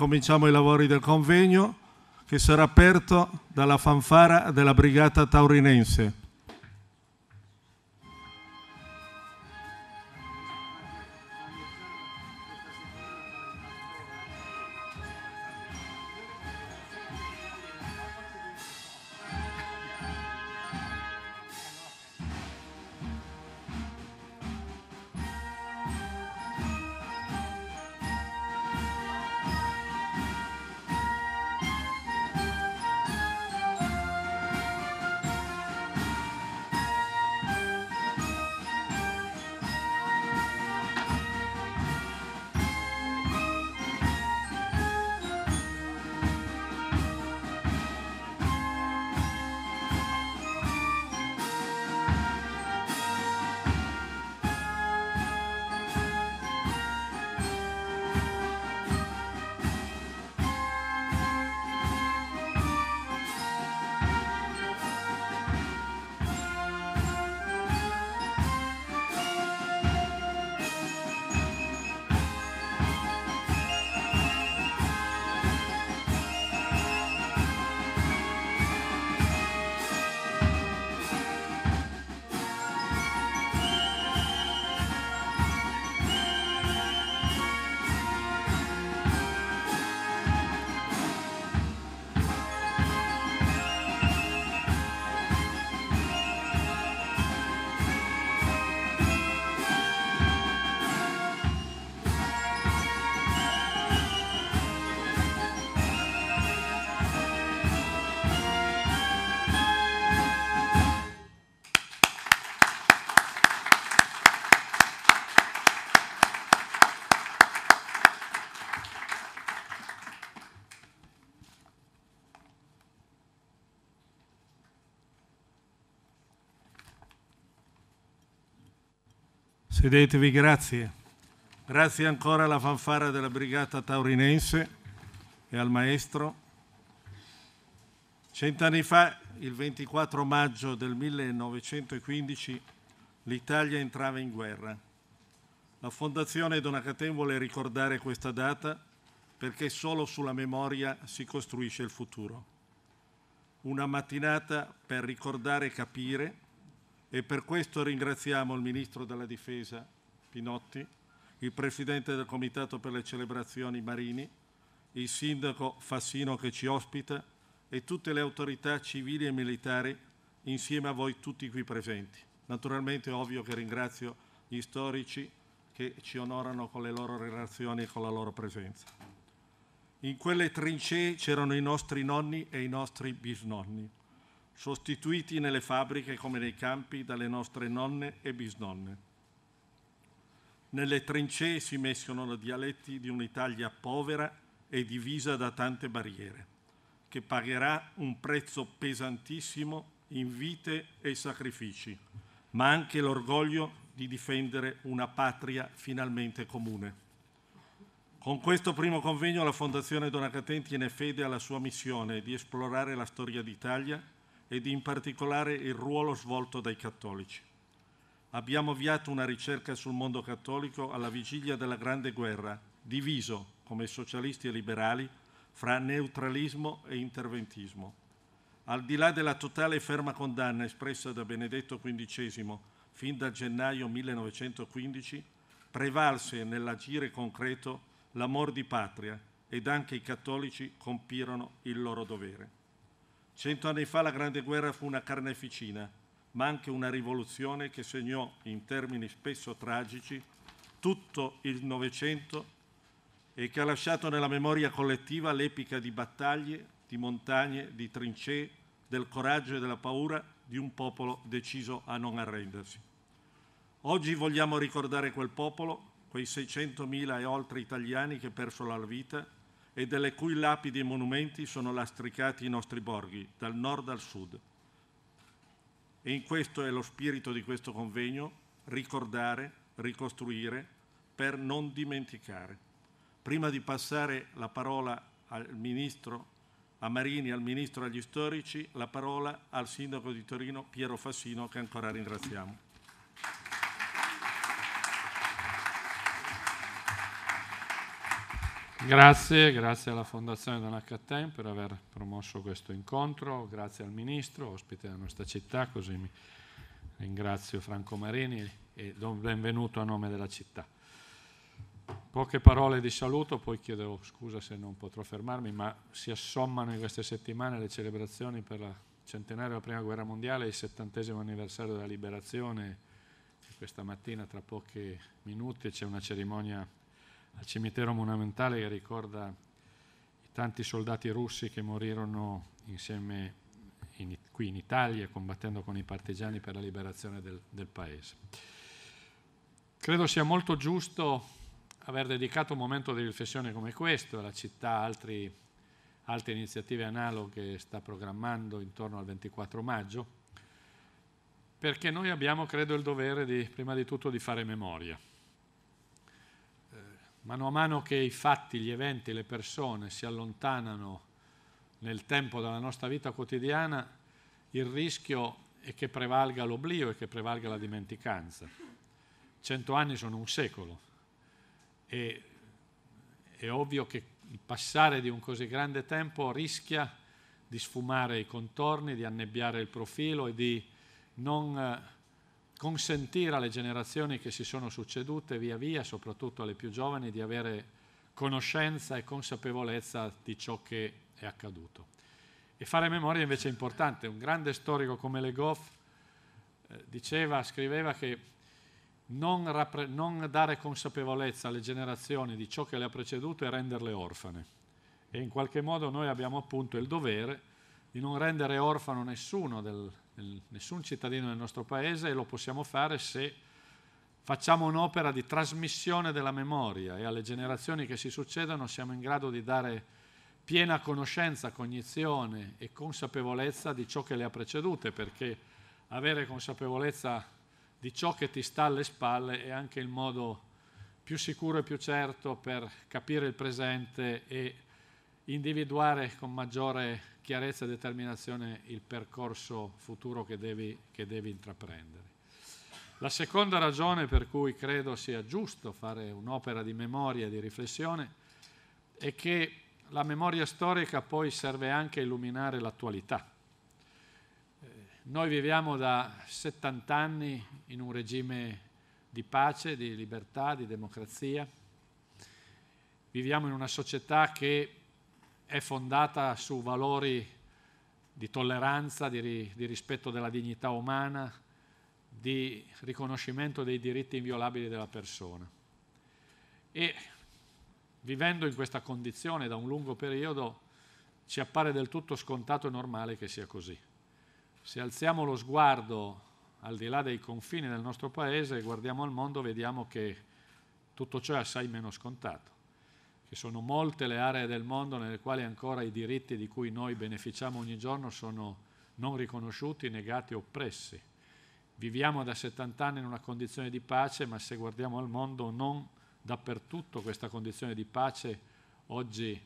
cominciamo i lavori del convegno che sarà aperto dalla fanfara della Brigata Taurinense. Sedetevi, grazie. Grazie ancora alla fanfara della Brigata Taurinense e al maestro. Cent'anni fa, il 24 maggio del 1915, l'Italia entrava in guerra. La Fondazione Donacatè vuole ricordare questa data perché solo sulla memoria si costruisce il futuro. Una mattinata per ricordare e capire e per questo ringraziamo il Ministro della Difesa Pinotti, il Presidente del Comitato per le celebrazioni Marini, il Sindaco Fassino che ci ospita e tutte le autorità civili e militari insieme a voi tutti qui presenti. Naturalmente è ovvio che ringrazio gli storici che ci onorano con le loro relazioni e con la loro presenza. In quelle trincee c'erano i nostri nonni e i nostri bisnonni sostituiti nelle fabbriche come nei campi dalle nostre nonne e bisnonne. Nelle trincee si mescolano dialetti di un'Italia povera e divisa da tante barriere, che pagherà un prezzo pesantissimo in vite e sacrifici, ma anche l'orgoglio di difendere una patria finalmente comune. Con questo primo convegno la Fondazione Donacatè tiene fede alla sua missione di esplorare la storia d'Italia ed in particolare il ruolo svolto dai cattolici. Abbiamo avviato una ricerca sul mondo cattolico alla vigilia della Grande Guerra, diviso, come socialisti e liberali, fra neutralismo e interventismo. Al di là della totale e ferma condanna espressa da Benedetto XV fin dal gennaio 1915, prevalse nell'agire concreto l'amor di patria ed anche i cattolici compirono il loro dovere. Cento anni fa la Grande Guerra fu una carneficina, ma anche una rivoluzione che segnò in termini spesso tragici tutto il Novecento e che ha lasciato nella memoria collettiva l'epica di battaglie, di montagne, di trincee, del coraggio e della paura di un popolo deciso a non arrendersi. Oggi vogliamo ricordare quel popolo, quei 600.000 e oltre italiani che persero la vita e delle cui lapidi e monumenti sono lastricati i nostri borghi, dal nord al sud. E in questo è lo spirito di questo convegno, ricordare, ricostruire, per non dimenticare. Prima di passare la parola al ministro, a Marini, al ministro, agli storici, la parola al sindaco di Torino, Piero Fassino, che ancora ringraziamo. Grazie, grazie alla Fondazione Don H. per aver promosso questo incontro, grazie al Ministro, ospite della nostra città, così mi ringrazio Franco Marini e do un benvenuto a nome della città. Poche parole di saluto, poi chiedo scusa se non potrò fermarmi, ma si assommano in queste settimane le celebrazioni per il centenario della Prima Guerra Mondiale e il settantesimo anniversario della liberazione. Questa mattina, tra pochi minuti, c'è una cerimonia al cimitero monumentale che ricorda i tanti soldati russi che morirono insieme in, qui in Italia combattendo con i partigiani per la liberazione del, del paese. Credo sia molto giusto aver dedicato un momento di riflessione come questo, la città altri, altre iniziative analoghe sta programmando intorno al 24 maggio, perché noi abbiamo, credo, il dovere di, prima di tutto di fare memoria. Mano a mano che i fatti, gli eventi, le persone si allontanano nel tempo dalla nostra vita quotidiana, il rischio è che prevalga l'oblio e che prevalga la dimenticanza. Cento anni sono un secolo e è ovvio che il passare di un così grande tempo rischia di sfumare i contorni, di annebbiare il profilo e di non eh, consentire alle generazioni che si sono succedute via via, soprattutto alle più giovani, di avere conoscenza e consapevolezza di ciò che è accaduto. E fare memoria invece è importante. Un grande storico come Le Goff eh, diceva, scriveva che non, rappre- non dare consapevolezza alle generazioni di ciò che le ha precedute è renderle orfane. E in qualche modo noi abbiamo appunto il dovere di non rendere orfano nessuno del, nessun cittadino del nostro paese e lo possiamo fare se facciamo un'opera di trasmissione della memoria e alle generazioni che si succedono siamo in grado di dare piena conoscenza, cognizione e consapevolezza di ciò che le ha precedute, perché avere consapevolezza di ciò che ti sta alle spalle è anche il modo più sicuro e più certo per capire il presente e individuare con maggiore chiarezza e determinazione il percorso futuro che devi, che devi intraprendere. La seconda ragione per cui credo sia giusto fare un'opera di memoria di riflessione è che la memoria storica poi serve anche a illuminare l'attualità. Eh, noi viviamo da 70 anni in un regime di pace, di libertà, di democrazia. Viviamo in una società che è fondata su valori di tolleranza, di, di rispetto della dignità umana, di riconoscimento dei diritti inviolabili della persona. E vivendo in questa condizione da un lungo periodo ci appare del tutto scontato e normale che sia così. Se alziamo lo sguardo al di là dei confini del nostro paese e guardiamo al mondo vediamo che tutto ciò è assai meno scontato che sono molte le aree del mondo nelle quali ancora i diritti di cui noi beneficiamo ogni giorno sono non riconosciuti, negati, oppressi. Viviamo da 70 anni in una condizione di pace, ma se guardiamo al mondo non dappertutto questa condizione di pace oggi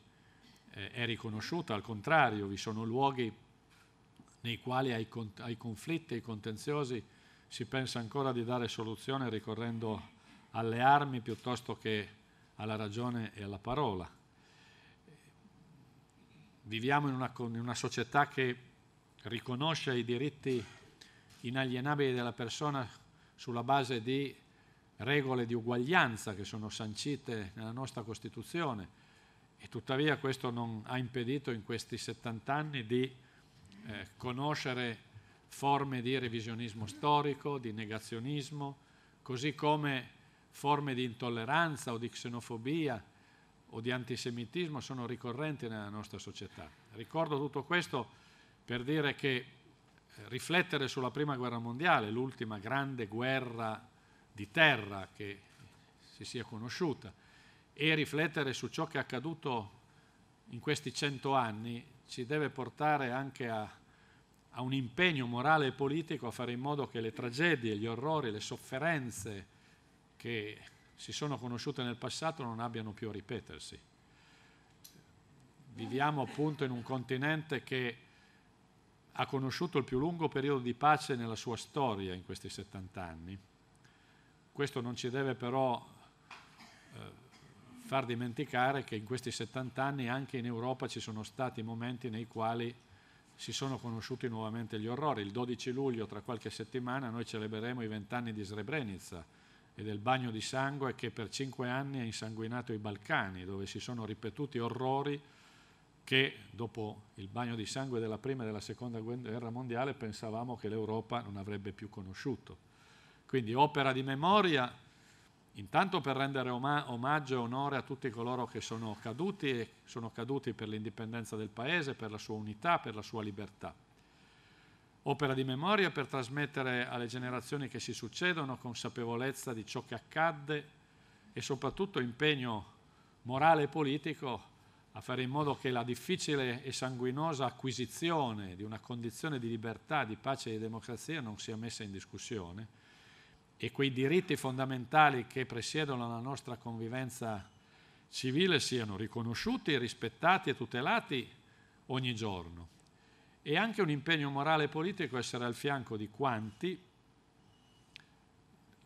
eh, è riconosciuta, al contrario, vi sono luoghi nei quali ai conflitti, ai contenziosi si pensa ancora di dare soluzione ricorrendo alle armi piuttosto che alla ragione e alla parola. Viviamo in una, in una società che riconosce i diritti inalienabili della persona sulla base di regole di uguaglianza che sono sancite nella nostra Costituzione e tuttavia questo non ha impedito in questi 70 anni di eh, conoscere forme di revisionismo storico, di negazionismo, così come forme di intolleranza o di xenofobia o di antisemitismo sono ricorrenti nella nostra società. Ricordo tutto questo per dire che eh, riflettere sulla Prima Guerra Mondiale, l'ultima grande guerra di terra che si sia conosciuta, e riflettere su ciò che è accaduto in questi cento anni ci deve portare anche a, a un impegno morale e politico a fare in modo che le tragedie, gli orrori, le sofferenze, che si sono conosciute nel passato non abbiano più a ripetersi. Viviamo appunto in un continente che ha conosciuto il più lungo periodo di pace nella sua storia in questi 70 anni. Questo non ci deve però eh, far dimenticare che in questi 70 anni anche in Europa ci sono stati momenti nei quali si sono conosciuti nuovamente gli orrori. Il 12 luglio, tra qualche settimana, noi celebreremo i vent'anni di Srebrenica, e del bagno di sangue che per cinque anni ha insanguinato i Balcani, dove si sono ripetuti orrori che dopo il bagno di sangue della prima e della seconda guerra mondiale pensavamo che l'Europa non avrebbe più conosciuto. Quindi opera di memoria, intanto per rendere omaggio e onore a tutti coloro che sono caduti e sono caduti per l'indipendenza del Paese, per la sua unità, per la sua libertà opera di memoria per trasmettere alle generazioni che si succedono consapevolezza di ciò che accadde e soprattutto impegno morale e politico a fare in modo che la difficile e sanguinosa acquisizione di una condizione di libertà, di pace e di democrazia non sia messa in discussione e quei diritti fondamentali che presiedono la nostra convivenza civile siano riconosciuti, rispettati e tutelati ogni giorno e anche un impegno morale e politico essere al fianco di quanti,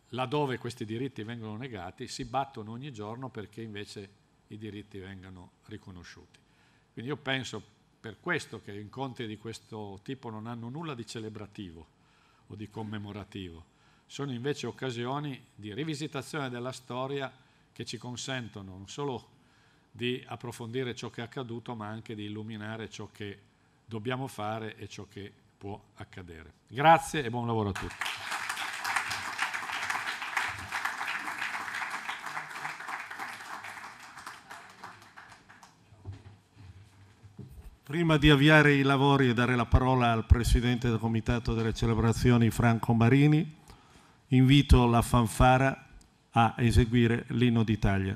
laddove questi diritti vengono negati, si battono ogni giorno perché invece i diritti vengano riconosciuti. Quindi io penso per questo che incontri di questo tipo non hanno nulla di celebrativo o di commemorativo, sono invece occasioni di rivisitazione della storia che ci consentono non solo di approfondire ciò che è accaduto, ma anche di illuminare ciò che dobbiamo fare e ciò che può accadere. Grazie e buon lavoro a tutti. Prima di avviare i lavori e dare la parola al Presidente del Comitato delle Celebrazioni Franco Marini, invito la fanfara a eseguire l'inno d'Italia.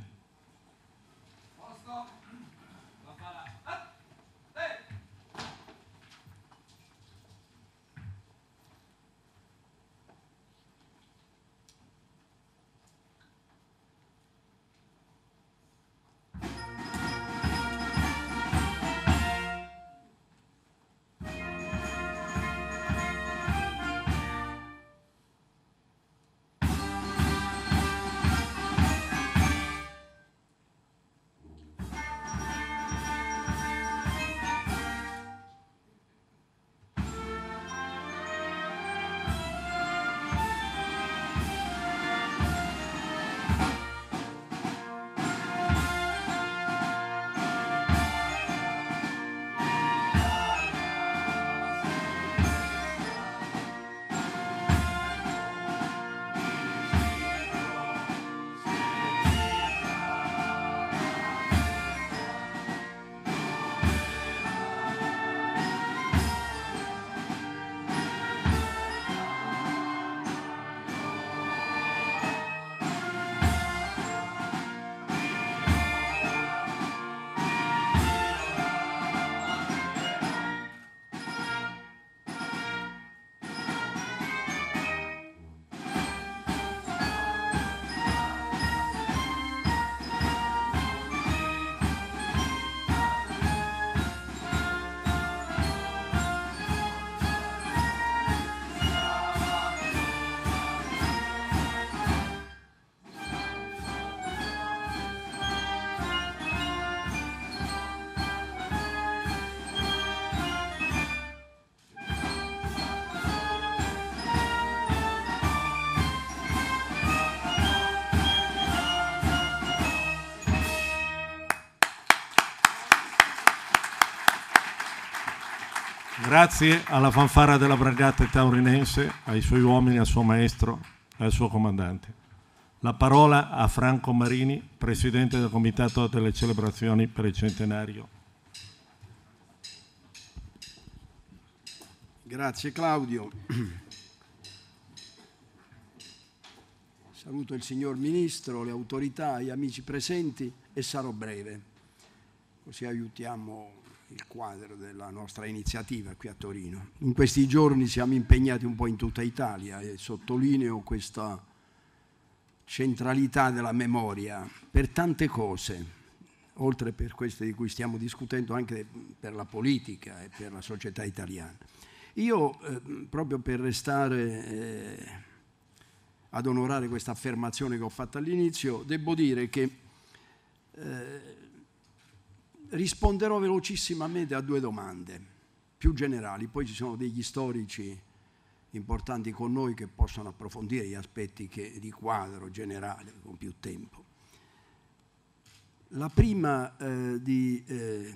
Grazie alla fanfara della Brigata Taurinense, ai suoi uomini, al suo maestro e al suo comandante. La parola a Franco Marini, presidente del Comitato delle celebrazioni per il centenario. Grazie Claudio. Saluto il signor Ministro, le autorità, gli amici presenti e sarò breve, così aiutiamo il quadro della nostra iniziativa qui a Torino. In questi giorni siamo impegnati un po' in tutta Italia e sottolineo questa centralità della memoria per tante cose, oltre per queste di cui stiamo discutendo anche per la politica e per la società italiana. Io, eh, proprio per restare eh, ad onorare questa affermazione che ho fatto all'inizio, devo dire che eh, risponderò velocissimamente a due domande più generali, poi ci sono degli storici importanti con noi che possono approfondire gli aspetti che, di quadro generale con più tempo. La prima eh, di eh,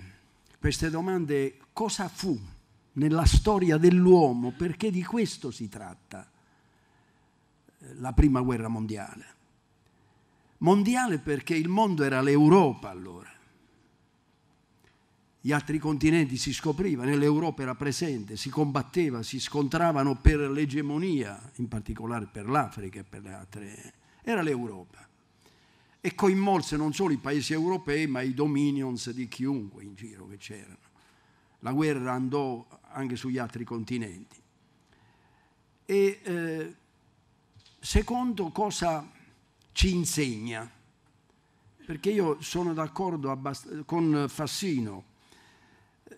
queste domande è cosa fu nella storia dell'uomo, perché di questo si tratta eh, la prima guerra mondiale. Mondiale perché il mondo era l'Europa allora gli altri continenti si scopriva, nell'Europa era presente, si combatteva, si scontravano per l'egemonia, in particolare per l'Africa e per le altre. Era l'Europa. E coinvolse non solo i paesi europei, ma i dominions di chiunque in giro che c'erano. La guerra andò anche sugli altri continenti. E eh, secondo cosa ci insegna? Perché io sono d'accordo con Fassino,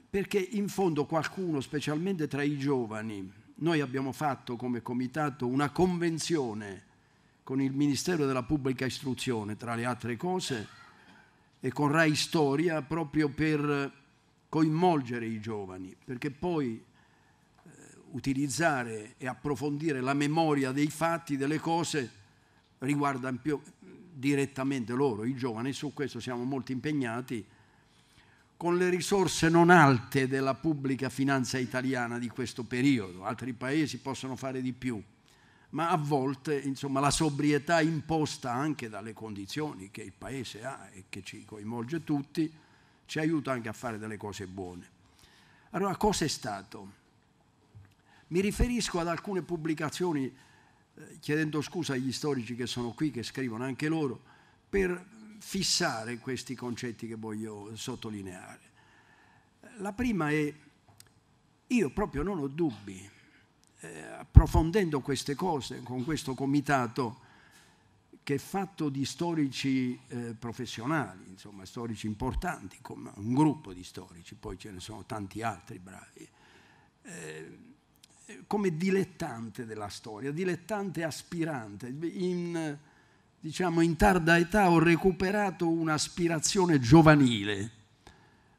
perché in fondo qualcuno, specialmente tra i giovani, noi abbiamo fatto come comitato una convenzione con il Ministero della Pubblica Istruzione, tra le altre cose, e con Rai Storia proprio per coinvolgere i giovani, perché poi eh, utilizzare e approfondire la memoria dei fatti, delle cose, riguarda più direttamente loro, i giovani, e su questo siamo molto impegnati con le risorse non alte della pubblica finanza italiana di questo periodo. Altri paesi possono fare di più, ma a volte insomma, la sobrietà imposta anche dalle condizioni che il paese ha e che ci coinvolge tutti ci aiuta anche a fare delle cose buone. Allora, cosa è stato? Mi riferisco ad alcune pubblicazioni, eh, chiedendo scusa agli storici che sono qui, che scrivono anche loro, per fissare questi concetti che voglio sottolineare. La prima è, io proprio non ho dubbi, eh, approfondendo queste cose con questo comitato che è fatto di storici eh, professionali, insomma storici importanti, come un gruppo di storici, poi ce ne sono tanti altri bravi, eh, come dilettante della storia, dilettante aspirante, in, diciamo, in tarda età ho recuperato un'aspirazione giovanile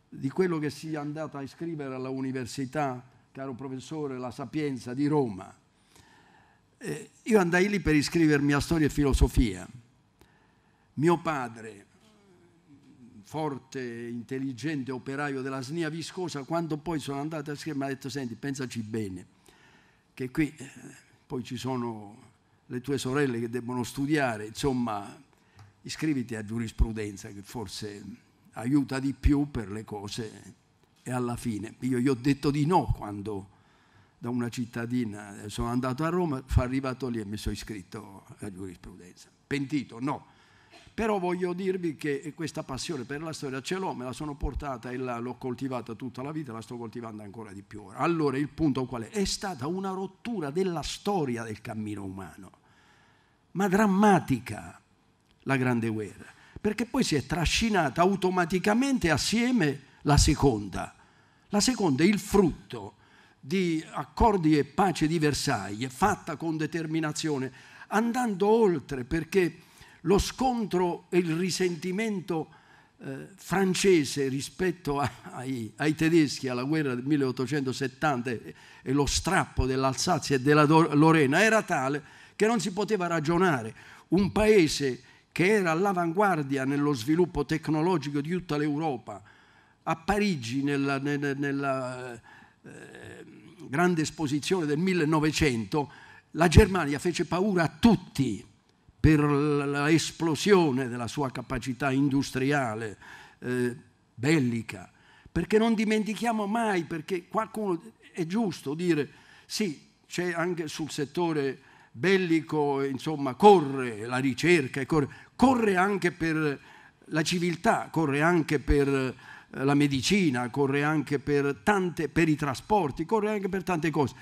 di quello che si è andato a iscrivere alla università, caro professore, la Sapienza di Roma. Eh, io andai lì per iscrivermi a storia e filosofia. Mio padre, forte, intelligente operaio della SNIA Viscosa, quando poi sono andato a scrivere mi ha detto, senti, pensaci bene, che qui eh, poi ci sono le tue sorelle che debbono studiare, insomma, iscriviti a giurisprudenza che forse aiuta di più per le cose e alla fine. Io gli ho detto di no quando da una cittadina sono andato a Roma, sono arrivato lì e mi sono iscritto a giurisprudenza. Pentito? No. Però voglio dirvi che questa passione per la storia ce l'ho, me la sono portata e l'ho coltivata tutta la vita, la sto coltivando ancora di più ora. Allora il punto qual è? È stata una rottura della storia del cammino umano ma drammatica la Grande Guerra, perché poi si è trascinata automaticamente assieme la seconda. La seconda è il frutto di accordi e pace di Versailles, fatta con determinazione, andando oltre perché lo scontro e il risentimento eh, francese rispetto a, ai, ai, tedeschi alla guerra del 1870 e, e lo strappo dell'Alsazia e della Lorena era tale che non si poteva ragionare. Un paese che era all'avanguardia nello sviluppo tecnologico di tutta l'Europa, a Parigi nella, nella, nella eh, grande esposizione del 1900, la Germania fece paura a tutti per l'esplosione della sua capacità industriale, eh, bellica, perché non dimentichiamo mai, perché qualcuno è giusto dire sì, c'è anche sul settore bellico, insomma, corre la ricerca, corre, corre anche per la civiltà, corre anche per eh, la medicina, corre anche per, tante, per i trasporti, corre anche per tante cose.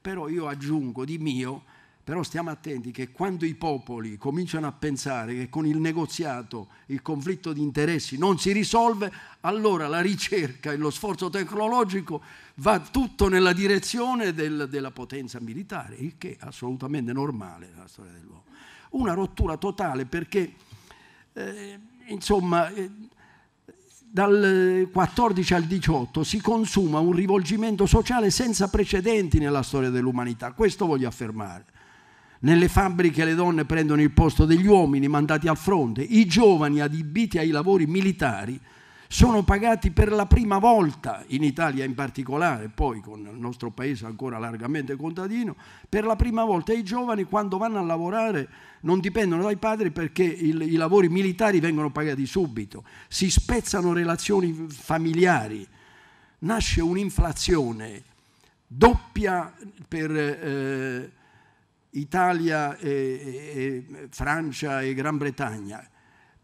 Però io aggiungo di mio però stiamo attenti che quando i popoli cominciano a pensare che con il negoziato il conflitto di interessi non si risolve, allora la ricerca e lo sforzo tecnologico va tutto nella direzione del, della potenza militare, il che è assolutamente normale nella storia dell'uomo. Una rottura totale perché, eh, insomma, eh, dal 14 al 18 si consuma un rivolgimento sociale senza precedenti nella storia dell'umanità, questo voglio affermare. Nelle fabbriche le donne prendono il posto degli uomini mandati al fronte. I giovani adibiti ai lavori militari sono pagati per la prima volta, in Italia in particolare, poi con il nostro paese ancora largamente contadino, per la prima volta i giovani quando vanno a lavorare non dipendono dai padri perché il, i lavori militari vengono pagati subito, si spezzano relazioni familiari, nasce un'inflazione doppia per... Eh, Italia, e, e Francia e Gran Bretagna.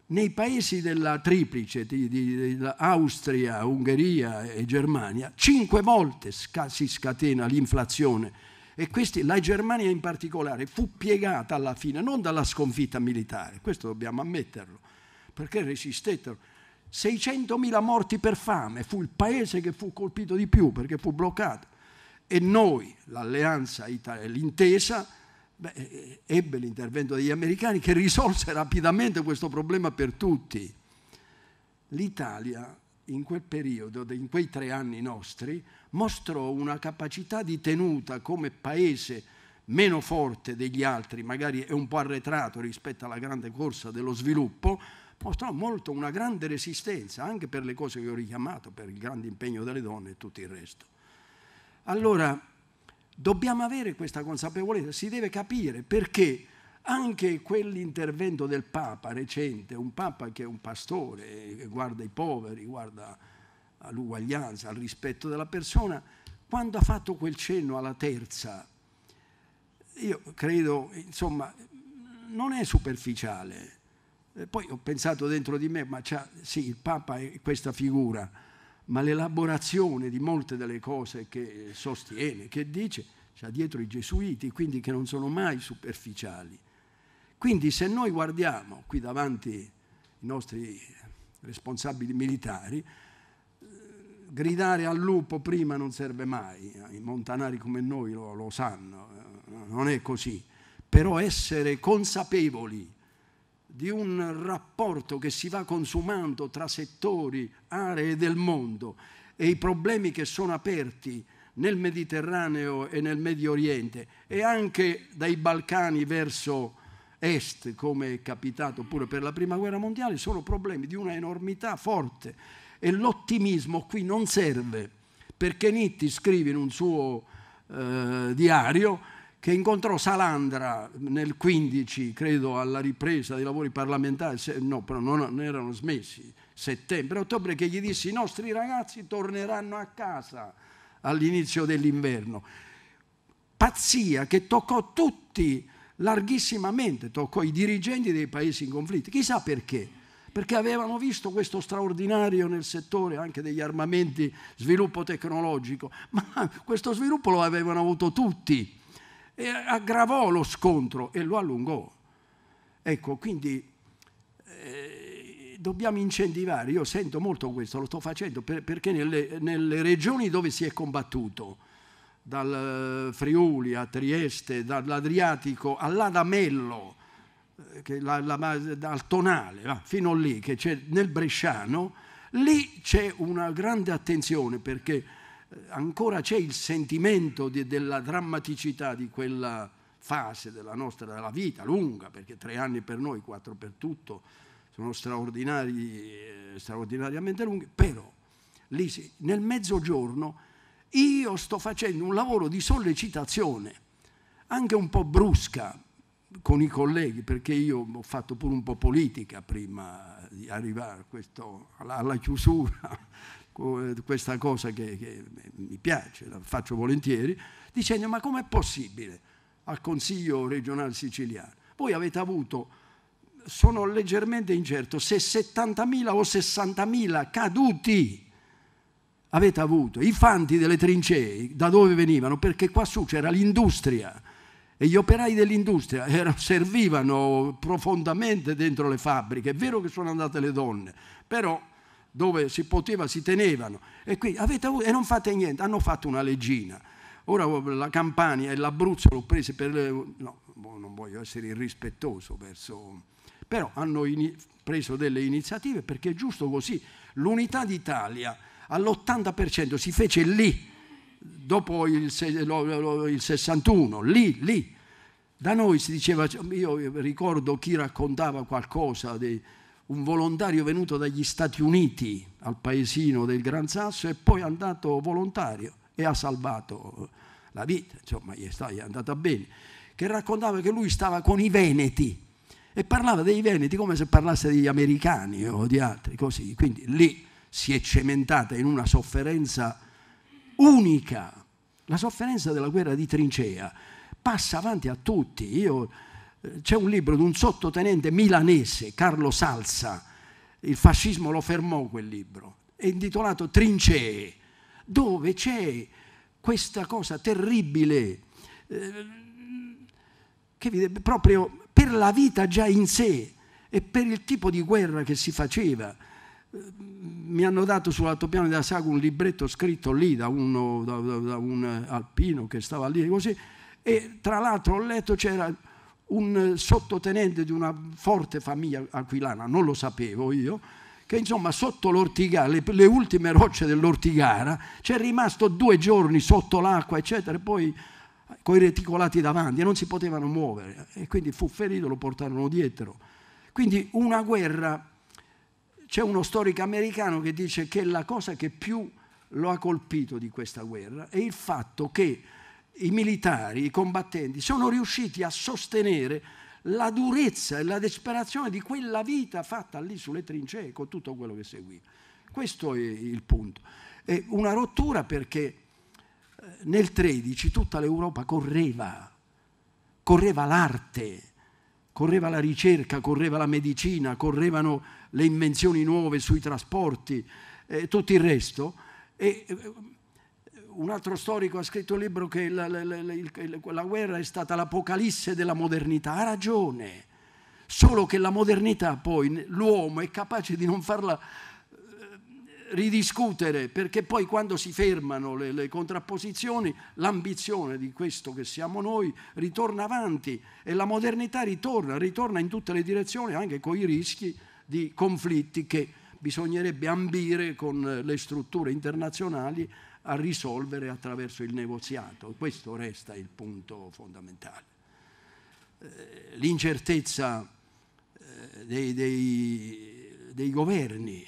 Nei paesi della triplice, di, di, di Austria, Ungheria e Germania, cinque volte sca, si scatena l'inflazione. E questi, la Germania in particolare fu piegata alla fine, non dalla sconfitta militare, questo dobbiamo ammetterlo, perché resistettero. 600.000 morti per fame, fu il paese che fu colpito di più perché fu bloccato. E noi, l'alleanza, l'intesa, Beh, eh, eh, ebbe l'intervento degli americani che risolse rapidamente questo problema per tutti. L'Italia in quel periodo, in quei tre anni nostri, mostrò una capacità di tenuta come paese meno forte degli altri, magari è un po' arretrato rispetto alla grande corsa dello sviluppo, mostrò molto una grande resistenza anche per le cose che ho richiamato, per il grande impegno delle donne e tutto il resto. Allora, Dobbiamo avere questa consapevolezza, si deve capire perché anche quell'intervento del Papa recente, un Papa che è un pastore, che guarda i poveri, guarda all'uguaglianza, al rispetto della persona, quando ha fatto quel cenno alla terza, io credo, insomma, non è superficiale. Poi ho pensato dentro di me, ma sì, il Papa è questa figura, ma l'elaborazione di molte delle cose che sostiene, che dice, c'ha dietro i gesuiti, quindi che non sono mai superficiali. Quindi se noi guardiamo qui davanti i nostri responsabili militari, eh, gridare al lupo prima non serve mai, eh, i montanari come noi lo, lo sanno, eh, non è così, però essere consapevoli di un rapporto che si va consumando tra settori, aree del mondo e i problemi che sono aperti nel Mediterraneo e nel Medio Oriente e anche dai Balcani verso est, come è capitato pure per la Prima Guerra Mondiale, sono problemi di una enormità forte e l'ottimismo qui non serve perché Nitti scrive in un suo eh, diario che incontrò Salandra nel 15, credo, alla ripresa dei lavori parlamentari, no, però non erano smessi, settembre, ottobre, che gli disse i nostri ragazzi torneranno a casa all'inizio dell'inverno. Pazzia che toccò tutti larghissimamente, toccò i dirigenti dei paesi in conflitto, chissà perché, perché avevano visto questo straordinario nel settore anche degli armamenti, sviluppo tecnologico, ma questo sviluppo lo avevano avuto tutti e aggravò lo scontro e lo allungò. Ecco, quindi eh, dobbiamo incentivare, io sento molto questo, lo sto facendo per, perché nelle, nelle, regioni dove si è combattuto, dal eh, Friuli a Trieste, dall'Adriatico all'Adamello, eh, la, la, dal Tonale, fino lì, che c'è nel Bresciano, lì c'è una grande attenzione perché ancora c'è il sentimento di, della drammaticità di quella fase della nostra della vita lunga, perché tre anni per noi, quattro per tutto, sono straordinari, eh, straordinariamente lunghi, però lì sì, nel mezzogiorno io sto facendo un lavoro di sollecitazione, anche un po' brusca con i colleghi, perché io ho fatto pure un po' politica prima di arrivare questo, alla, alla chiusura eh, questa cosa che, che mi piace, la faccio volentieri, dicendo ma com'è possibile al Consiglio regionale siciliano? Voi avete avuto sono leggermente incerto se 70.000 o 60.000 caduti avete avuto, i fanti delle trincee, da dove venivano? Perché qua su c'era l'industria e gli operai dell'industria erano, servivano profondamente dentro le fabbriche, è vero che sono andate le donne, però dove si poteva si tenevano. E, qui, avete avuto, e non fate niente, hanno fatto una leggina. Ora oh, la Campania e l'Abruzzo l'ho prese per... Le, no, boh, non voglio essere irrispettoso verso... Però hanno in, preso delle iniziative perché è giusto così. L'unità d'Italia all'80% si fece lì, dopo il, il 61, lì, lì. Da noi si diceva, io ricordo chi raccontava qualcosa di un volontario venuto dagli Stati Uniti al paesino del Gran Sasso e poi è andato volontario e ha salvato la vita, insomma gli è, stato, gli è andata bene, che raccontava che lui stava con i Veneti e parlava dei Veneti come se parlasse degli americani o di altri, così. Quindi lì si è cementata in una sofferenza unica, la sofferenza della guerra di trincea passa avanti a tutti. Io c'è un libro di un sottotenente milanese, Carlo Salsa, il fascismo lo fermò quel libro, è intitolato Trincee, dove c'è questa cosa terribile eh, che vede proprio per la vita già in sé e per il tipo di guerra che si faceva. Eh, mi hanno dato sull'altopiano della saga un libretto scritto lì da, uno, da, da, da un alpino che stava lì così e tra l'altro ho letto c'era un sottotenente di una forte famiglia aquilana, non lo sapevo io, che insomma sotto l'ortigara, le, le, ultime rocce dell'ortigara, c'è rimasto due giorni sotto l'acqua, eccetera, e poi eh, con i reticolati davanti, non si potevano muovere e quindi fu ferito, lo portarono dietro. Quindi una guerra, c'è uno storico americano che dice che la cosa che più lo ha colpito di questa guerra è il fatto che i militari, i combattenti, sono riusciti a sostenere la durezza e la disperazione di quella vita fatta lì sulle trincee con tutto quello che seguì. Questo è il punto. È una rottura perché eh, nel 13 tutta l'Europa correva, correva l'arte, correva la ricerca, correva la medicina, correvano le invenzioni nuove sui trasporti e eh, tutto il resto. E eh, un altro storico ha scritto un libro che la, la, la, la guerra è stata l'apocalisse della modernità, ha ragione, solo che la modernità poi l'uomo è capace di non farla eh, ridiscutere, perché poi quando si fermano le, le, contrapposizioni, l'ambizione di questo che siamo noi ritorna avanti e la modernità ritorna, ritorna in tutte le direzioni, anche con i rischi di conflitti che bisognerebbe ambire con eh, le strutture internazionali a risolvere attraverso il negoziato. Questo resta il punto fondamentale. Eh, l'incertezza eh, dei, dei, dei, governi.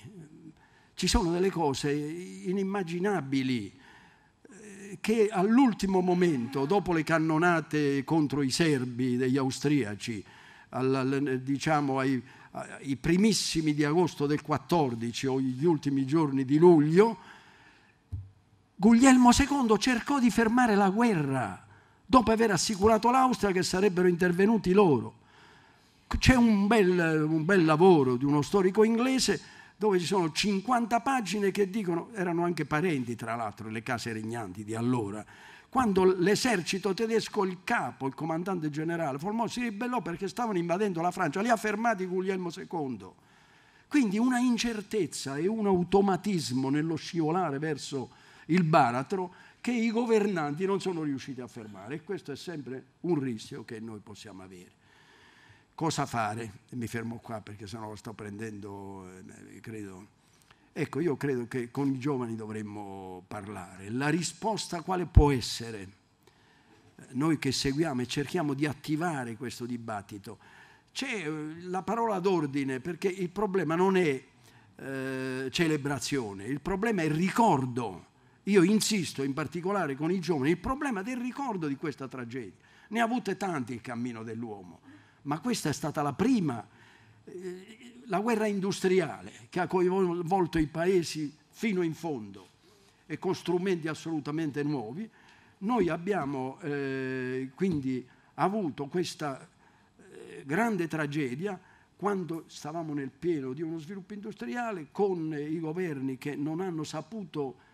Ci sono delle cose inimmaginabili eh, che all'ultimo momento, dopo le cannonate contro i serbi degli austriaci, al, diciamo ai, ai primissimi di agosto del 14 o gli ultimi giorni di luglio, Guglielmo II cercò di fermare la guerra dopo aver assicurato l'Austria che sarebbero intervenuti loro. C'è un bel, un bel lavoro di uno storico inglese dove ci sono 50 pagine che dicono, erano anche parenti tra l'altro le case regnanti di allora, quando l'esercito tedesco, il capo, il comandante generale Formò si ribellò perché stavano invadendo la Francia, li ha fermati Guglielmo II. Quindi una incertezza e un automatismo nello scivolare verso il baratro che i governanti non sono riusciti a fermare e questo è sempre un rischio che noi possiamo avere. Cosa fare? mi fermo qua perché sennò lo sto prendendo, eh, credo. Ecco, io credo che con i giovani dovremmo parlare. La risposta quale può essere? Noi che seguiamo e cerchiamo di attivare questo dibattito. C'è eh, la parola d'ordine perché il problema non è eh, celebrazione, il problema è il ricordo io insisto in particolare con i giovani, il problema del ricordo di questa tragedia. Ne ha avute tanti il cammino dell'uomo, ma questa è stata la prima, eh, la guerra industriale che ha coinvolto i paesi fino in fondo e con strumenti assolutamente nuovi. Noi abbiamo eh, quindi avuto questa eh, grande tragedia quando stavamo nel pieno di uno sviluppo industriale con i governi che non hanno saputo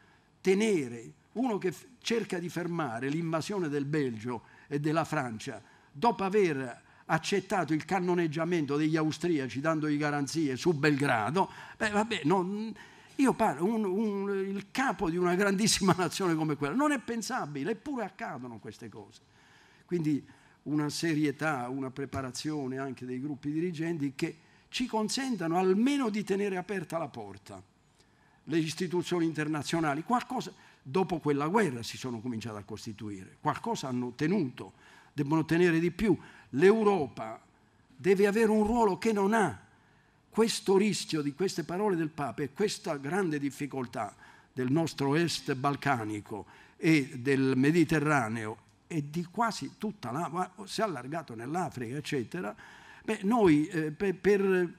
tenere uno che cerca di fermare l'invasione del Belgio e della Francia dopo aver accettato il cannoneggiamento degli austriaci dandogli garanzie su Belgrado, beh, vabbè, non, io parlo, un, un, il capo di una grandissima nazione come quella, non è pensabile, eppure accadono queste cose. Quindi una serietà, una preparazione anche dei gruppi dirigenti che ci consentano almeno di tenere aperta la porta le istituzioni internazionali, qualcosa dopo quella guerra si sono cominciate a costituire, qualcosa hanno tenuto, devono tenere di più. L'Europa deve avere un ruolo che non ha. Questo rischio di queste parole del Papa e questa grande difficoltà del nostro est balcanico e del Mediterraneo e di quasi tutta l'Africa, si è allargato nell'Africa, eccetera, beh, noi eh, per, per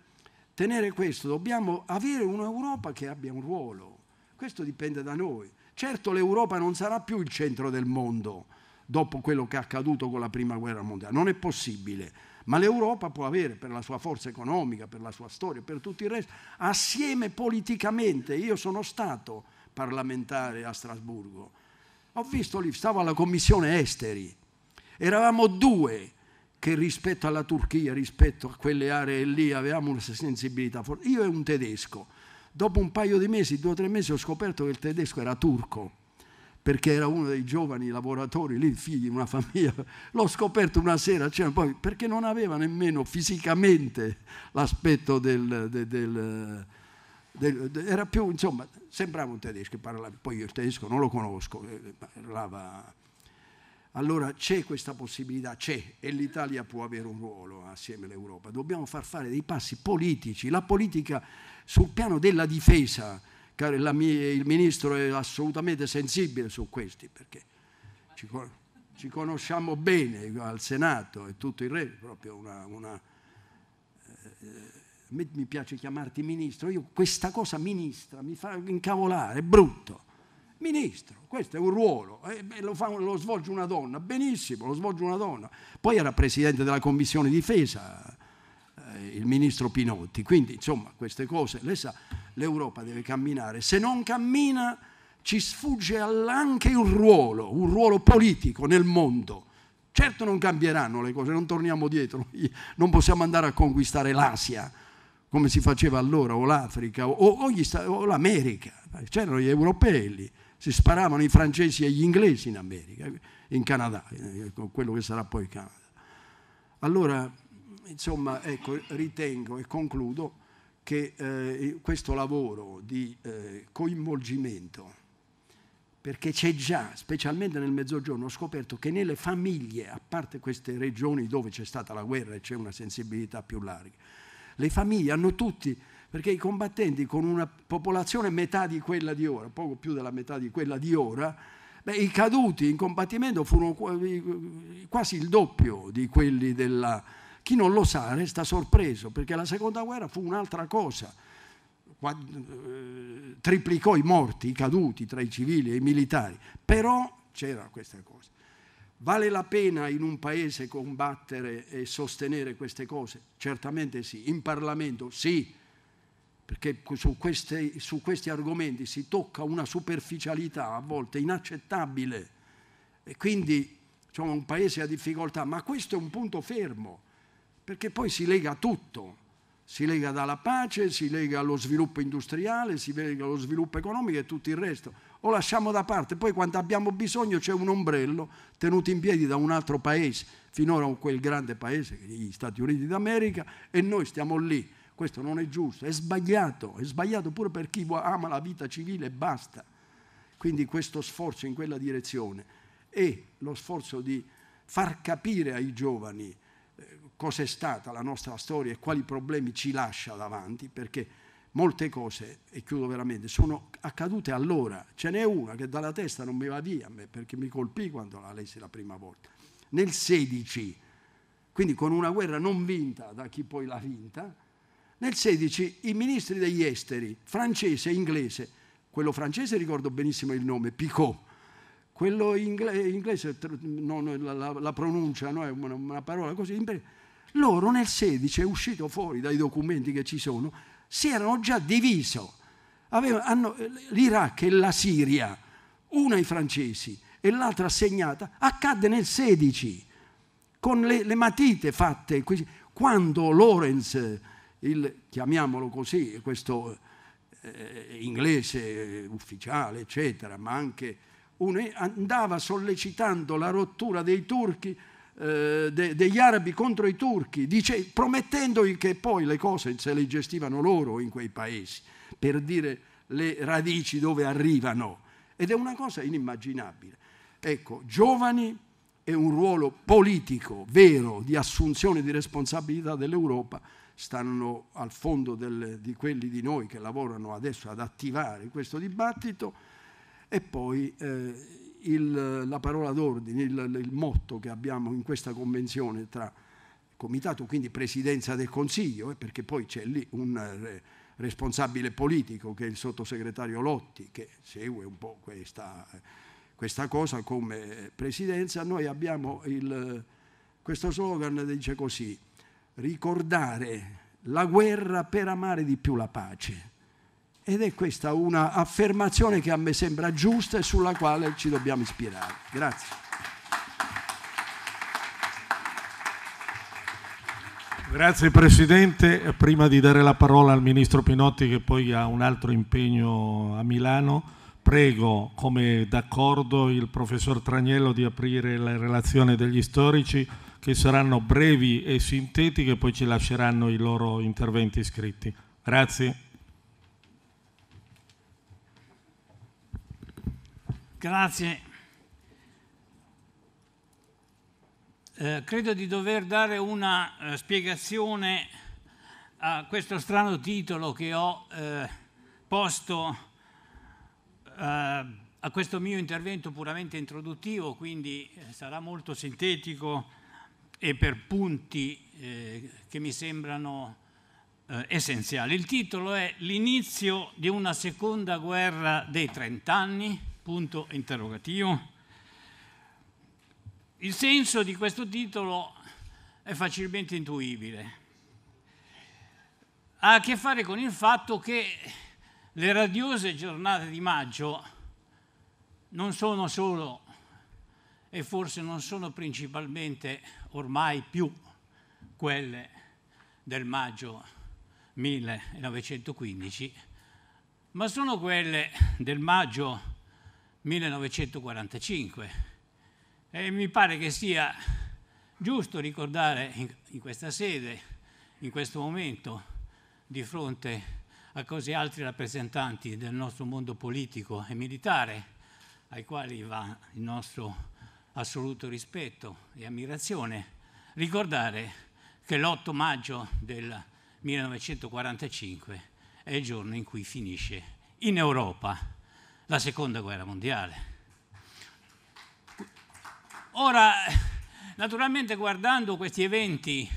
tenere questo, dobbiamo avere un'Europa che abbia un ruolo. Questo dipende da noi. Certo l'Europa non sarà più il centro del mondo dopo quello che è accaduto con la Prima Guerra Mondiale, non è possibile, ma l'Europa può avere per la sua forza economica, per la sua storia, per tutto il resto, assieme politicamente. Io sono stato parlamentare a Strasburgo, ho visto lì, stavo alla Commissione Esteri, eravamo due che rispetto alla Turchia, rispetto a quelle aree lì, avevamo una sensibilità forte. Io ero un tedesco. Dopo un paio di mesi, due o tre mesi, ho scoperto che il tedesco era turco, perché era uno dei giovani lavoratori lì, figli di una famiglia. L'ho scoperto una sera, cioè, poi, perché non aveva nemmeno fisicamente l'aspetto del, del, del era più, insomma, sembrava un tedesco, parlava, poi io il tedesco non lo conosco, eh, parlava allora c'è questa possibilità, c'è, e l'Italia può avere un ruolo assieme all'Europa. Dobbiamo far fare dei passi politici. La politica sul piano della difesa, caro, mia, il Ministro è assolutamente sensibile su questi, perché ci, ci conosciamo bene al Senato e tutto il resto, proprio una... una eh, mi piace chiamarti ministro, io questa cosa ministra mi fa incavolare, è brutto Ministro, questo è un ruolo, eh, lo, fa, lo, svolge una donna, benissimo, lo svolge una donna. Poi era presidente della commissione difesa eh, il ministro Pinotti, quindi insomma queste cose lei sa, l'Europa deve camminare, se non cammina ci sfugge anche un ruolo, un ruolo politico nel mondo. Certo non cambieranno le cose, non torniamo dietro, non possiamo andare a conquistare l'Asia come si faceva allora, o l'Africa, o, o, o l'America, c'erano gli europei lì si sparavano i francesi e gli inglesi in America, in Canada, eh, con quello che sarà poi Canada. Allora, insomma, ecco, ritengo e concludo che eh, questo lavoro di eh, coinvolgimento, perché c'è già, specialmente nel mezzogiorno, ho scoperto che nelle famiglie, a parte queste regioni dove c'è stata la guerra e c'è una sensibilità più larga, le famiglie hanno tutti perché i combattenti con una popolazione metà di quella di ora, poco più della metà di quella di ora, beh, i caduti in combattimento furono quasi il doppio di quelli della... Chi non lo sa resta sorpreso, perché la seconda guerra fu un'altra cosa. Eh, triplicò i morti, i caduti tra i civili e i militari, però c'era questa cosa. Vale la pena in un paese combattere e sostenere queste cose? Certamente sì. In Parlamento sì, perché su, queste, su questi argomenti si tocca una superficialità a volte inaccettabile e quindi insomma, diciamo, un paese ha difficoltà, ma questo è un punto fermo, perché poi si lega tutto, si lega dalla pace, si lega allo sviluppo industriale, si lega allo sviluppo economico e tutto il resto. O lasciamo da parte, poi quando abbiamo bisogno c'è un ombrello tenuto in piedi da un altro paese, finora quel grande paese, gli Stati Uniti d'America, e noi stiamo lì questo non è giusto, è sbagliato, è sbagliato pure per chi ama la vita civile e basta. Quindi questo sforzo in quella direzione e lo sforzo di far capire ai giovani eh, cos'è stata la nostra storia e quali problemi ci lascia davanti, perché molte cose, e chiudo veramente, sono accadute allora. Ce n'è una che dalla testa non mi va via, perché mi colpì quando la lessi la prima volta. Nel 16, quindi con una guerra non vinta da chi poi l'ha vinta, nel 16 i ministri degli esteri, francese e inglese, quello francese ricordo benissimo il nome, Picot, quello inglese, no, la, la, la, pronuncia no, è una, una parola così, loro nel 16 uscito fuori dai documenti che ci sono, si erano già diviso. Avevano, hanno, L'Iraq e la Siria, una ai francesi e l'altra assegnata, accadde nel 16 con le, le matite fatte quando Lorenz il, chiamiamolo così, questo eh, inglese ufficiale, eccetera, ma anche un, andava sollecitando la rottura dei turchi, eh, de, degli arabi contro i turchi, dice, promettendogli che poi le cose se le gestivano loro in quei paesi, per dire le radici dove arrivano. Ed è una cosa inimmaginabile. Ecco, giovani e un ruolo politico vero di assunzione di responsabilità dell'Europa stanno al fondo del, di quelli di noi che lavorano adesso ad attivare questo dibattito e poi eh, il, la parola d'ordine, il, il, motto che abbiamo in questa convenzione tra comitato, quindi presidenza del Consiglio, eh, perché poi c'è lì un eh, responsabile politico che è il sottosegretario Lotti che segue un po' questa, questa cosa come presidenza, noi abbiamo il, questo slogan che dice così, ricordare la guerra per amare di più la pace. Ed è questa una affermazione che a me sembra giusta e sulla quale ci dobbiamo ispirare. Grazie. Grazie Presidente. Prima di dare la parola al Ministro Pinotti che poi ha un altro impegno a Milano, prego, come d'accordo il Professor Tragnello, di aprire la relazione degli storici che saranno brevi e sintetiche poi ci lasceranno i loro interventi scritti. Grazie. Grazie. Eh, credo di dover dare una eh, spiegazione a questo strano titolo che ho eh, posto eh, a questo mio intervento puramente introduttivo, quindi eh, sarà molto sintetico e per punti eh, che mi sembrano eh, essenziali. Il titolo è L'inizio di una seconda guerra dei trent'anni, punto interrogativo. Il senso di questo titolo è facilmente intuibile. Ha a che fare con il fatto che le radiose giornate di maggio non sono solo e forse non sono principalmente ormai più quelle del maggio 1915, ma sono quelle del maggio 1945 e mi pare che sia giusto ricordare in, questa sede, in questo momento, di fronte a così altri rappresentanti del nostro mondo politico e militare, ai quali va il nostro assoluto rispetto e ammirazione ricordare che l'8 maggio del 1945 è il giorno in cui finisce in Europa la seconda guerra mondiale. Ora, naturalmente guardando questi eventi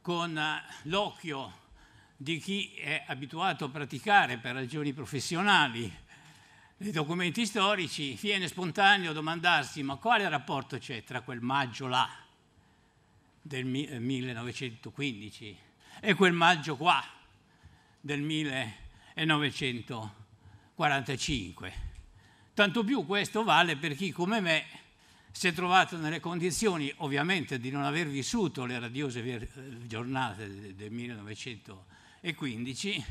con l'occhio di chi è abituato a praticare per ragioni professionali nei documenti storici, viene spontaneo domandarsi ma quale rapporto c'è tra quel maggio là del 1915 eh, e quel maggio qua del 1945. Tanto più questo vale per chi come me si è trovato nelle condizioni ovviamente di non aver vissuto le radiose eh, giornate del 1915,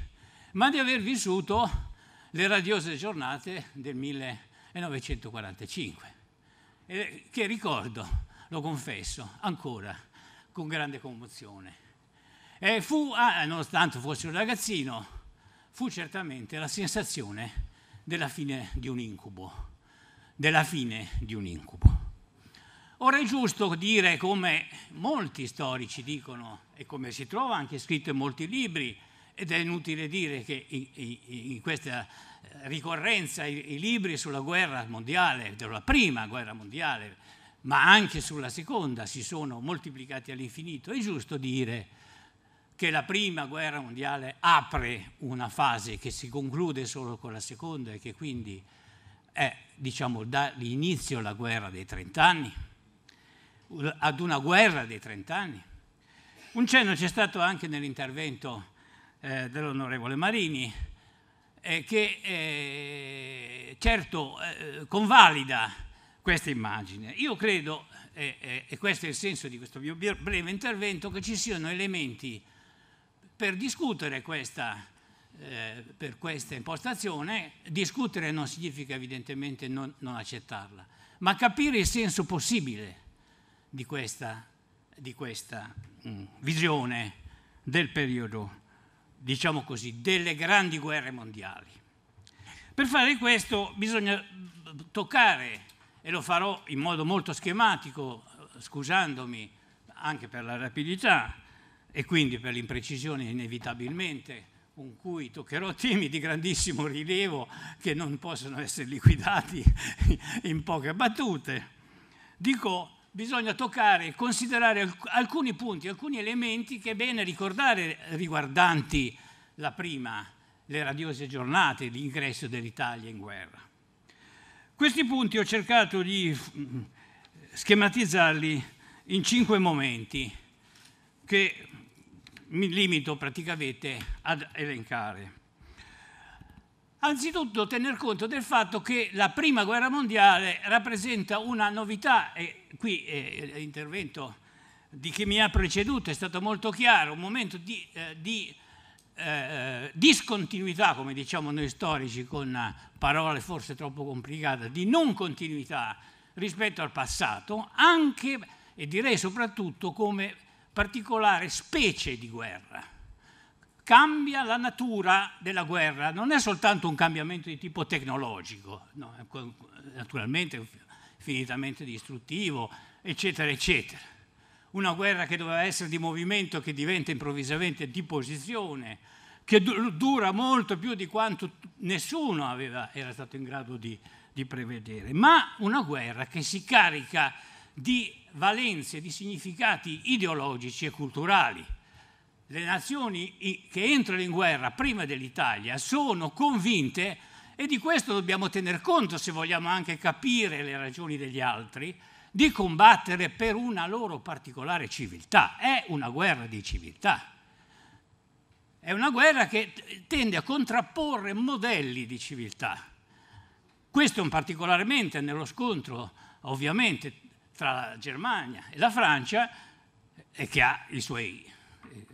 ma di aver vissuto le radiose giornate del 1945, che ricordo, lo confesso, ancora con grande commozione. E fu, ah, nonostante fosse un ragazzino, fu certamente la sensazione della fine di un incubo, della fine di un incubo. Ora è giusto dire, come molti storici dicono e come si trova anche scritto in molti libri, ed è inutile dire che in, in, in questa ricorrenza i, i libri sulla guerra mondiale, della prima guerra mondiale, ma anche sulla seconda si sono moltiplicati all'infinito, è giusto dire che la prima guerra mondiale apre una fase che si conclude solo con la seconda e che quindi è diciamo, dall'inizio alla guerra dei trent'anni, ad una guerra dei trent'anni. Un cenno c'è stato anche nell'intervento eh, dell'onorevole Marini, eh, che eh, certo eh, convalida questa immagine. Io credo, eh, eh, e questo è il senso di questo mio breve intervento, che ci siano elementi per discutere questa, per questa impostazione. Discutere non significa evidentemente non, non accettarla, ma capire il senso possibile di questa, di questa mm, visione del periodo diciamo così, delle grandi guerre mondiali. Per fare questo bisogna toccare, e lo farò in modo molto schematico, scusandomi anche per la rapidità e quindi per l'imprecisione inevitabilmente, con cui toccherò temi di grandissimo rilievo che non possono essere liquidati in poche battute. Dico bisogna toccare e considerare alcuni punti, alcuni elementi che è bene ricordare riguardanti la prima, le radiose giornate, l'ingresso dell'Italia in guerra. Questi punti ho cercato di schematizzarli in cinque momenti che mi limito praticamente ad elencare. Anzitutto tener conto del fatto che la Prima Guerra Mondiale rappresenta una novità, e qui eh, l'intervento di chi mi ha preceduto è stato molto chiaro, un momento di, eh, di eh, discontinuità, come diciamo noi storici con parole forse troppo complicate, di non continuità rispetto al passato, anche e direi soprattutto come particolare specie di guerra cambia la natura della guerra, non è soltanto un cambiamento di tipo tecnologico, no, naturalmente finitamente distruttivo, eccetera, eccetera. Una guerra che doveva essere di movimento che diventa improvvisamente di posizione, che dura molto più di quanto nessuno aveva, era stato in grado di, di prevedere, ma una guerra che si carica di valenze, di significati ideologici e culturali le nazioni che entrano in guerra prima dell'Italia sono convinte, e di questo dobbiamo tener conto se vogliamo anche capire le ragioni degli altri, di combattere per una loro particolare civiltà. È una guerra di civiltà. È una guerra che tende a contrapporre modelli di civiltà. Questo particolarmente nello scontro, ovviamente, tra la Germania e la Francia, e eh, che ha i suoi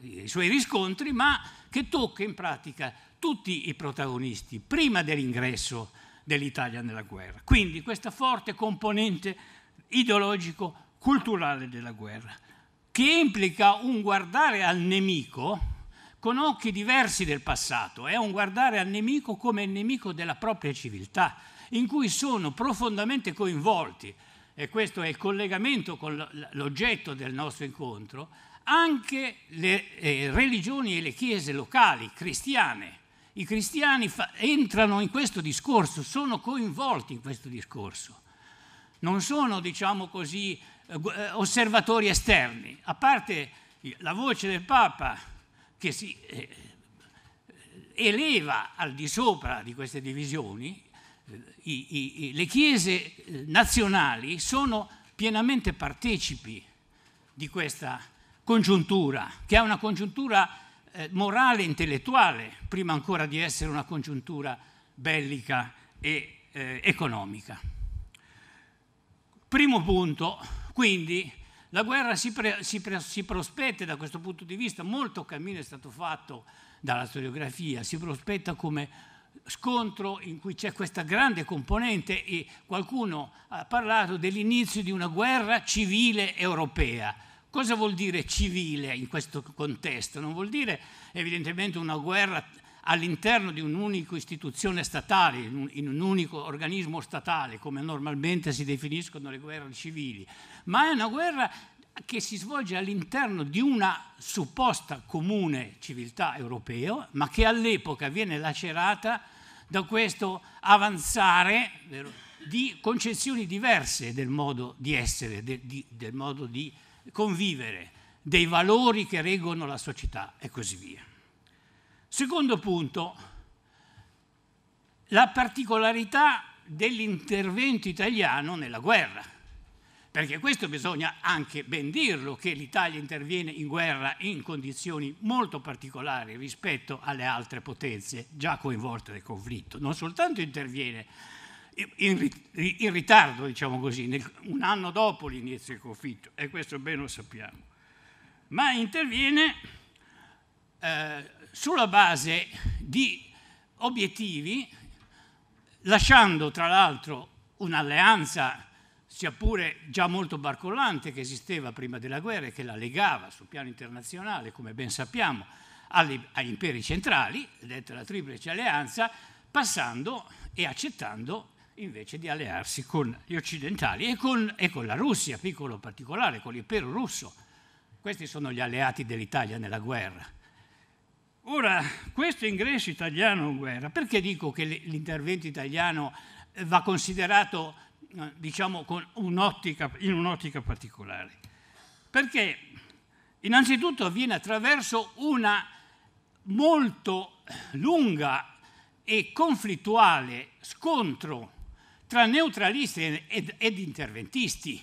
i suoi riscontri, ma che tocca in pratica tutti i protagonisti prima dell'ingresso dell'Italia nella guerra. Quindi questa forte componente ideologico-culturale della guerra, che implica un guardare al nemico con occhi diversi del passato, è un guardare al nemico come il nemico della propria civiltà, in cui sono profondamente coinvolti, e questo è il collegamento con l'oggetto del nostro incontro, anche le eh, religioni e le chiese locali cristiane. I cristiani entrano in questo discorso, sono coinvolti in questo discorso. Non sono, diciamo così, eh, eh osservatori esterni. A parte la voce del Papa che si eh, eh eleva al di sopra di queste divisioni, eh, i, i, i, le chiese nazionali sono pienamente partecipi di questa congiuntura, che è una congiuntura eh, morale e intellettuale, prima ancora di essere una congiuntura bellica e eh, economica. Primo punto, quindi la guerra si, pre, si, pre, si prospetta da questo punto di vista, molto cammino è stato fatto dalla storiografia, si prospetta come scontro in cui c'è questa grande componente e qualcuno ha parlato dell'inizio di una guerra civile europea Cosa vuol dire civile in questo contesto? Non vuol dire evidentemente una guerra all'interno di un'unica istituzione statale, in un unico organismo statale, come normalmente si definiscono le guerre civili, ma è una guerra che si svolge all'interno di una supposta comune civiltà europea, ma che all'epoca viene lacerata da questo avanzare di concezioni diverse del modo di essere, del, modo di convivere dei valori che reggono la società e così via. Secondo punto, la particolarità dell'intervento italiano nella guerra, perché questo bisogna anche ben dirlo, che l'Italia interviene in guerra in condizioni molto particolari rispetto alle altre potenze già coinvolte nel conflitto, non soltanto interviene, in, ritardo, diciamo così, un anno dopo l'inizio del conflitto, e questo ben lo sappiamo, ma interviene eh, sulla base di obiettivi, lasciando tra l'altro un'alleanza sia pure già molto barcollante che esisteva prima della guerra e che la legava sul piano internazionale, come ben sappiamo, agli imperi centrali, detta la Triplice Alleanza, passando e accettando invece di allearsi con gli occidentali e con, e con la Russia, piccolo particolare, con l'impero russo. Questi sono gli alleati dell'Italia nella guerra. Ora, questo ingresso italiano in guerra, perché dico che l'intervento italiano eh, va considerato, eh, diciamo, con un'ottica, in un'ottica particolare? Perché innanzitutto avviene attraverso una molto lunga e conflittuale scontro tra neutralisti ed, ed interventisti.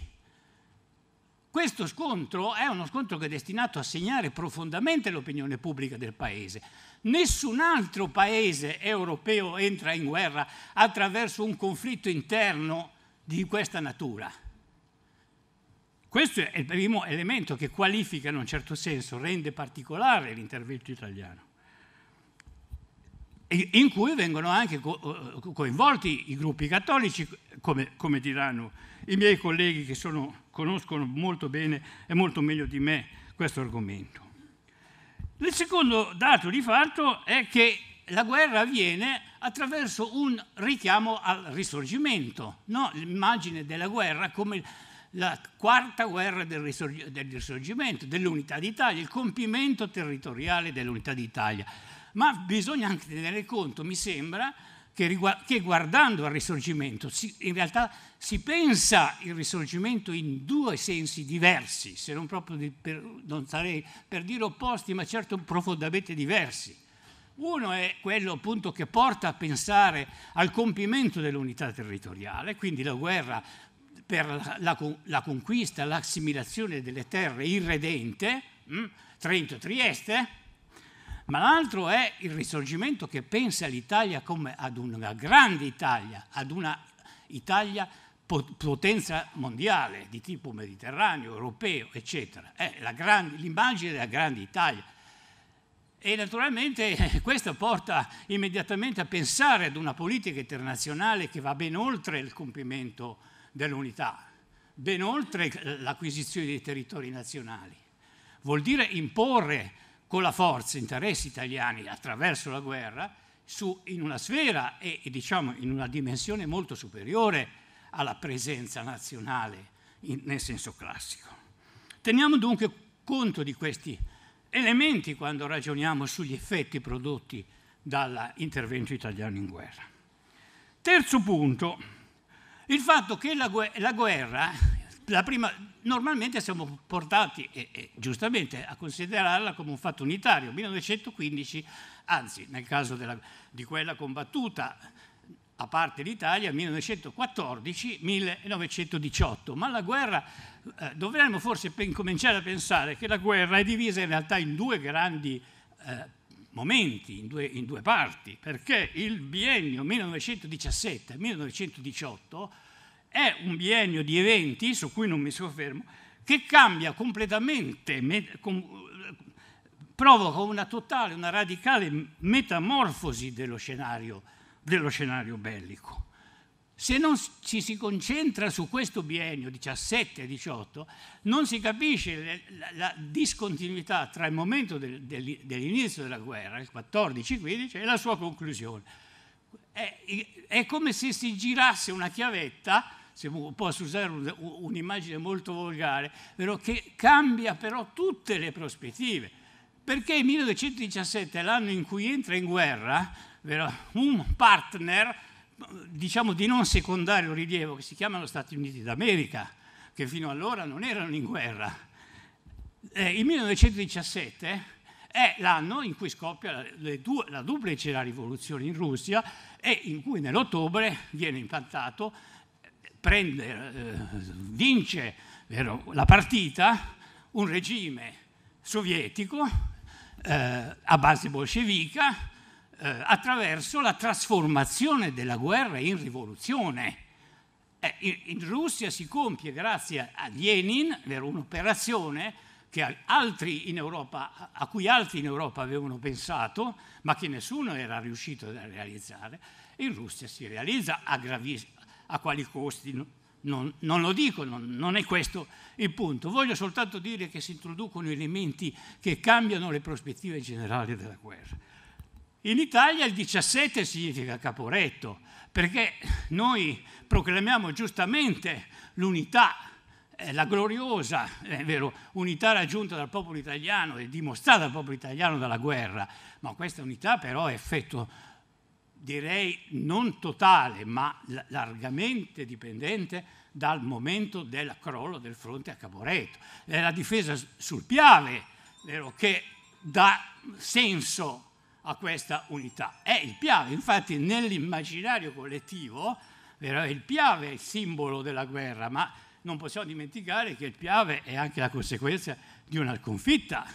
Questo scontro è uno scontro che è destinato a segnare profondamente l'opinione pubblica del Paese. Nessun altro Paese europeo entra in guerra attraverso un conflitto interno di questa natura. Questo è il primo elemento che qualifica in un certo senso, rende particolare l'intervento italiano in cui vengono anche eh, coinvolti i gruppi cattolici, come, come diranno i miei colleghi che sono, conoscono molto bene e molto meglio di me questo argomento. Il secondo dato di fatto è che la guerra avviene attraverso un richiamo al risorgimento, no? l'immagine della guerra come la quarta guerra del, risorg- del risorgimento, dell'unità d'Italia, il compimento territoriale dell'unità d'Italia ma bisogna anche tenere conto, mi sembra, che, guardando al risorgimento, in realtà si pensa il risorgimento in due sensi diversi, se non proprio di, per, non sarei, per dire opposti, ma certo profondamente diversi. Uno è quello appunto che porta a pensare al compimento dell'unità territoriale, quindi la guerra per la, la, la conquista, l'assimilazione delle terre irredente, hm, Trento-Trieste, ma l'altro è il risorgimento che pensa all'Italia come ad una grande Italia, ad una Italia potenza mondiale di tipo mediterraneo, europeo, eccetera. È l'immagine della grande Italia. E naturalmente eh, questo porta immediatamente a pensare ad una politica internazionale che va ben oltre il compimento dell'unità, ben oltre l'acquisizione dei territori nazionali. Vuol dire imporre con la forza interessi italiani attraverso la guerra su, in una sfera e, diciamo in una dimensione molto superiore alla presenza nazionale in, nel senso classico. Teniamo dunque conto di questi elementi quando ragioniamo sugli effetti prodotti dall'intervento italiano in guerra. Terzo punto, il fatto che la, la guerra la prima, normalmente siamo portati, e, e, giustamente, a considerarla come un fatto unitario. 1915, anzi, nel caso della, di quella combattuta, a parte l'Italia, 1914-1918. Ma la guerra, eh, dovremmo forse cominciare a pensare che la guerra è divisa in realtà in due grandi eh, momenti, in due, in due parti, perché il biennio 1917-1918 è un biennio di eventi, su cui non mi soffermo, che cambia completamente, provoca una totale, una radicale metamorfosi dello scenario, dello scenario bellico. Se non ci si concentra su questo biennio 17-18, non si capisce la, la, discontinuità tra il momento del, del, dell'inizio della guerra, il 14-15, e la sua conclusione. È, è come se si girasse una chiavetta se posso usare un'immagine molto volgare, però che cambia però tutte le prospettive. Perché il 1917 è l'anno in cui entra in guerra vero? un partner, diciamo di non secondario rilievo, che si chiamano Stati Uniti d'America, che fino allora non erano in guerra. Eh, il 1917 è l'anno in cui scoppia la duplice rivoluzione in Russia e in cui nell'ottobre viene impantato prende, eh, vince vero, la partita un regime sovietico eh, a base bolscevica eh, attraverso la trasformazione della guerra in rivoluzione. Eh, in, in, Russia si compie, grazie a Lenin, un'operazione Europa, a cui altri in Europa avevano pensato, ma che nessuno era riuscito a realizzare. In Russia si realizza a, gravi, a quali costi, no? non, non, lo dico, non, non è questo il punto. Voglio soltanto dire che si introducono elementi che cambiano le prospettive generali della guerra. In Italia il 17 significa caporetto, perché noi proclamiamo giustamente l'unità eh, la gloriosa è vero, unità raggiunta dal popolo italiano e dimostrata dal popolo italiano dalla guerra, ma questa unità però è effetto direi non totale, ma largamente dipendente dal momento del crollo del fronte a Caporetto. È la difesa sul Piave vero, che dà senso a questa unità. È il Piave, infatti nell'immaginario collettivo vero, il Piave è il simbolo della guerra, ma non possiamo dimenticare che il Piave è anche la conseguenza di una sconfitta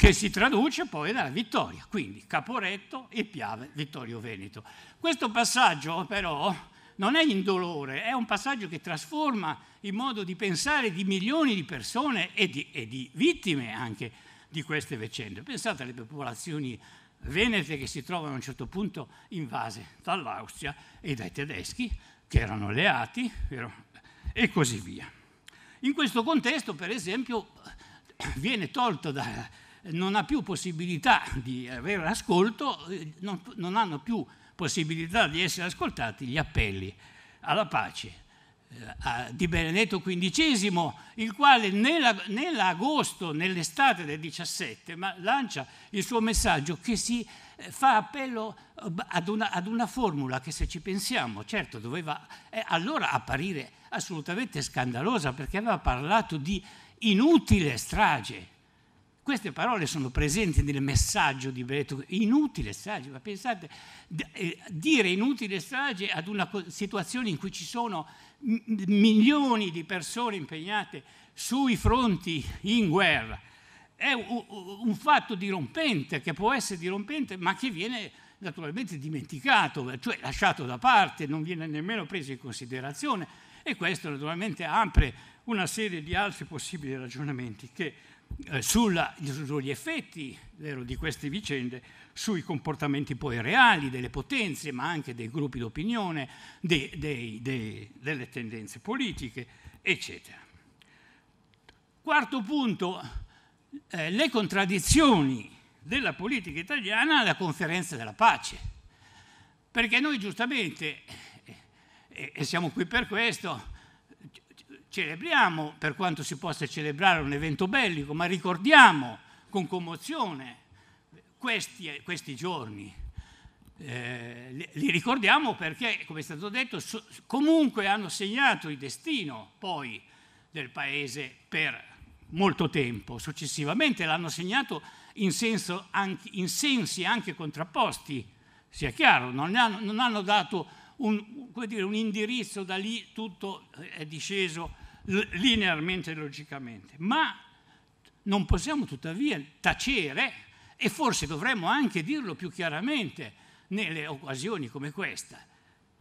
che si traduce poi nella vittoria, quindi Caporetto e Piave Vittorio Veneto. Questo passaggio però non è indolore, è un passaggio che trasforma il modo di pensare di milioni di persone e di, e di vittime anche di queste vicende. Pensate alle popolazioni venete che si trovano a un certo punto invase dall'Austria e dai tedeschi, che erano alleati, e così via. In questo contesto, per esempio, viene tolto da, non ha più possibilità di avere ascolto, eh, non, non hanno più possibilità di essere ascoltati gli appelli alla pace eh, di Benedetto XV, il quale nell'agosto, nell'estate del 17, lancia il suo messaggio che si eh, fa appello ad una, ad una formula che se ci pensiamo, certo, doveva eh, allora apparire assolutamente scandalosa perché aveva parlato di inutile strage, queste parole sono presenti nel messaggio di Benedetto, inutile strage, ma pensate, eh, dire inutile strage ad una situazione in cui ci sono milioni di persone impegnate sui fronti in guerra, è un fatto dirompente, che può essere dirompente, ma che viene naturalmente dimenticato, cioè lasciato da parte, non viene nemmeno preso in considerazione e questo naturalmente apre una serie di altri possibili ragionamenti che eh, sulla, sugli effetti vero, di queste vicende sui comportamenti poi reali delle potenze, ma anche dei gruppi d'opinione, dei, dei, dei, delle tendenze politiche, eccetera. Quarto punto, eh, le contraddizioni della politica italiana alla conferenza della pace, perché noi giustamente, eh, e, e siamo qui per questo, Celebriamo, per quanto si possa celebrare un evento bellico, ma ricordiamo con commozione questi, questi giorni. Eh, li ricordiamo perché, come è stato detto, so, comunque hanno segnato il destino poi del Paese per molto tempo. Successivamente l'hanno segnato in, anche, in sensi anche contrapposti, sia chiaro, non hanno, non hanno dato un, dire, un, indirizzo, da lì tutto eh, è disceso linearmente e logicamente, ma non possiamo tuttavia tacere e forse dovremmo anche dirlo più chiaramente nelle occasioni come questa,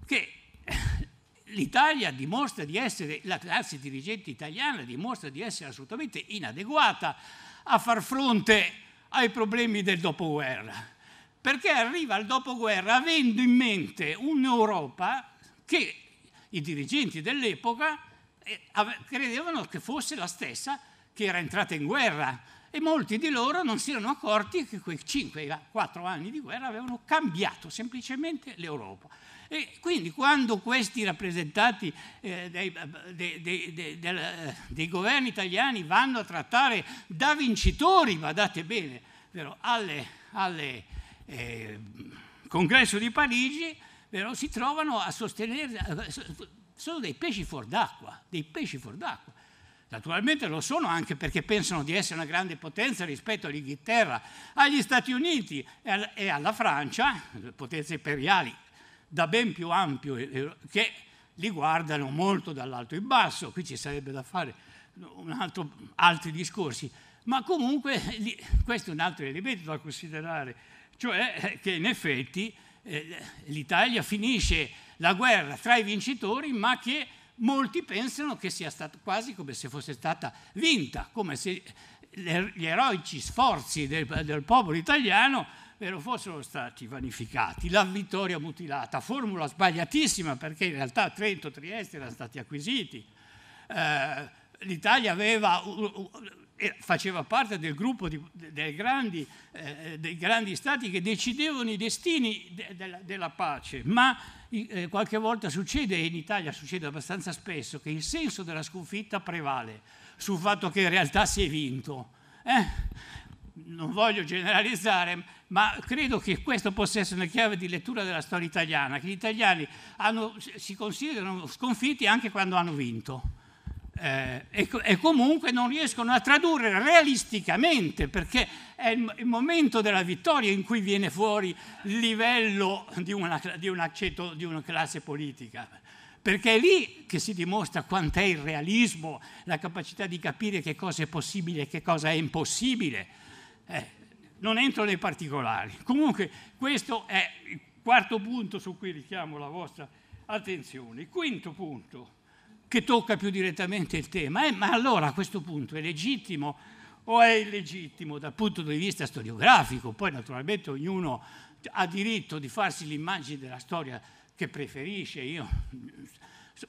che l'Italia dimostra di essere, la classe dirigente italiana dimostra di essere assolutamente inadeguata a far fronte ai problemi del dopoguerra, perché arriva al dopoguerra avendo in mente un'Europa che i dirigenti dell'epoca credevano che fosse la stessa che era entrata in guerra e molti di loro non si erano accorti che quei 5-4 anni di guerra avevano cambiato semplicemente l'Europa. E quindi quando questi rappresentanti eh, dei, dei, eh, dei, eh, dei, governi italiani vanno a trattare da vincitori, badate bene, al eh, congresso di Parigi, però, si trovano a sostenere, eh, sono dei pesci fuor d'acqua, dei pesci fuor d'acqua. Naturalmente lo sono anche perché pensano di essere una grande potenza rispetto all'Inghilterra, agli Stati Uniti e alla Francia, potenze imperiali da ben più ampio, eh, che li guardano molto dall'alto in basso. Qui ci sarebbe da fare altro, altri discorsi, ma comunque eh, questo è un altro elemento da considerare, cioè eh, che in effetti l'Italia finisce la guerra tra i vincitori, ma che molti pensano che sia stata quasi come se fosse stata vinta, come se gli eroici sforzi del, del popolo italiano vero, fossero stati vanificati, la vittoria mutilata, formula sbagliatissima perché in realtà Trento e Trieste erano stati acquisiti, eh, l'Italia aveva faceva parte del gruppo di, dei, grandi, eh, dei, grandi, stati che decidevano i destini de, de, della pace, ma eh, qualche volta succede, e in Italia succede abbastanza spesso, che il senso della sconfitta prevale sul fatto che in realtà si è vinto. Eh? non voglio generalizzare, ma credo che questa possa essere una chiave di lettura della storia italiana, che gli italiani hanno, si considerano sconfitti anche quando hanno vinto eh, e, e, comunque non riescono a tradurre realisticamente perché è il, il, momento della vittoria in cui viene fuori il livello di una, di un aceto, di una classe politica. Perché è lì che si dimostra quant'è il realismo, la capacità di capire che cosa è possibile e che cosa è impossibile. Eh, non entro nei particolari. Comunque questo è il quarto punto su cui richiamo la vostra attenzione. quinto punto che tocca più direttamente il tema. Eh, ma allora a questo punto è legittimo o è illegittimo dal punto di vista storiografico? Poi naturalmente ognuno ha diritto di farsi l'immagine della storia che preferisce. Io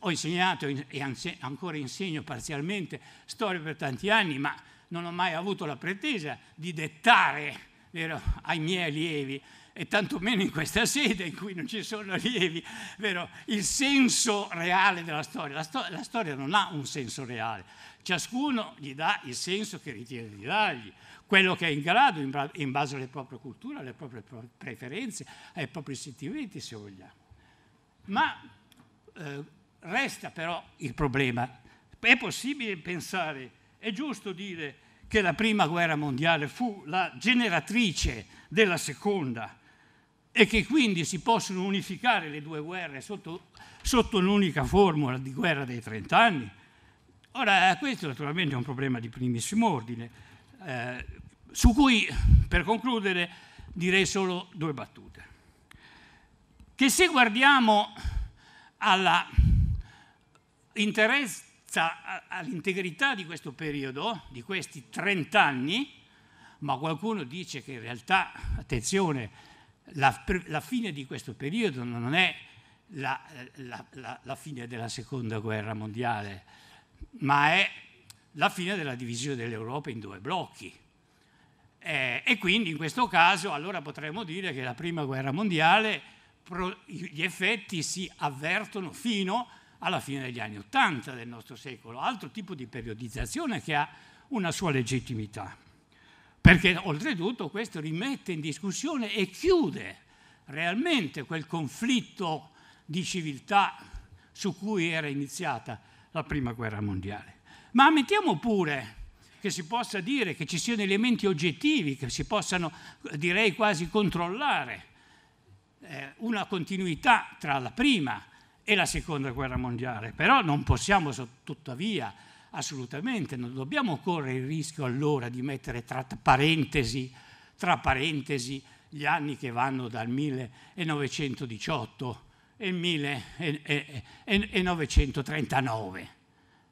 ho insegnato e ancora insegno parzialmente storia per tanti anni, ma non ho mai avuto la pretesa di dettare vero, ai miei allievi e tantomeno in questa sede in cui non ci sono allievi, vero? il senso reale della storia. La, sto- la, storia non ha un senso reale, ciascuno gli dà il senso che ritiene di dargli, quello che è in grado in, bra- in base alle proprie culture, alle proprie pro- preferenze, ai propri sentimenti se vogliamo. Ma eh, resta però il problema, è possibile pensare, è giusto dire che la prima guerra mondiale fu la generatrice della seconda e che quindi si possono unificare le due guerre sotto, sotto un'unica formula di guerra dei trent'anni. Ora, questo naturalmente è un problema di primissimo ordine, eh, su cui, per concludere, direi solo due battute. Che se guardiamo alla interessa all'integrità di questo periodo, di questi trent'anni, ma qualcuno dice che in realtà, attenzione, la, la fine di questo periodo non è la, la, la fine della seconda guerra mondiale, ma è la fine della divisione dell'Europa in due blocchi. Eh, e quindi in questo caso allora potremmo dire che la prima guerra mondiale pro, gli effetti si avvertono fino alla fine degli anni Ottanta del nostro secolo, altro tipo di periodizzazione che ha una sua legittimità perché oltretutto questo rimette in discussione e chiude realmente quel conflitto di civiltà su cui era iniziata la Prima Guerra Mondiale. Ma ammettiamo pure che si possa dire che ci siano elementi oggettivi che si possano, direi quasi, controllare eh, una continuità tra la prima e la seconda guerra mondiale, però non possiamo tuttavia Assolutamente, non dobbiamo correre il rischio allora di mettere tra parentesi, tra parentesi gli anni che vanno dal 1918 e 1939.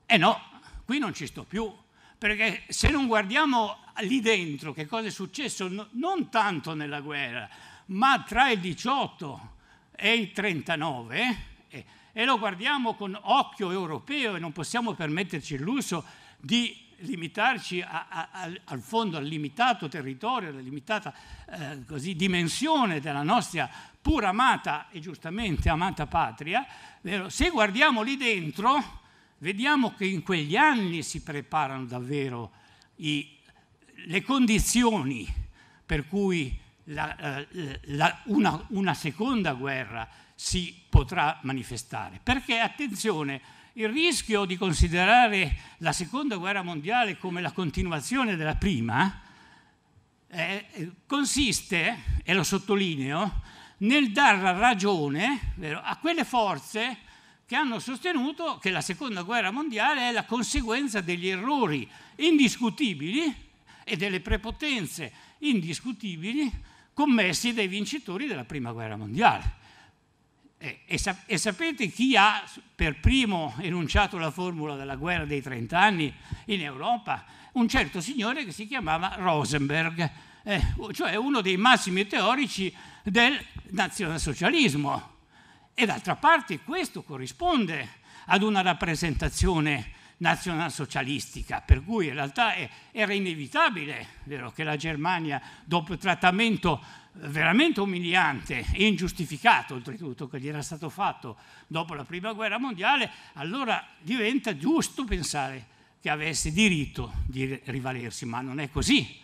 E eh no, qui non ci sto più, perché se non guardiamo lì dentro che cosa è successo, non tanto nella guerra, ma tra il 18 e il 39, eh, e lo guardiamo con occhio europeo e non possiamo permetterci il lusso di limitarci a, a, a, al fondo, al limitato territorio, alla limitata eh, così, dimensione della nostra pur amata e giustamente amata patria, se guardiamo lì dentro vediamo che in quegli anni si preparano davvero i, le condizioni per cui la, eh, la, una, una seconda guerra si potrà manifestare. Perché, attenzione, il rischio di considerare la seconda guerra mondiale come la continuazione della prima eh, eh, consiste, e lo sottolineo, nel dar ragione vero, a quelle forze che hanno sostenuto che la seconda guerra mondiale è la conseguenza degli errori indiscutibili e delle prepotenze indiscutibili commessi dai vincitori della prima guerra mondiale. Eh, e, e, sapete chi ha per primo enunciato la formula della guerra dei trent'anni in Europa? Un certo signore che si chiamava Rosenberg, eh, cioè uno dei massimi teorici del nazionalsocialismo. E d'altra parte questo corrisponde ad una rappresentazione nazionalsocialistica, per cui in realtà è, era inevitabile vero, che la Germania, dopo il trattamento veramente umiliante e ingiustificato oltretutto che gli era stato fatto dopo la prima guerra mondiale, allora diventa giusto pensare che avesse diritto di rivalersi, ma non è così.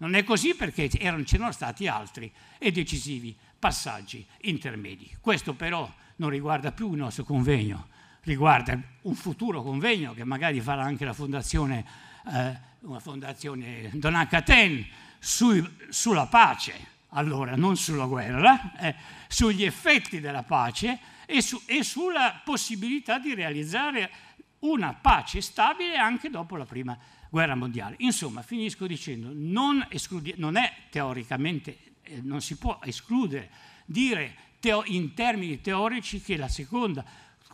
Non è così perché c'erano stati altri e decisivi passaggi intermedi. Questo però non riguarda più il nostro convegno, riguarda un futuro convegno che magari farà anche la fondazione, eh, una fondazione Don H. sulla pace allora non sulla guerra, eh, sugli effetti della pace e, su, e sulla possibilità di realizzare una pace stabile anche dopo la prima guerra mondiale. Insomma, finisco dicendo, non, escludi- non è teoricamente, eh, non si può escludere, dire teo- in termini teorici che la seconda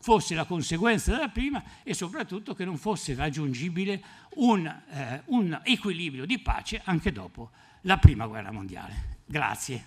fosse la conseguenza della prima e soprattutto che non fosse raggiungibile un, eh, un equilibrio di pace anche dopo la prima guerra mondiale. Grazie.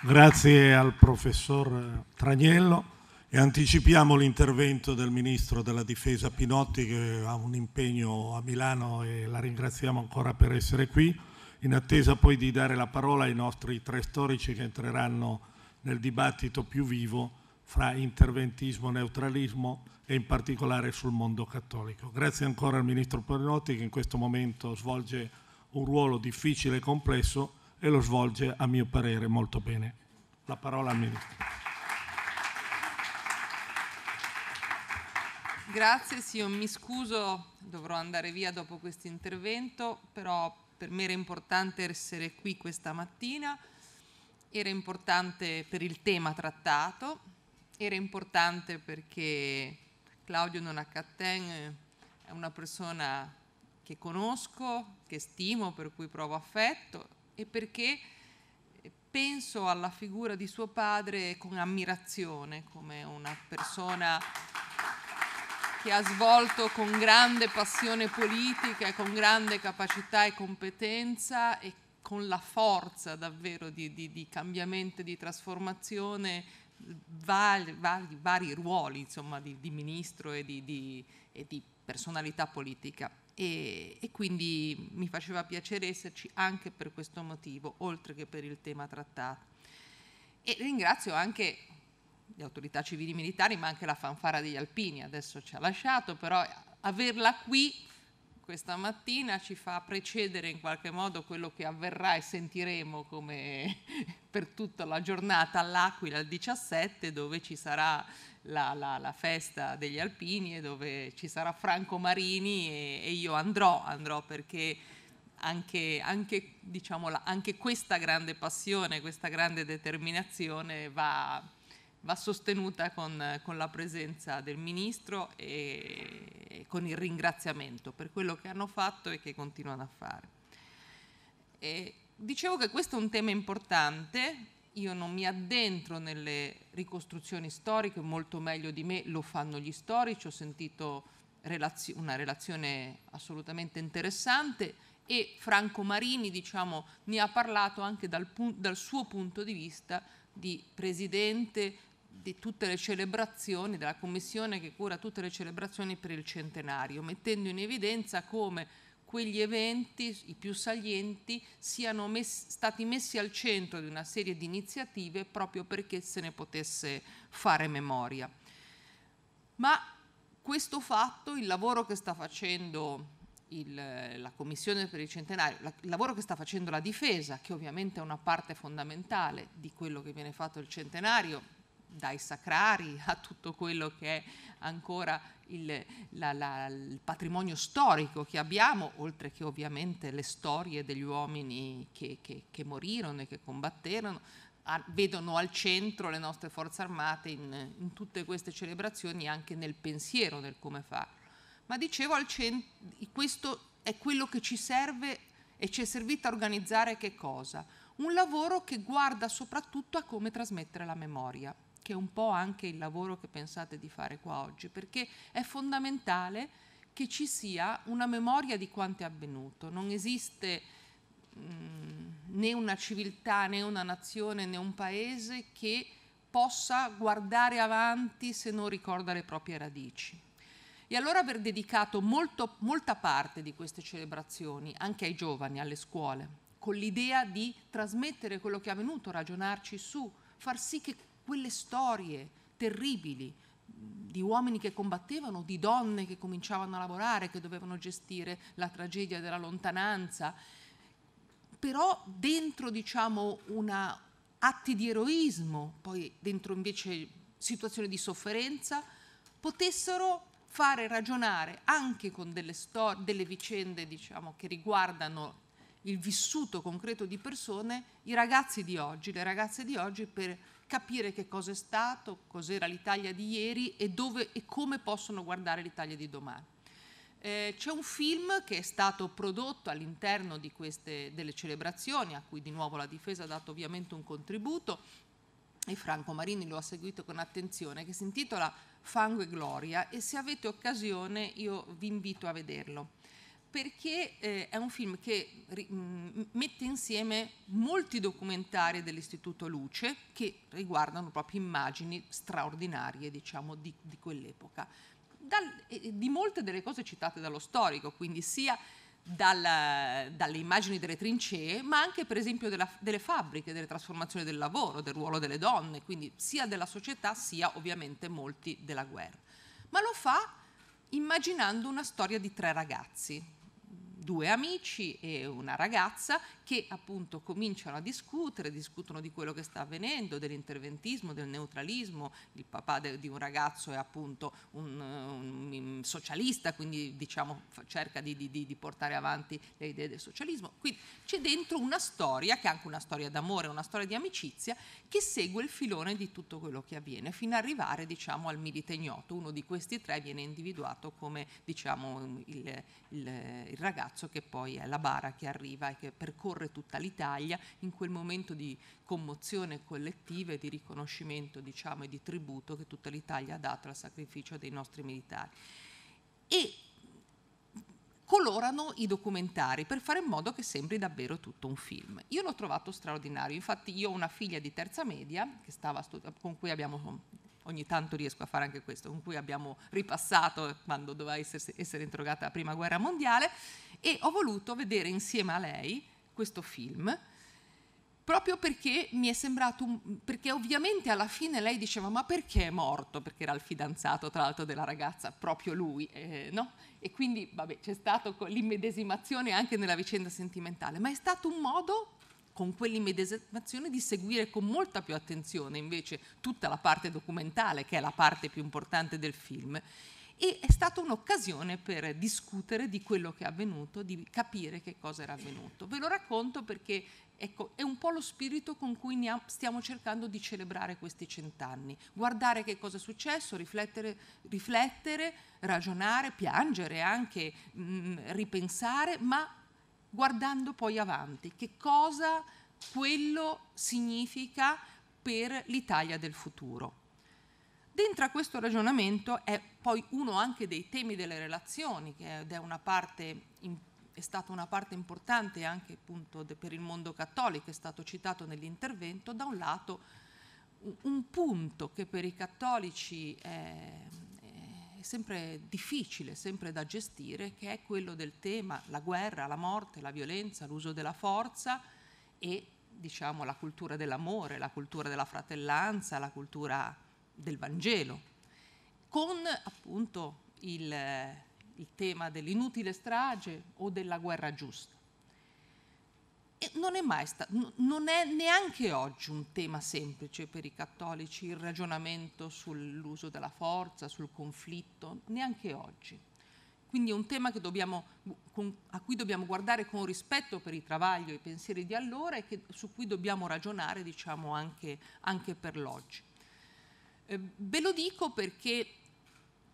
Grazie al professor Tragnello e anticipiamo l'intervento del ministro della difesa Pinotti che ha un impegno a Milano e la ringraziamo ancora per essere qui, in attesa poi di dare la parola ai nostri tre storici che entreranno nel dibattito più vivo fra interventismo, neutralismo e in particolare sul mondo cattolico. Grazie ancora al Ministro Pernotti che in questo momento svolge un ruolo difficile e complesso e lo svolge a mio parere molto bene. La parola al Ministro. Grazie, sì, io mi scuso, dovrò andare via dopo questo intervento, però per me era importante essere qui questa mattina, era importante per il tema trattato, era importante perché Claudio Nonacatten è una persona che conosco, che stimo, per cui provo affetto e perché penso alla figura di suo padre con ammirazione, come una persona che ha svolto con grande passione politica con grande capacità e competenza e con la forza davvero di, di, di cambiamento e di trasformazione vari, vari, vari ruoli insomma, di, di, ministro e di, di, e di personalità politica. E, e, quindi mi faceva piacere esserci anche per questo motivo, oltre che per il tema trattato. E ringrazio anche le autorità civili militari, ma anche la fanfara degli alpini, adesso ci ha lasciato, però averla qui questa mattina ci fa precedere in qualche modo quello che avverrà e sentiremo come per tutta la giornata all'Aquila il 17 dove ci sarà la, la, la, festa degli alpini e dove ci sarà Franco Marini e, e io andrò, andrò perché anche, anche, diciamo, anche questa grande passione, questa grande determinazione va va sostenuta con, con la presenza del Ministro e, e con il ringraziamento per quello che hanno fatto e che continuano a fare. E dicevo che questo è un tema importante, io non mi addentro nelle ricostruzioni storiche, molto meglio di me lo fanno gli storici, ho sentito relazio una relazione assolutamente interessante e Franco Marini diciamo, ne ha parlato anche dal, dal suo punto di vista di presidente di tutte le celebrazioni, della commissione che cura tutte le celebrazioni per il centenario, mettendo in evidenza come quegli eventi, i più salienti, siano messi, stati messi al centro di una serie di iniziative proprio perché se ne potesse fare memoria. Ma questo fatto, il lavoro che sta facendo il, la Commissione per il Centenario, la, il lavoro che sta facendo la difesa, che ovviamente è una parte fondamentale di quello che viene fatto il centenario, dai sacrari a tutto quello che è ancora il, la, la, il, patrimonio storico che abbiamo, oltre che ovviamente le storie degli uomini che, che, che morirono e che combatterono, a, vedono al centro le nostre forze armate in, in tutte queste celebrazioni, anche nel pensiero del come farlo. Ma dicevo, centro, questo è quello che ci serve e ci è servito a organizzare che cosa? Un lavoro che guarda soprattutto a come trasmettere la memoria che è un po' anche il lavoro che pensate di fare qua oggi, perché è fondamentale che ci sia una memoria di quanto è avvenuto. Non esiste mm, né una civiltà, né una nazione, né un paese che possa guardare avanti se non ricorda le proprie radici. E allora aver dedicato molto, molta parte di queste celebrazioni anche ai giovani, alle scuole, con l'idea di trasmettere quello che è avvenuto, ragionarci su, far sì che quelle storie terribili mm, di uomini che combattevano, di donne che cominciavano a lavorare, che dovevano gestire la tragedia della lontananza, però dentro diciamo una, atti di eroismo, poi dentro invece situazioni di sofferenza, potessero fare ragionare anche con delle, delle vicende diciamo, che riguardano il vissuto concreto di persone i ragazzi di oggi, le ragazze di oggi per capire che cosa è stato, cos'era l'Italia di ieri e dove e come possono guardare l'Italia di domani. Eh, c'è un film che è stato prodotto all'interno di delle celebrazioni, a cui di nuovo la difesa ha dato ovviamente un contributo e Franco Marini lo ha seguito con attenzione, che si intitola Fango e Gloria e se avete occasione io vi invito a vederlo perché eh, è un film che mette insieme molti documentari dell'Istituto Luce che riguardano proprio immagini straordinarie diciamo, di, di quell'epoca, di molte delle cose citate dallo storico, quindi sia dalla, dalle immagini delle trincee, ma anche per esempio della, delle fabbriche, delle trasformazioni del lavoro, del ruolo delle donne, quindi sia della società sia ovviamente molti della guerra. Ma lo fa immaginando una storia di tre ragazzi, due amici e una ragazza che appunto cominciano a discutere, discutono di quello che sta avvenendo, dell'interventismo, del neutralismo, il papà de, di un ragazzo è appunto un, un, un socialista, quindi diciamo cerca di, di, di, portare avanti le idee del socialismo, quindi c'è dentro una storia che è anche una storia d'amore, una storia di amicizia che segue il filone di tutto quello che avviene fino ad arrivare diciamo al milite ignoto, uno di questi tre viene individuato come diciamo il, il, il ragazzo ragazzo che poi è la bara che arriva e che percorre tutta l'Italia in quel momento di commozione collettiva e di riconoscimento diciamo, e di tributo che tutta l'Italia ha dato al sacrificio dei nostri militari. E colorano i documentari per fare in modo che sembri davvero tutto un film. Io l'ho trovato straordinario, infatti io ho una figlia di terza media stava, con cui abbiamo ogni tanto riesco a fare anche questo, con cui abbiamo ripassato quando doveva essere, essere interrogata la prima guerra mondiale, e ho voluto vedere insieme a lei questo film, proprio perché mi è sembrato, un, perché ovviamente alla fine lei diceva ma perché è morto? Perché era il fidanzato tra l'altro della ragazza, proprio lui, eh, no? E quindi vabbè c'è stata l'immedesimazione anche nella vicenda sentimentale, ma è stato un modo con quell'immedesimazione di seguire con molta più attenzione invece tutta la parte documentale, che è la parte più importante del film. E è stata un'occasione per discutere di quello che è avvenuto, di capire che cosa era avvenuto. Ve lo racconto perché Ecco, è un po' lo spirito con cui stiamo cercando di celebrare questi cent'anni. Guardare che cosa è successo, riflettere, riflettere ragionare, piangere anche, mh, mm, ripensare, ma guardando poi avanti, che cosa quello significa per l'Italia del futuro. Dentro a questo ragionamento è poi uno anche dei temi delle relazioni, che è, parte, è stata una parte importante anche per il mondo cattolico, è stato citato nell'intervento, da un lato un punto che per i cattolici è sempre difficile, sempre da gestire, che è quello del tema la guerra, la morte, la violenza, l'uso della forza e diciamo la cultura dell'amore, la cultura della fratellanza, la cultura del Vangelo, con appunto il, il tema dell'inutile strage o della guerra giusta non è mai stato, non è neanche oggi un tema semplice per i cattolici il ragionamento sull'uso della forza, sul conflitto, neanche oggi. Quindi è un tema dobbiamo, con, a cui dobbiamo guardare con rispetto per il travaglio e i pensieri di allora e che, su cui dobbiamo ragionare diciamo, anche, anche per l'oggi. Eh, ve lo dico perché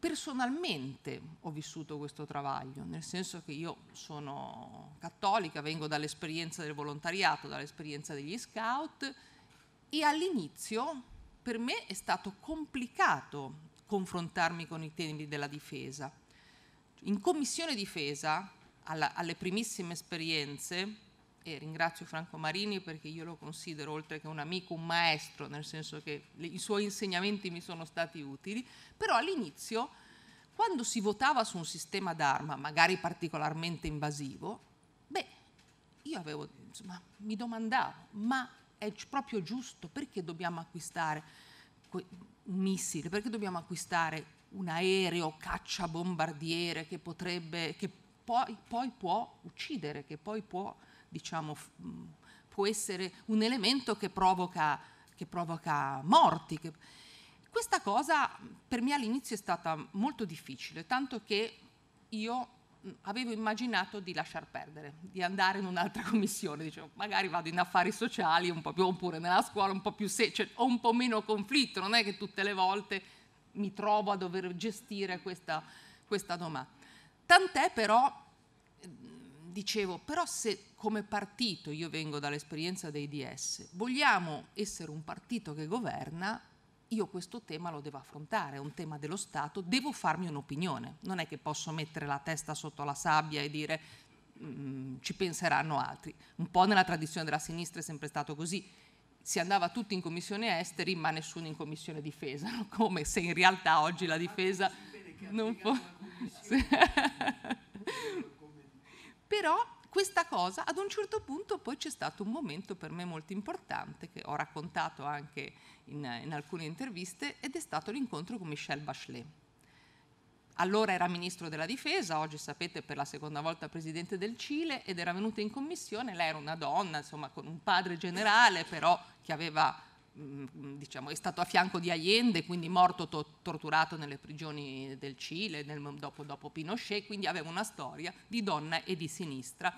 personalmente ho vissuto questo travaglio, nel senso che io sono cattolica, vengo dall'esperienza del volontariato, dall'esperienza degli scout e all'inizio per me è stato complicato confrontarmi con i temi della difesa. In commissione difesa, alla, alle primissime esperienze, e ringrazio Franco Marini perché io lo considero oltre che un amico, un maestro, nel senso che i suoi insegnamenti mi sono stati utili, però all'inizio quando si votava su un sistema d'arma, magari particolarmente invasivo, beh, io avevo, insomma, mi domandavo, ma è proprio giusto perché dobbiamo acquistare un missile, perché dobbiamo acquistare un aereo cacciabombardiere che potrebbe, che poi, poi può uccidere, che poi può diciamo, mm, può essere un elemento che provoca, che provoca morti. Che... Questa cosa mm, per me all'inizio è stata molto difficile, tanto che io mm, avevo immaginato di lasciar perdere, di andare in un'altra commissione, dicevo magari vado in affari sociali un po' più, oppure nella scuola un po' più se, cioè, ho un po' meno conflitto, non è che tutte le volte mi trovo a dover gestire questa, questa domanda. Tant'è però dicevo, però se come partito, io vengo dall'esperienza dei DS, vogliamo essere un partito che governa, io questo tema lo devo affrontare, è un tema dello Stato, devo farmi un'opinione, non è che posso mettere la testa sotto la sabbia e dire mm, ci penseranno altri. Un po' nella tradizione della sinistra è sempre stato così, si andava tutti in commissione esteri ma nessuno in commissione difesa, no? come se in realtà oggi la difesa non fosse... però questa cosa ad un certo punto poi c'è stato un momento per me molto importante che ho raccontato anche in, in alcune interviste ed è stato l'incontro con Michel Bachelet. Allora era ministro della difesa, oggi sapete per la seconda volta presidente del Cile ed era venuta in commissione, lei era una donna, insomma con un padre generale però che aveva Mm, mm, diciamo, è stato a fianco di Allende, quindi morto to- torturato nelle prigioni del Cile nel, dopo, dopo Pinochet, quindi aveva una storia di donna e di sinistra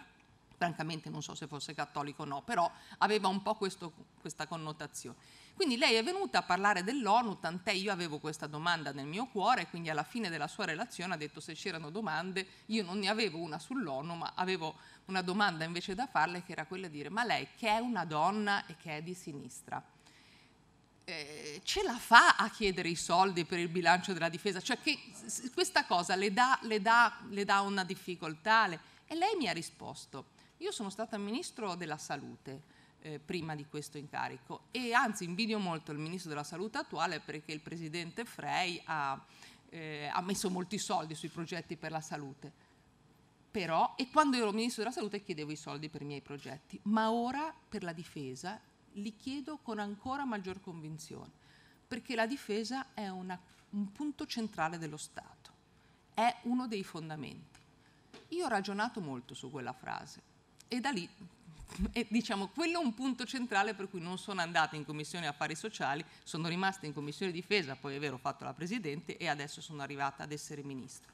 francamente non so se fosse cattolico o no, però aveva un po' questo, questa connotazione. Quindi lei è venuta a parlare dell'ONU, tant'è io avevo questa domanda nel mio cuore, quindi alla fine della sua relazione ha detto se c'erano domande, io non ne avevo una sull'ONU, ma avevo una domanda invece da farle che era quella di dire ma lei che è una donna e che è di sinistra, eh, ce la fa a chiedere i soldi per il bilancio della difesa? Cioè che questa cosa le dà, le dà, le dà una difficoltà? Le... E lei mi ha risposto, io sono stata ministro della salute eh, prima di questo incarico e anzi invidio molto il ministro della salute attuale perché il presidente Frey ha, eh, ha messo molti soldi sui progetti per la salute. Però, e quando ero ministro della salute chiedevo i soldi per i miei progetti, ma ora per la difesa li chiedo con ancora maggior convinzione, perché la difesa è una, un punto centrale dello Stato, è uno dei fondamenti. Io ho ragionato molto su quella frase e da lì, e diciamo, quello è un punto centrale per cui non sono andata in Commissione Affari Sociali, sono rimasta in Commissione Difesa, poi è vero ho fatto la Presidente e adesso sono arrivata ad essere Ministro.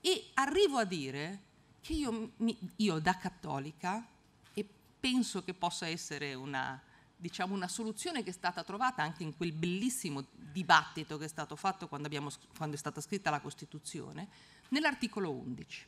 E arrivo a dire che io, io da cattolica, e penso che possa essere una, diciamo, una soluzione che è stata trovata anche in quel bellissimo dibattito che è stato fatto quando, abbiamo, quando è stata scritta la Costituzione, nell'articolo 11.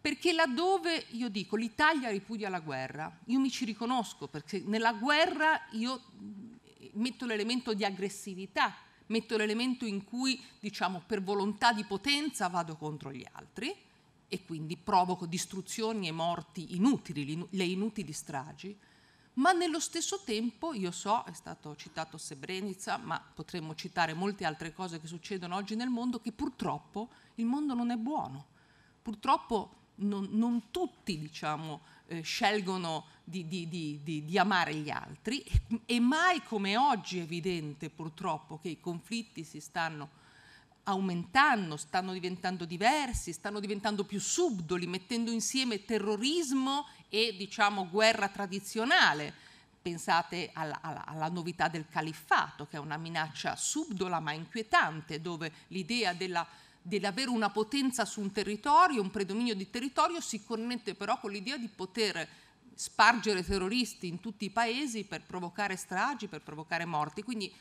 Perché laddove io dico l'Italia ripudia la guerra, io mi ci riconosco perché nella guerra io mm, metto l'elemento di aggressività, metto l'elemento in cui, diciamo, per volontà di potenza vado contro gli altri e quindi provoco distruzioni e morti inutili, le inutili stragi ma nello stesso tempo io so, è stato citato Srebrenica, ma potremmo citare molte altre cose che succedono oggi nel mondo, che purtroppo il mondo non è buono. Purtroppo non, non tutti diciamo, eh, scelgono di, di, di, di, amare gli altri e, e mai come oggi è evidente purtroppo che i conflitti si stanno aumentando, stanno diventando diversi, stanno diventando più subdoli, mettendo insieme terrorismo e diciamo guerra tradizionale. Pensate alla, alla, alla, novità del califfato, che è una minaccia subdola ma inquietante, dove l'idea dell'avere una potenza su un territorio, un predominio di territorio, si connette però con l'idea di poter spargere terroristi in tutti i paesi per provocare stragi, per provocare morti. Quindi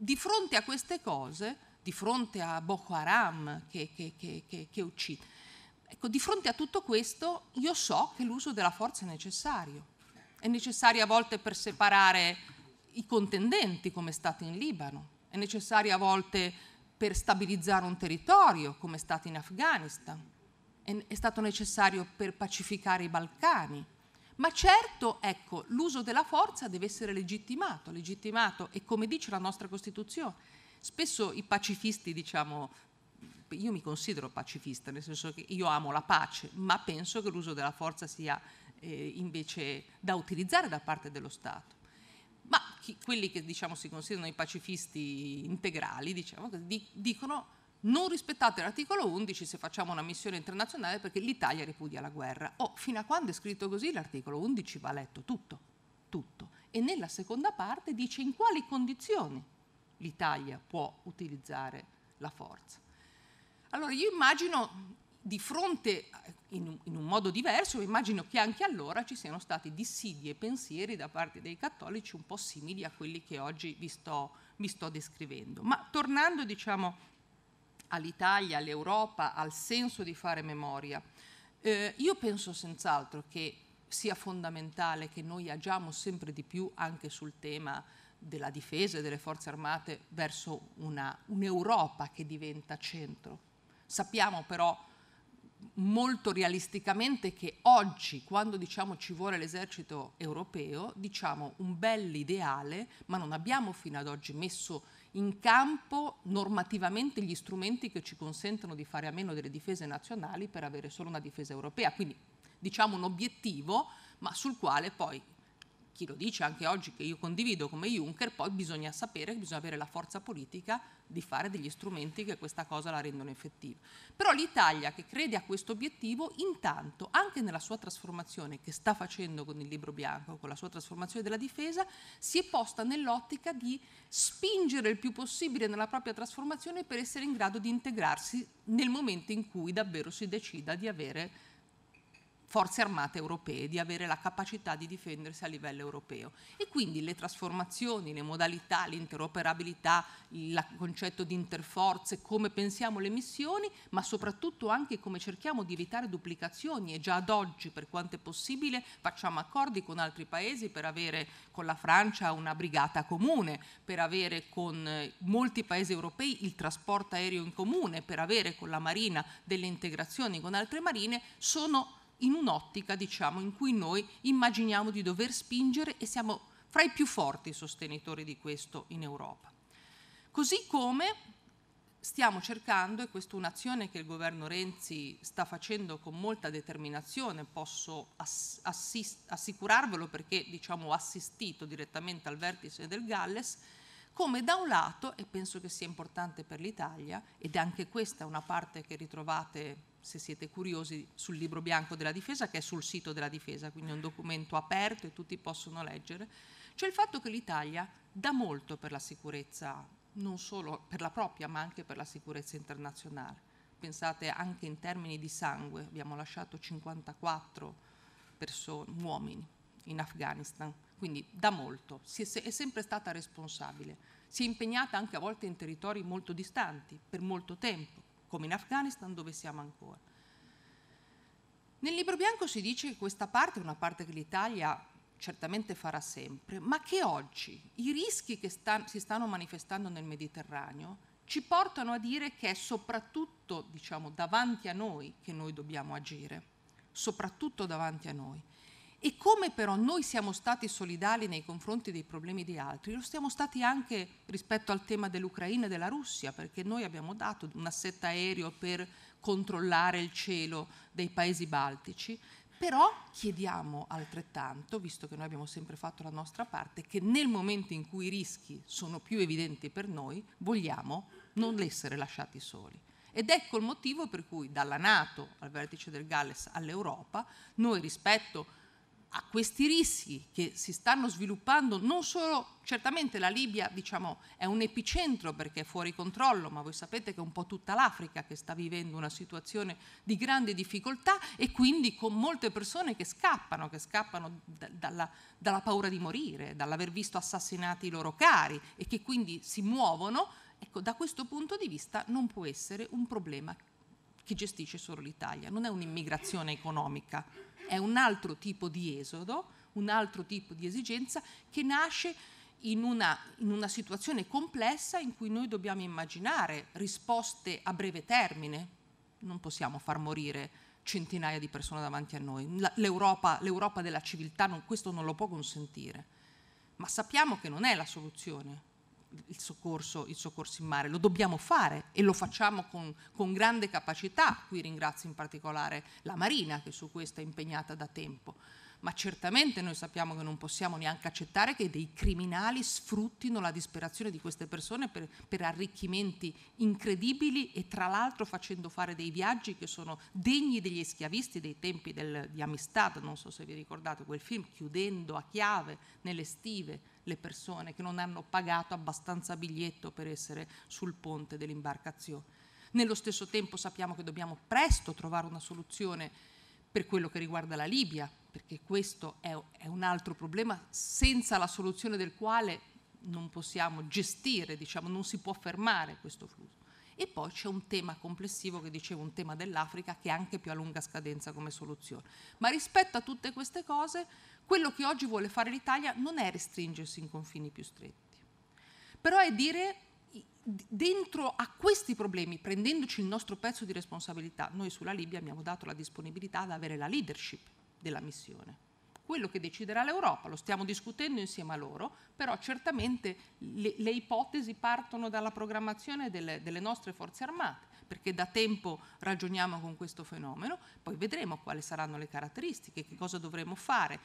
di fronte a queste cose, di fronte a Boko Haram che, che, che, che uccide, Ecco, di fronte a tutto questo io so che l'uso della forza è necessario. È necessario a volte per separare i contendenti, come è stato in Libano, è necessario a volte per stabilizzare un territorio, come è stato in Afghanistan, è, è stato necessario per pacificare i Balcani. Ma certo, ecco, l'uso della forza deve essere legittimato, legittimato e come dice la nostra Costituzione. Spesso i pacifisti, diciamo, io mi considero pacifista, nel senso che io amo la pace, ma penso che l'uso della forza sia eh, invece da utilizzare da parte dello Stato. Ma chi, quelli che diciamo, si considerano i pacifisti integrali diciamo, di, dicono non rispettate l'articolo 11 se facciamo una missione internazionale perché l'Italia ripudia la guerra. Oh, fino a quando è scritto così l'articolo 11 va letto tutto, tutto. E nella seconda parte dice in quali condizioni l'Italia può utilizzare la forza. Allora io immagino di fronte, in un, in un modo diverso, immagino che anche allora ci siano stati dissidi e pensieri da parte dei cattolici un po' simili a quelli che oggi vi sto, vi sto descrivendo. Ma tornando diciamo, all'Italia, all'Europa, al senso di fare memoria, eh, io penso senz'altro che sia fondamentale che noi agiamo sempre di più anche sul tema della difesa e delle forze armate verso una, un'Europa che diventa centro Sappiamo però molto realisticamente che oggi, quando diciamo ci vuole l'esercito europeo, diciamo un bell'ideale, ma non abbiamo fino ad oggi messo in campo normativamente gli strumenti che ci consentono di fare a meno delle difese nazionali per avere solo una difesa europea. Quindi diciamo un obiettivo, ma sul quale poi chi lo dice anche oggi che io condivido come Juncker, poi bisogna sapere che bisogna avere la forza politica di fare degli strumenti che questa cosa la rendono effettiva. Però l'Italia che crede a questo obiettivo, intanto anche nella sua trasformazione che sta facendo con il libro bianco, con la sua trasformazione della difesa, si è posta nell'ottica di spingere il più possibile nella propria trasformazione per essere in grado di integrarsi nel momento in cui davvero si decida di avere forze armate europee, di avere la capacità di difendersi a livello europeo. E quindi le trasformazioni, le modalità, l'interoperabilità, il concetto di interforze, come pensiamo le missioni, ma soprattutto anche come cerchiamo di evitare duplicazioni e già ad oggi, per quanto è possibile, facciamo accordi con altri paesi per avere con la Francia una brigata comune, per avere con eh, molti paesi europei il trasporto aereo in comune, per avere con la Marina delle integrazioni con altre marine, sono in un'ottica diciamo, in cui noi immaginiamo di dover spingere e siamo fra i più forti sostenitori di questo in Europa. Così come stiamo cercando, e questa è un'azione che il governo Renzi sta facendo con molta determinazione, posso assicurarvelo perché diciamo, ho assistito direttamente al vertice del Galles, come da un lato, e penso che sia importante per l'Italia, ed anche questa è una parte che ritrovate se siete curiosi, sul libro bianco della difesa, che è sul sito della difesa, quindi è un documento aperto e tutti possono leggere, c'è il fatto che l'Italia dà molto per la sicurezza, non solo per la propria, ma anche per la sicurezza internazionale. Pensate anche in termini di sangue, abbiamo lasciato 54 persone, uomini in Afghanistan, quindi da molto, si è, è sempre stata responsabile, si è impegnata anche a volte in territori molto distanti, per molto tempo come in Afghanistan dove siamo ancora. Nel libro bianco si dice che questa parte è una parte che l'Italia certamente farà sempre, ma che oggi i rischi che sta, si stanno manifestando nel Mediterraneo ci portano a dire che è soprattutto diciamo, davanti a noi che noi dobbiamo agire, soprattutto davanti a noi. E come però noi siamo stati solidali nei confronti dei problemi di altri, lo siamo stati anche rispetto al tema dell'Ucraina e della Russia, perché noi abbiamo dato un assetto aereo per controllare il cielo dei paesi baltici, però chiediamo altrettanto, visto che noi abbiamo sempre fatto la nostra parte, che nel momento in cui i rischi sono più evidenti per noi, vogliamo non essere lasciati soli. Ed ecco il motivo per cui dalla Nato al vertice del Galles all'Europa, noi rispetto a questi rischi che si stanno sviluppando non solo, certamente la Libia diciamo, è un epicentro perché è fuori controllo, ma voi sapete che è un po' tutta l'Africa che sta vivendo una situazione di grande difficoltà e quindi con molte persone che scappano, che scappano da, dalla, dalla paura di morire, dall'aver visto assassinati i loro cari e che quindi si muovono, ecco da questo punto di vista non può essere un problema che gestisce solo l'Italia, non è un'immigrazione economica è un altro tipo di esodo, un altro tipo di esigenza che nasce in una, in una situazione complessa in cui noi dobbiamo immaginare risposte a breve termine. Non possiamo far morire centinaia di persone davanti a noi. L'Europa, l'Europa della civiltà non, questo non lo può consentire. Ma sappiamo che non è la soluzione il soccorso, il soccorso, in mare, lo dobbiamo fare e lo facciamo con, con, grande capacità, qui ringrazio in particolare la Marina che su questo è impegnata da tempo ma certamente noi sappiamo che non possiamo neanche accettare che dei criminali sfruttino la disperazione di queste persone per, per arricchimenti incredibili e tra l'altro facendo fare dei viaggi che sono degni degli schiavisti dei tempi del, di Amistad, non so se vi ricordate quel film, chiudendo a chiave nelle stive le persone che non hanno pagato abbastanza biglietto per essere sul ponte dell'imbarcazione. Nello stesso tempo sappiamo che dobbiamo presto trovare una soluzione per quello che riguarda la Libia, perché questo è, è un altro problema senza la soluzione del quale non possiamo gestire, diciamo, non si può fermare questo flusso. E poi c'è un tema complessivo che dicevo, un tema dell'Africa che è anche più a lunga scadenza come soluzione. Ma rispetto a tutte queste cose, quello che oggi vuole fare l'Italia non è restringersi in confini più stretti, però è dire dentro a questi problemi, prendendoci il nostro pezzo di responsabilità, noi sulla Libia abbiamo dato la disponibilità ad avere la leadership della missione. Quello che deciderà l'Europa, lo stiamo discutendo insieme a loro, però certamente le, le ipotesi partono dalla programmazione delle, delle nostre forze armate, perché da tempo ragioniamo con questo fenomeno, poi vedremo quali saranno le caratteristiche, che cosa dovremo fare,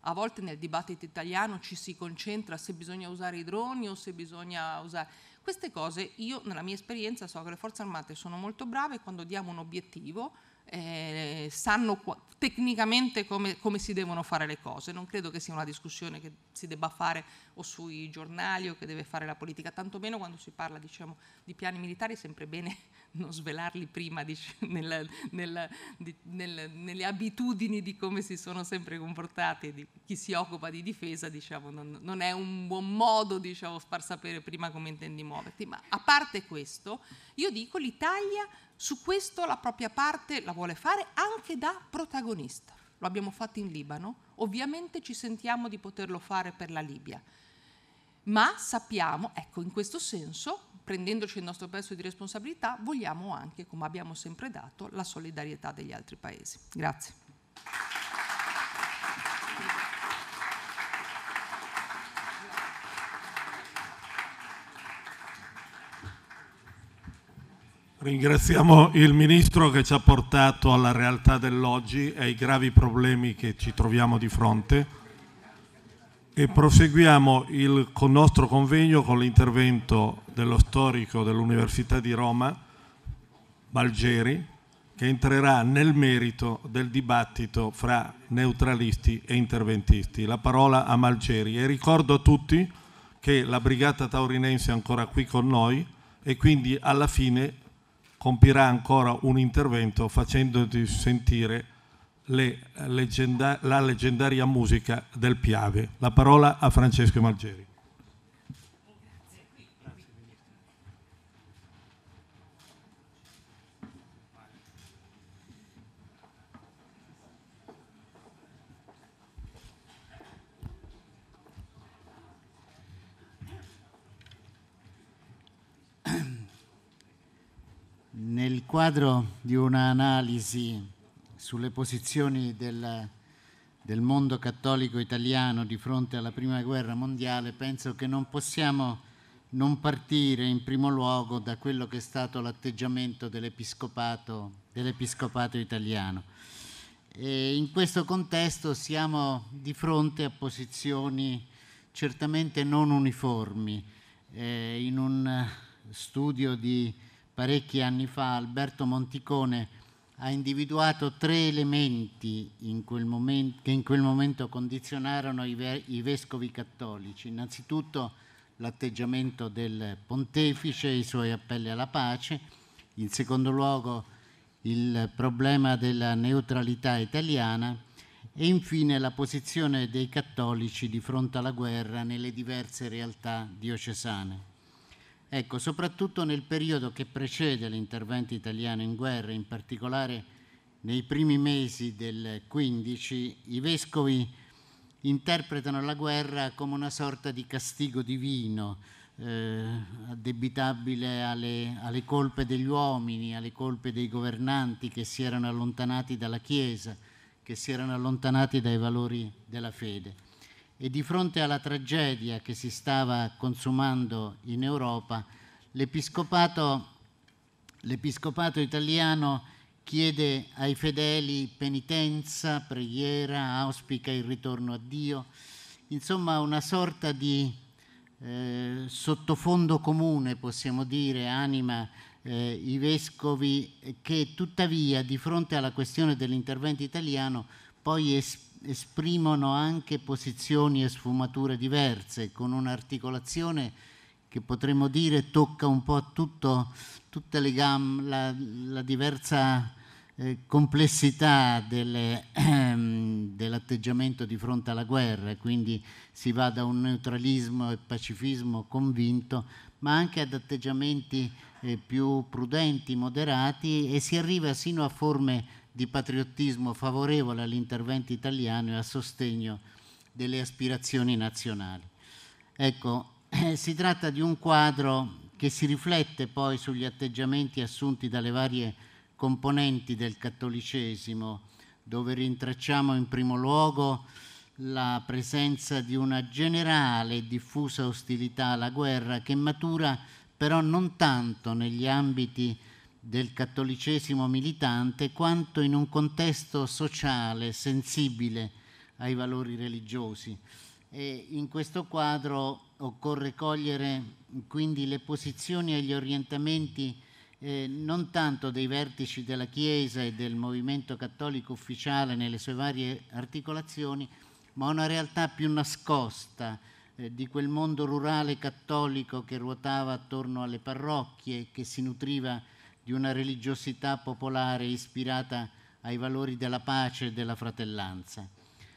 a volte nel dibattito italiano ci si concentra se bisogna usare i droni o se bisogna usare... Queste cose io nella mia esperienza so che le forze armate sono molto brave quando diamo un obiettivo, eh, sanno tecnicamente come, come, si devono fare le cose. Non credo che sia una discussione che si debba fare o sui giornali o che deve fare la politica, tantomeno quando si parla diciamo, di piani militari è sempre bene non svelarli prima dice, nella, nella, di, nel, nelle abitudini di come si sono sempre comportati di chi si occupa di difesa, diciamo, non, non è un buon modo diciamo, far sapere prima come intendi muoverti. Ma a parte questo, io dico l'Italia su questo la propria parte la vuole fare anche da protagonista. Lo abbiamo fatto in Libano, ovviamente ci sentiamo di poterlo fare per la Libia ma sappiamo, ecco in questo senso, prendendoci il nostro pezzo di responsabilità, vogliamo anche, come abbiamo sempre dato, la solidarietà degli altri paesi. Grazie. Ringraziamo il Ministro che ci ha portato alla realtà dell'oggi e ai gravi problemi che ci troviamo di fronte. E proseguiamo il nostro convegno con l'intervento dello storico dell'Università di Roma, Balgeri, che entrerà nel merito del dibattito fra neutralisti e interventisti. La parola a Malgeri e ricordo a tutti che la Brigata Taurinense è ancora qui con noi e quindi alla fine compirà ancora un intervento facendosi sentire leggenda la leggendaria musica del Piave. La parola a Francesco Malgeri. Nel quadro di un'analisi sulle posizioni del, del mondo cattolico italiano di fronte alla Prima Guerra Mondiale, penso che non possiamo non partire in primo luogo da quello che è stato l'atteggiamento dell'episcopato, dell'episcopato italiano. E in questo contesto siamo di fronte a posizioni certamente non uniformi. Eh, in un studio di parecchi anni fa Alberto Monticone ha individuato tre elementi in momento, che in quel momento condizionarono i, ve, i vescovi cattolici. Innanzitutto l'atteggiamento del pontefice, e i suoi appelli alla pace, in secondo luogo il problema della neutralità italiana e infine la posizione dei cattolici di fronte alla guerra nelle diverse realtà diocesane. Ecco, soprattutto nel periodo che precede l'intervento italiano in guerra, in particolare nei primi mesi del 15, i vescovi interpretano la guerra come una sorta di castigo divino, eh, addebitabile alle, alle colpe degli uomini, alle colpe dei governanti che si erano allontanati dalla Chiesa, che si erano allontanati dai valori della fede e di fronte alla tragedia che si stava consumando in Europa, l'Episcopato, l'episcopato italiano chiede ai fedeli penitenza, preghiera, auspica il ritorno a Dio, insomma una sorta di eh, sottofondo comune, possiamo dire, anima eh, i vescovi che tuttavia di fronte alla questione dell'intervento italiano poi esprime esprimono anche posizioni e sfumature diverse, con un'articolazione che potremmo dire tocca un po' tutto, tutta gam- la, la, diversa eh, complessità delle, ehm, dell'atteggiamento di fronte alla guerra, quindi si va da un neutralismo e pacifismo convinto, ma anche ad atteggiamenti eh, più prudenti, moderati e si arriva sino a forme di patriottismo favorevole all'intervento italiano e a sostegno delle aspirazioni nazionali. Ecco, si tratta di un quadro che si riflette poi sugli atteggiamenti assunti dalle varie componenti del cattolicesimo, dove rintracciamo in primo luogo la presenza di una generale e diffusa ostilità alla guerra che matura però non tanto negli ambiti del cattolicesimo militante quanto in un contesto sociale sensibile ai valori religiosi. E in questo quadro occorre cogliere quindi le posizioni e gli orientamenti eh, non tanto dei vertici della Chiesa e del movimento cattolico ufficiale nelle sue varie articolazioni, ma una realtà più nascosta eh, di quel mondo rurale cattolico che ruotava attorno alle parrocchie, che si nutriva di una religiosità popolare ispirata ai valori della pace e della fratellanza.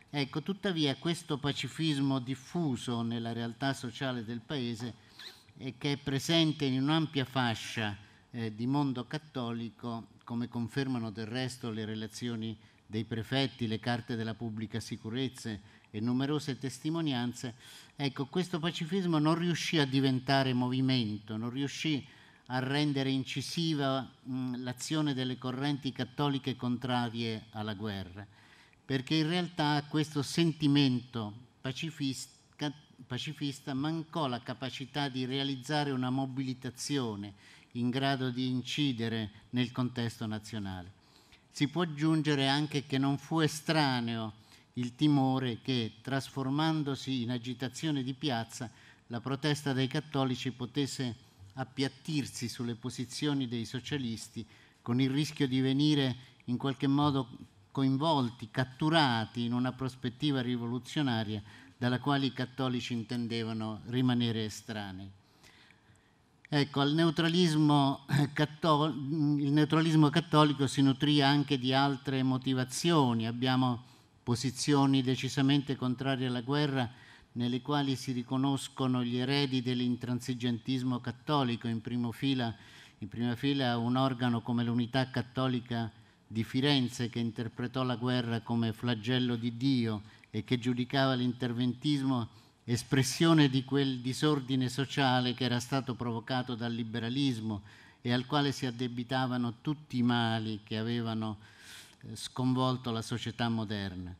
Ecco, tuttavia questo pacifismo diffuso nella realtà sociale del Paese e eh, che è presente in un'ampia fascia eh, di mondo cattolico, come confermano del resto le relazioni dei prefetti, le carte della pubblica sicurezza e numerose testimonianze, ecco, questo pacifismo non riuscì a diventare movimento, non riuscì a a rendere incisiva mh, mm, l'azione delle correnti cattoliche contrarie alla guerra, perché in realtà questo sentimento pacifista, pacifista mancò la capacità di realizzare una mobilitazione in grado di incidere nel contesto nazionale. Si può aggiungere anche che non fu estraneo il timore che, trasformandosi in agitazione di piazza, la protesta dei cattolici potesse appiattirsi sulle posizioni dei socialisti con il rischio di venire in qualche modo coinvolti, catturati in una prospettiva rivoluzionaria dalla quale i cattolici intendevano rimanere estranei. Ecco, neutralismo il neutralismo cattolico si nutrì anche di altre motivazioni. Abbiamo posizioni decisamente contrarie alla guerra nelle quali si riconoscono gli eredi dell'intransigentismo cattolico, in, fila, in prima fila un organo come l'Unità Cattolica di Firenze che interpretò la guerra come flagello di Dio e che giudicava l'interventismo espressione di quel disordine sociale che era stato provocato dal liberalismo e al quale si addebitavano tutti i mali che avevano eh, sconvolto la società moderna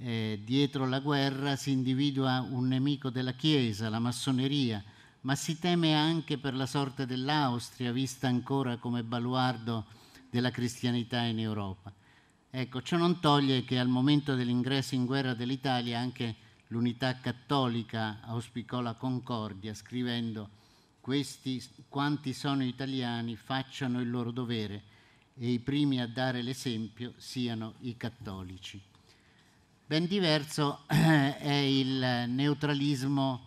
eh, dietro la guerra si individua un nemico della Chiesa, la massoneria, ma si teme anche per la sorte dell'Austria, vista ancora come baluardo della cristianità in Europa. Ecco, ciò non toglie che al momento dell'ingresso in guerra dell'Italia anche l'unità cattolica auspicò la concordia, scrivendo questi quanti sono italiani facciano il loro dovere e i primi a dare l'esempio siano i cattolici. Ben diverso è il neutralismo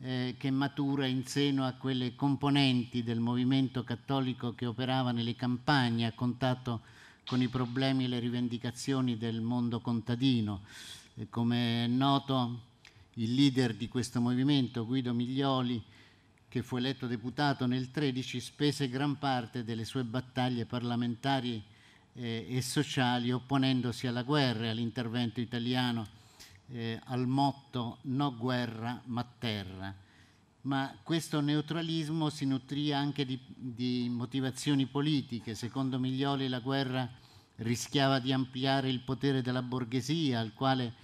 eh, che matura in seno a quelle componenti del movimento cattolico che operava nelle campagne a contatto con i problemi e le rivendicazioni del mondo contadino. come è noto, il leader di questo movimento, Guido Miglioli, che fu eletto deputato nel 13, spese gran parte delle sue battaglie parlamentari e sociali opponendosi alla guerra e all'intervento italiano eh, al motto no guerra ma terra. Ma questo neutralismo si nutrì anche di, di motivazioni politiche. Secondo Miglioli la guerra rischiava di ampliare il potere della borghesia, quale,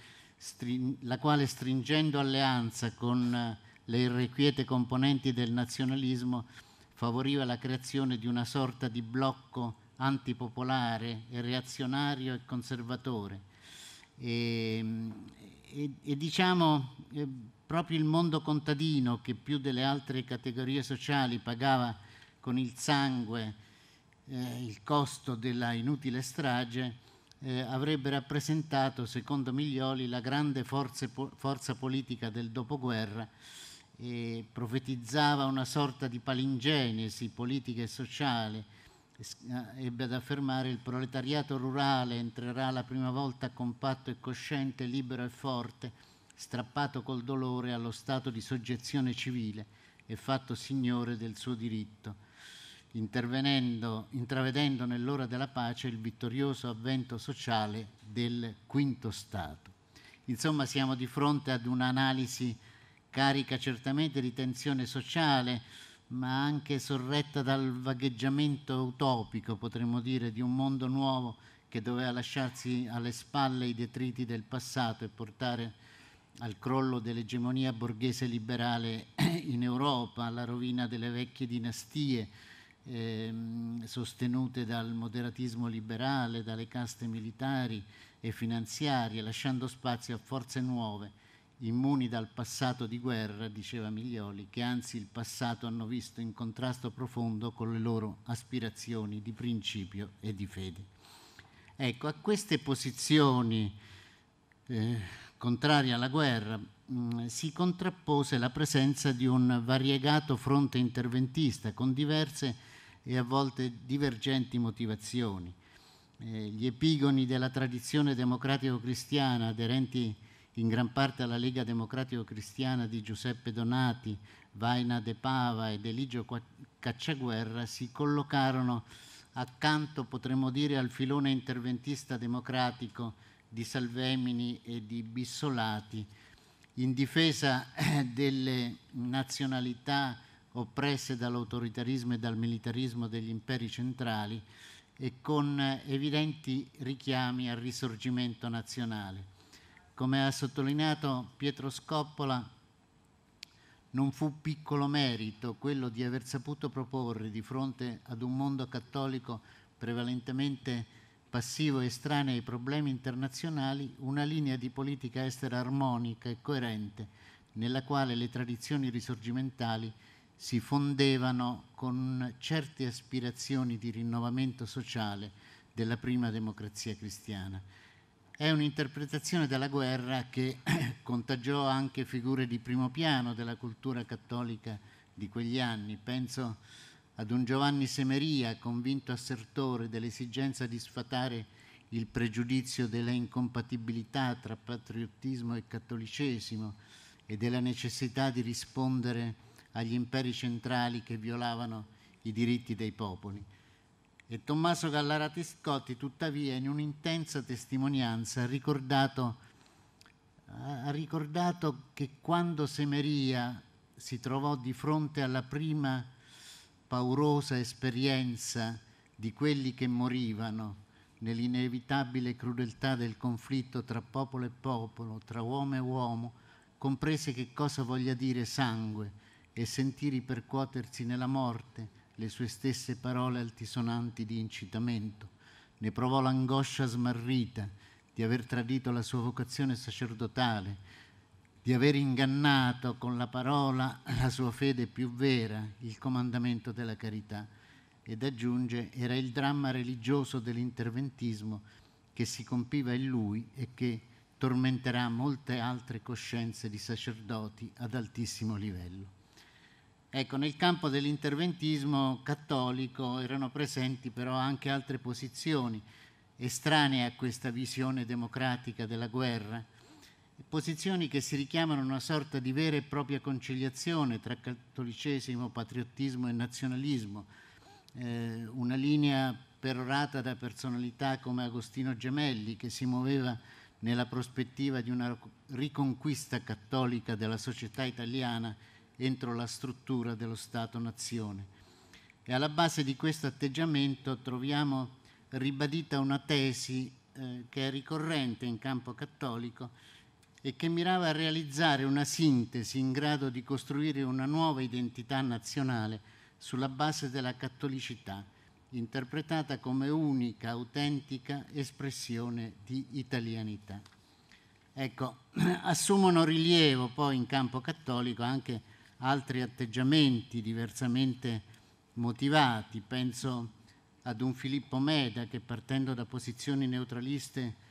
la quale stringendo alleanza con le irrequiete componenti del nazionalismo favoriva la creazione di una sorta di blocco antipopolare, reazionario e conservatore. E, e, e diciamo eh, proprio il mondo contadino che più delle altre categorie sociali pagava con il sangue eh, il costo della inutile strage, eh, avrebbe rappresentato, secondo Miglioli, la grande forza, forza politica del dopoguerra e profetizzava una sorta di palingenesi politica e sociale eh, ebbe ad affermare il proletariato rurale entrerà la prima volta compatto e cosciente, libero e forte, strappato col dolore allo stato di soggezione civile e fatto signore del suo diritto intravedendo nell'ora della pace il vittorioso avvento sociale del quinto Stato. Insomma, siamo di fronte ad un'analisi carica certamente di tensione sociale, ma anche sorretta dal vagheggiamento utopico, potremmo dire, di un mondo nuovo che doveva lasciarsi alle spalle i detriti del passato e portare al crollo dell'egemonia borghese liberale in Europa, alla rovina delle vecchie dinastie eh, sostenute dal moderatismo liberale, dalle caste militari e finanziarie, lasciando spazio a forze nuove immuni dal passato di guerra, diceva Miglioli, che anzi il passato hanno visto in contrasto profondo con le loro aspirazioni di principio e di fede. Ecco, a queste posizioni eh, contrarie alla guerra mh, mm, si contrappose la presenza di un variegato fronte interventista con diverse e a volte divergenti motivazioni. Eh, gli epigoni della tradizione democratico-cristiana aderenti a in gran parte alla Lega Democratico-Cristiana di Giuseppe Donati, Vaina De Pava ed Eligio Cacciaguerra, si collocarono accanto, potremmo dire, al filone interventista democratico di Salvemini e di Bissolati, in difesa eh, delle nazionalità oppresse dall'autoritarismo e dal militarismo degli imperi centrali e con eh, evidenti richiami al risorgimento nazionale. Come ha sottolineato Pietro Scoppola, non fu piccolo merito quello di aver saputo proporre di fronte ad un mondo cattolico prevalentemente passivo e estraneo ai problemi internazionali una linea di politica estera armonica e coerente nella quale le tradizioni risorgimentali si fondevano con certe aspirazioni di rinnovamento sociale della prima democrazia cristiana è un'interpretazione della guerra che contagiò anche figure di primo piano della cultura cattolica di quegli anni. Penso ad un Giovanni Semeria, convinto assertore dell'esigenza di sfatare il pregiudizio della incompatibilità tra patriottismo e cattolicesimo e della necessità di rispondere agli imperi centrali che violavano i diritti dei popoli e Tommaso Gallarate Scotti tuttavia in un'intensa testimonianza ha ricordato, ha ricordato che quando Semeria si trovò di fronte alla prima paurosa esperienza di quelli che morivano nell'inevitabile crudeltà del conflitto tra popolo e popolo, tra uomo e uomo, comprese che cosa voglia dire sangue e sentì ripercuotersi nella morte, le sue stesse parole altisonanti di incitamento, ne provò l'angoscia smarrita di aver tradito la sua vocazione sacerdotale, di aver ingannato con la parola la sua fede più vera, il comandamento della carità. Ed aggiunge, era il dramma religioso dell'interventismo che si compiva in lui e che tormenterà molte altre coscienze di sacerdoti ad altissimo livello. Ecco, nel campo dell'interventismo cattolico erano presenti però anche altre posizioni estranee a questa visione democratica della guerra, posizioni che si richiamano a una sorta di vera e propria conciliazione tra cattolicesimo, patriottismo e nazionalismo, eh, una linea perorata da personalità come Agostino Gemelli che si muoveva nella prospettiva di una riconquista cattolica della società italiana entro la struttura dello Stato-nazione. E alla base di questo atteggiamento troviamo ribadita una tesi eh, che è ricorrente in campo cattolico e che mirava a realizzare una sintesi in grado di costruire una nuova identità nazionale sulla base della cattolicità, interpretata come unica, autentica espressione di italianità. Ecco, assumono rilievo poi in campo cattolico anche altri atteggiamenti diversamente motivati. Penso ad un Filippo Meda che partendo da posizioni neutraliste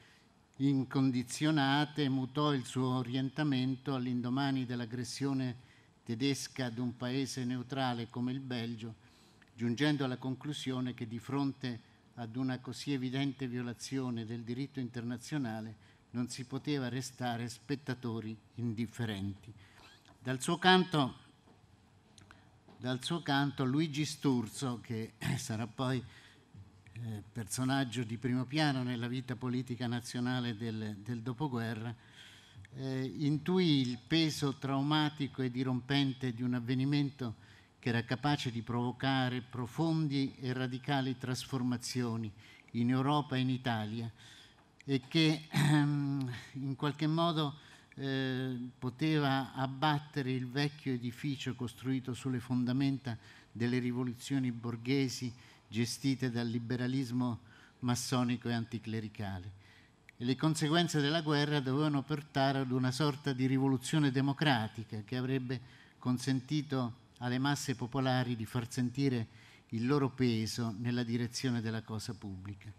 incondizionate mutò il suo orientamento all'indomani dell'aggressione tedesca ad un paese neutrale come il Belgio, giungendo alla conclusione che di fronte ad una così evidente violazione del diritto internazionale non si poteva restare spettatori indifferenti. Dal suo canto, dal suo canto Luigi Sturzo, che sarà poi eh, personaggio di primo piano nella vita politica nazionale del, del dopoguerra, eh, intuì il peso traumatico e dirompente di un avvenimento che era capace di provocare profondi e radicali trasformazioni in Europa e in Italia e che ehm, in qualche modo eh, poteva abbattere il vecchio edificio costruito sulle fondamenta delle rivoluzioni borghesi gestite dal liberalismo massonico e anticlericale. E le conseguenze della guerra dovevano portare ad una sorta di rivoluzione democratica che avrebbe consentito alle masse popolari di far sentire il loro peso nella direzione della cosa pubblica.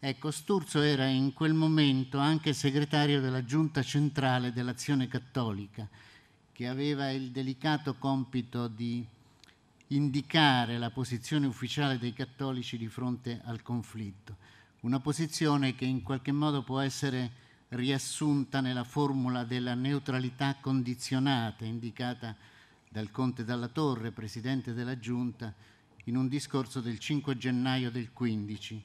Ecco, Sturzo era in quel momento anche segretario della giunta centrale dell'azione cattolica, che aveva il delicato compito di indicare la posizione ufficiale dei cattolici di fronte al conflitto, una posizione che in qualche modo può essere riassunta nella formula della neutralità condizionata indicata dal conte Dalla Torre, presidente della giunta, in un discorso del 5 gennaio del 15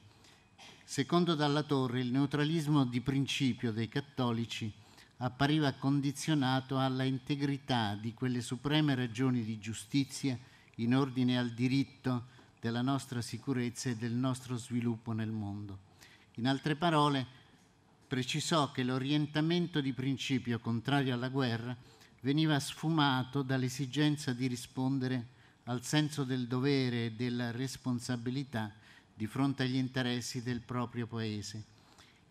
Secondo Dalla Torre, il neutralismo di principio dei cattolici appariva condizionato alla integrità di quelle supreme ragioni di giustizia in ordine al diritto della nostra sicurezza e del nostro sviluppo nel mondo. In altre parole, precisò che l'orientamento di principio contrario alla guerra veniva sfumato dall'esigenza di rispondere al senso del dovere e della responsabilità di fronte agli interessi del proprio Paese.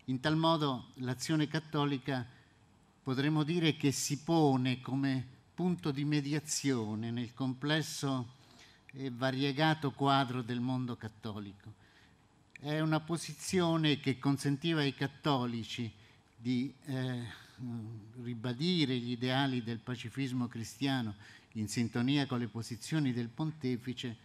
In tal modo l'azione cattolica potremmo dire che si pone come punto di mediazione nel complesso e variegato quadro del mondo cattolico. È una posizione che consentiva ai cattolici di eh, ribadire gli ideali del pacifismo cristiano in sintonia con le posizioni del pontefice,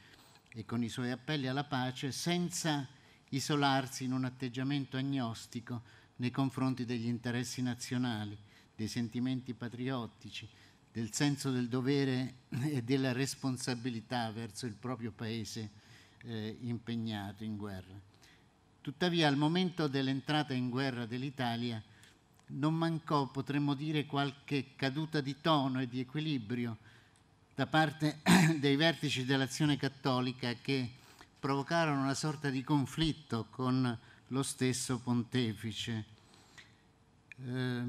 e con i suoi appelli alla pace senza isolarsi in un atteggiamento agnostico nei confronti degli interessi nazionali, dei sentimenti patriottici, del senso del dovere e della responsabilità verso il proprio paese eh, impegnato in guerra. Tuttavia al momento dell'entrata in guerra dell'Italia non mancò, potremmo dire, qualche caduta di tono e di equilibrio da parte dei vertici dell'azione cattolica che provocarono una sorta di conflitto con lo stesso pontefice. Eh,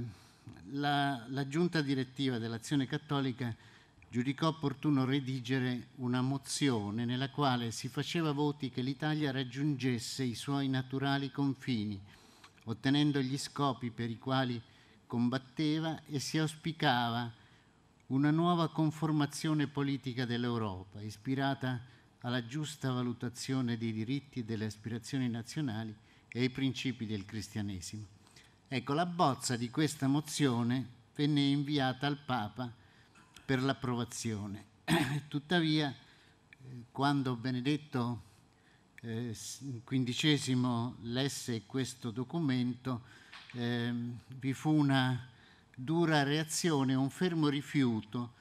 la, la giunta direttiva dell'azione cattolica giudicò opportuno redigere una mozione nella quale si faceva voti che l'Italia raggiungesse i suoi naturali confini, ottenendo gli scopi per i quali combatteva e si auspicava una nuova conformazione politica dell'Europa, ispirata alla giusta valutazione dei diritti e delle aspirazioni nazionali e ai principi del cristianesimo. Ecco, la bozza di questa mozione venne inviata al Papa per l'approvazione. Tuttavia, eh, quando Benedetto XV eh, lesse questo documento, ehm, vi fu una dura reazione, un fermo rifiuto.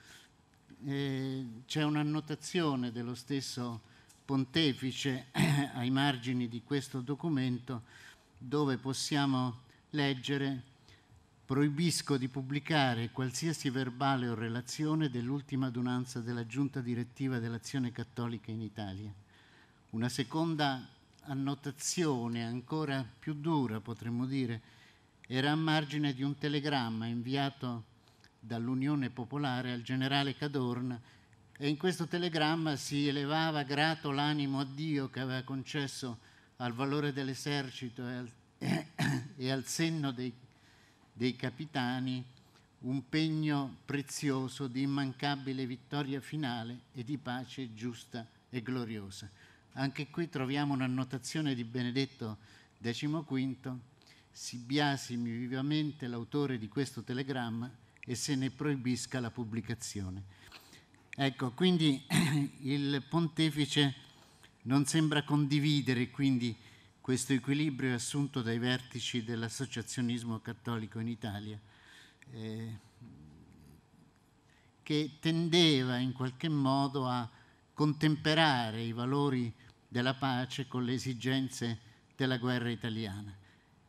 Eh, c'è un'annotazione dello stesso pontefice ai margini di questo documento dove possiamo leggere proibisco di pubblicare qualsiasi verbale o relazione dell'ultima adunanza della giunta direttiva dell'azione cattolica in Italia. Una seconda annotazione ancora più dura, potremmo dire, era a margine di un telegramma inviato dall'Unione Popolare al generale Cadorna e in questo telegramma si elevava grato l'animo a Dio che aveva concesso al valore dell'esercito e al, e al senno dei, dei capitani un pegno prezioso di immancabile vittoria finale e di pace giusta e gloriosa. Anche qui troviamo un'annotazione di Benedetto XV si biasimi vivamente l'autore di questo telegramma e se ne proibisca la pubblicazione. Ecco, quindi il pontefice non sembra condividere quindi questo equilibrio assunto dai vertici dell'associazionismo cattolico in Italia, eh, che tendeva in qualche modo a contemperare i valori della pace con le esigenze della guerra italiana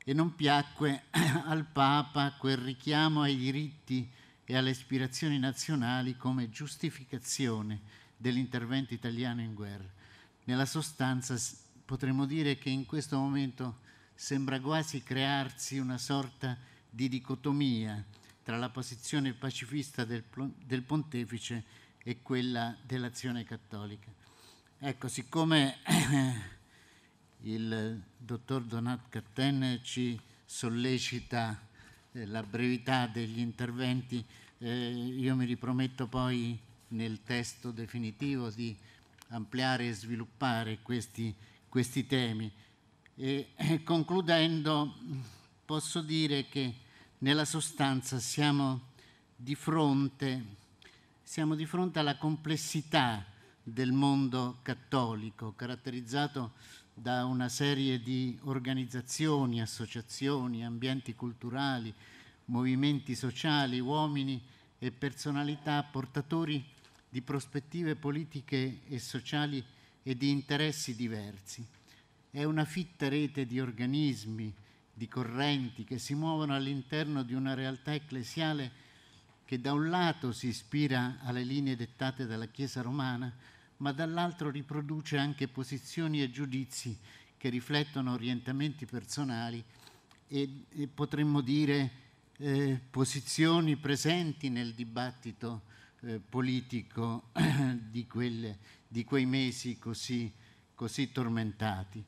e non piacque al Papa quel richiamo ai diritti e alle ispirazioni nazionali come giustificazione dell'intervento italiano in guerra. Nella sostanza potremmo dire che in questo momento sembra quasi crearsi una sorta di dicotomia tra la posizione pacifista del, del pontefice e quella dell'azione cattolica. Ecco, siccome il dottor Donat Catten ci sollecita eh, la brevità degli interventi, eh, io mi riprometto poi nel testo definitivo di ampliare e sviluppare questi, questi temi. E, eh, concludendo posso dire che nella sostanza siamo di fronte, siamo di fronte alla complessità del mondo cattolico, caratterizzato da una serie di organizzazioni, associazioni, ambienti culturali, movimenti sociali, uomini e personalità portatori di prospettive politiche e sociali e di interessi diversi. È una fitta rete di organismi, di correnti che si muovono all'interno di una realtà ecclesiale che da un lato si ispira alle linee dettate dalla Chiesa romana, ma dall'altro riproduce anche posizioni e giudizi che riflettono orientamenti personali e, e potremmo dire eh, posizioni presenti nel dibattito eh, politico di, quelle, di, quei mesi così, così tormentati.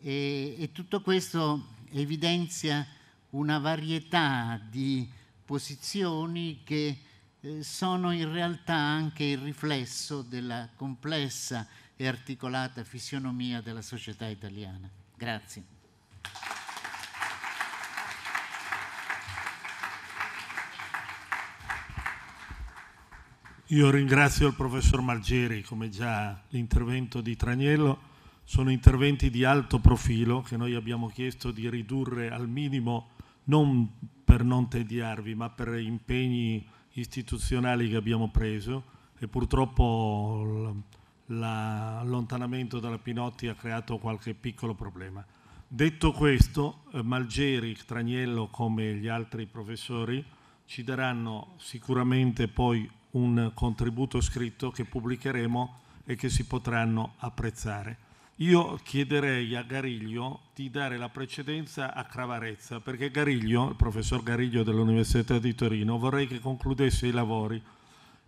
E, e tutto questo evidenzia una varietà di posizioni che eh, sono in realtà anche il riflesso della complessa e articolata fisionomia della società italiana. Grazie. Io ringrazio il professor Margeri, come già l'intervento di Tragnello, sono interventi di alto profilo che noi abbiamo chiesto di ridurre al minimo non per non tediarvi, ma per impegni istituzionali che abbiamo preso e purtroppo l'allontanamento dalla Pinotti ha creato qualche piccolo problema. Detto questo, eh, Malgeri, Tragnello come gli altri professori ci daranno sicuramente poi un contributo scritto che pubblicheremo e che si potranno apprezzare. Io chiederei a Gariglio di dare la precedenza a Cravarezza, perché Gariglio, il professor Gariglio dell'Università di Torino, vorrei che concludesse i lavori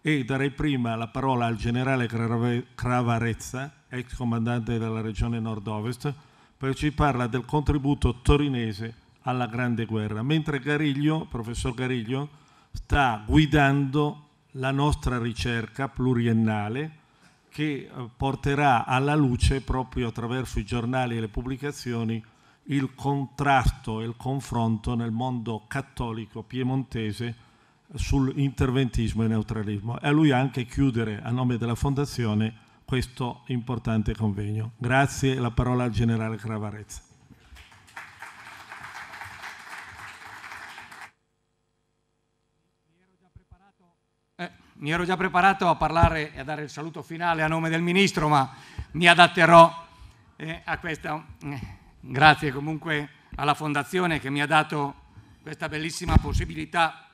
e darei prima la parola al generale Cravarezza, ex comandante della regione nord-ovest, perché ci parla del contributo torinese alla Grande Guerra, mentre Gariglio, professor Gariglio, sta guidando la nostra ricerca pluriennale che eh, porterà alla luce proprio attraverso i giornali e le pubblicazioni il contrasto e il confronto nel mondo cattolico piemontese sull'interventismo e neutralismo. E a lui anche chiudere a nome della Fondazione questo importante convegno. Grazie, la parola al generale Cravarezza. mi ero già preparato a parlare e a dare il saluto finale a nome del Ministro, ma mi adatterò eh, a questa. Eh, grazie comunque alla Fondazione che mi ha dato questa bellissima possibilità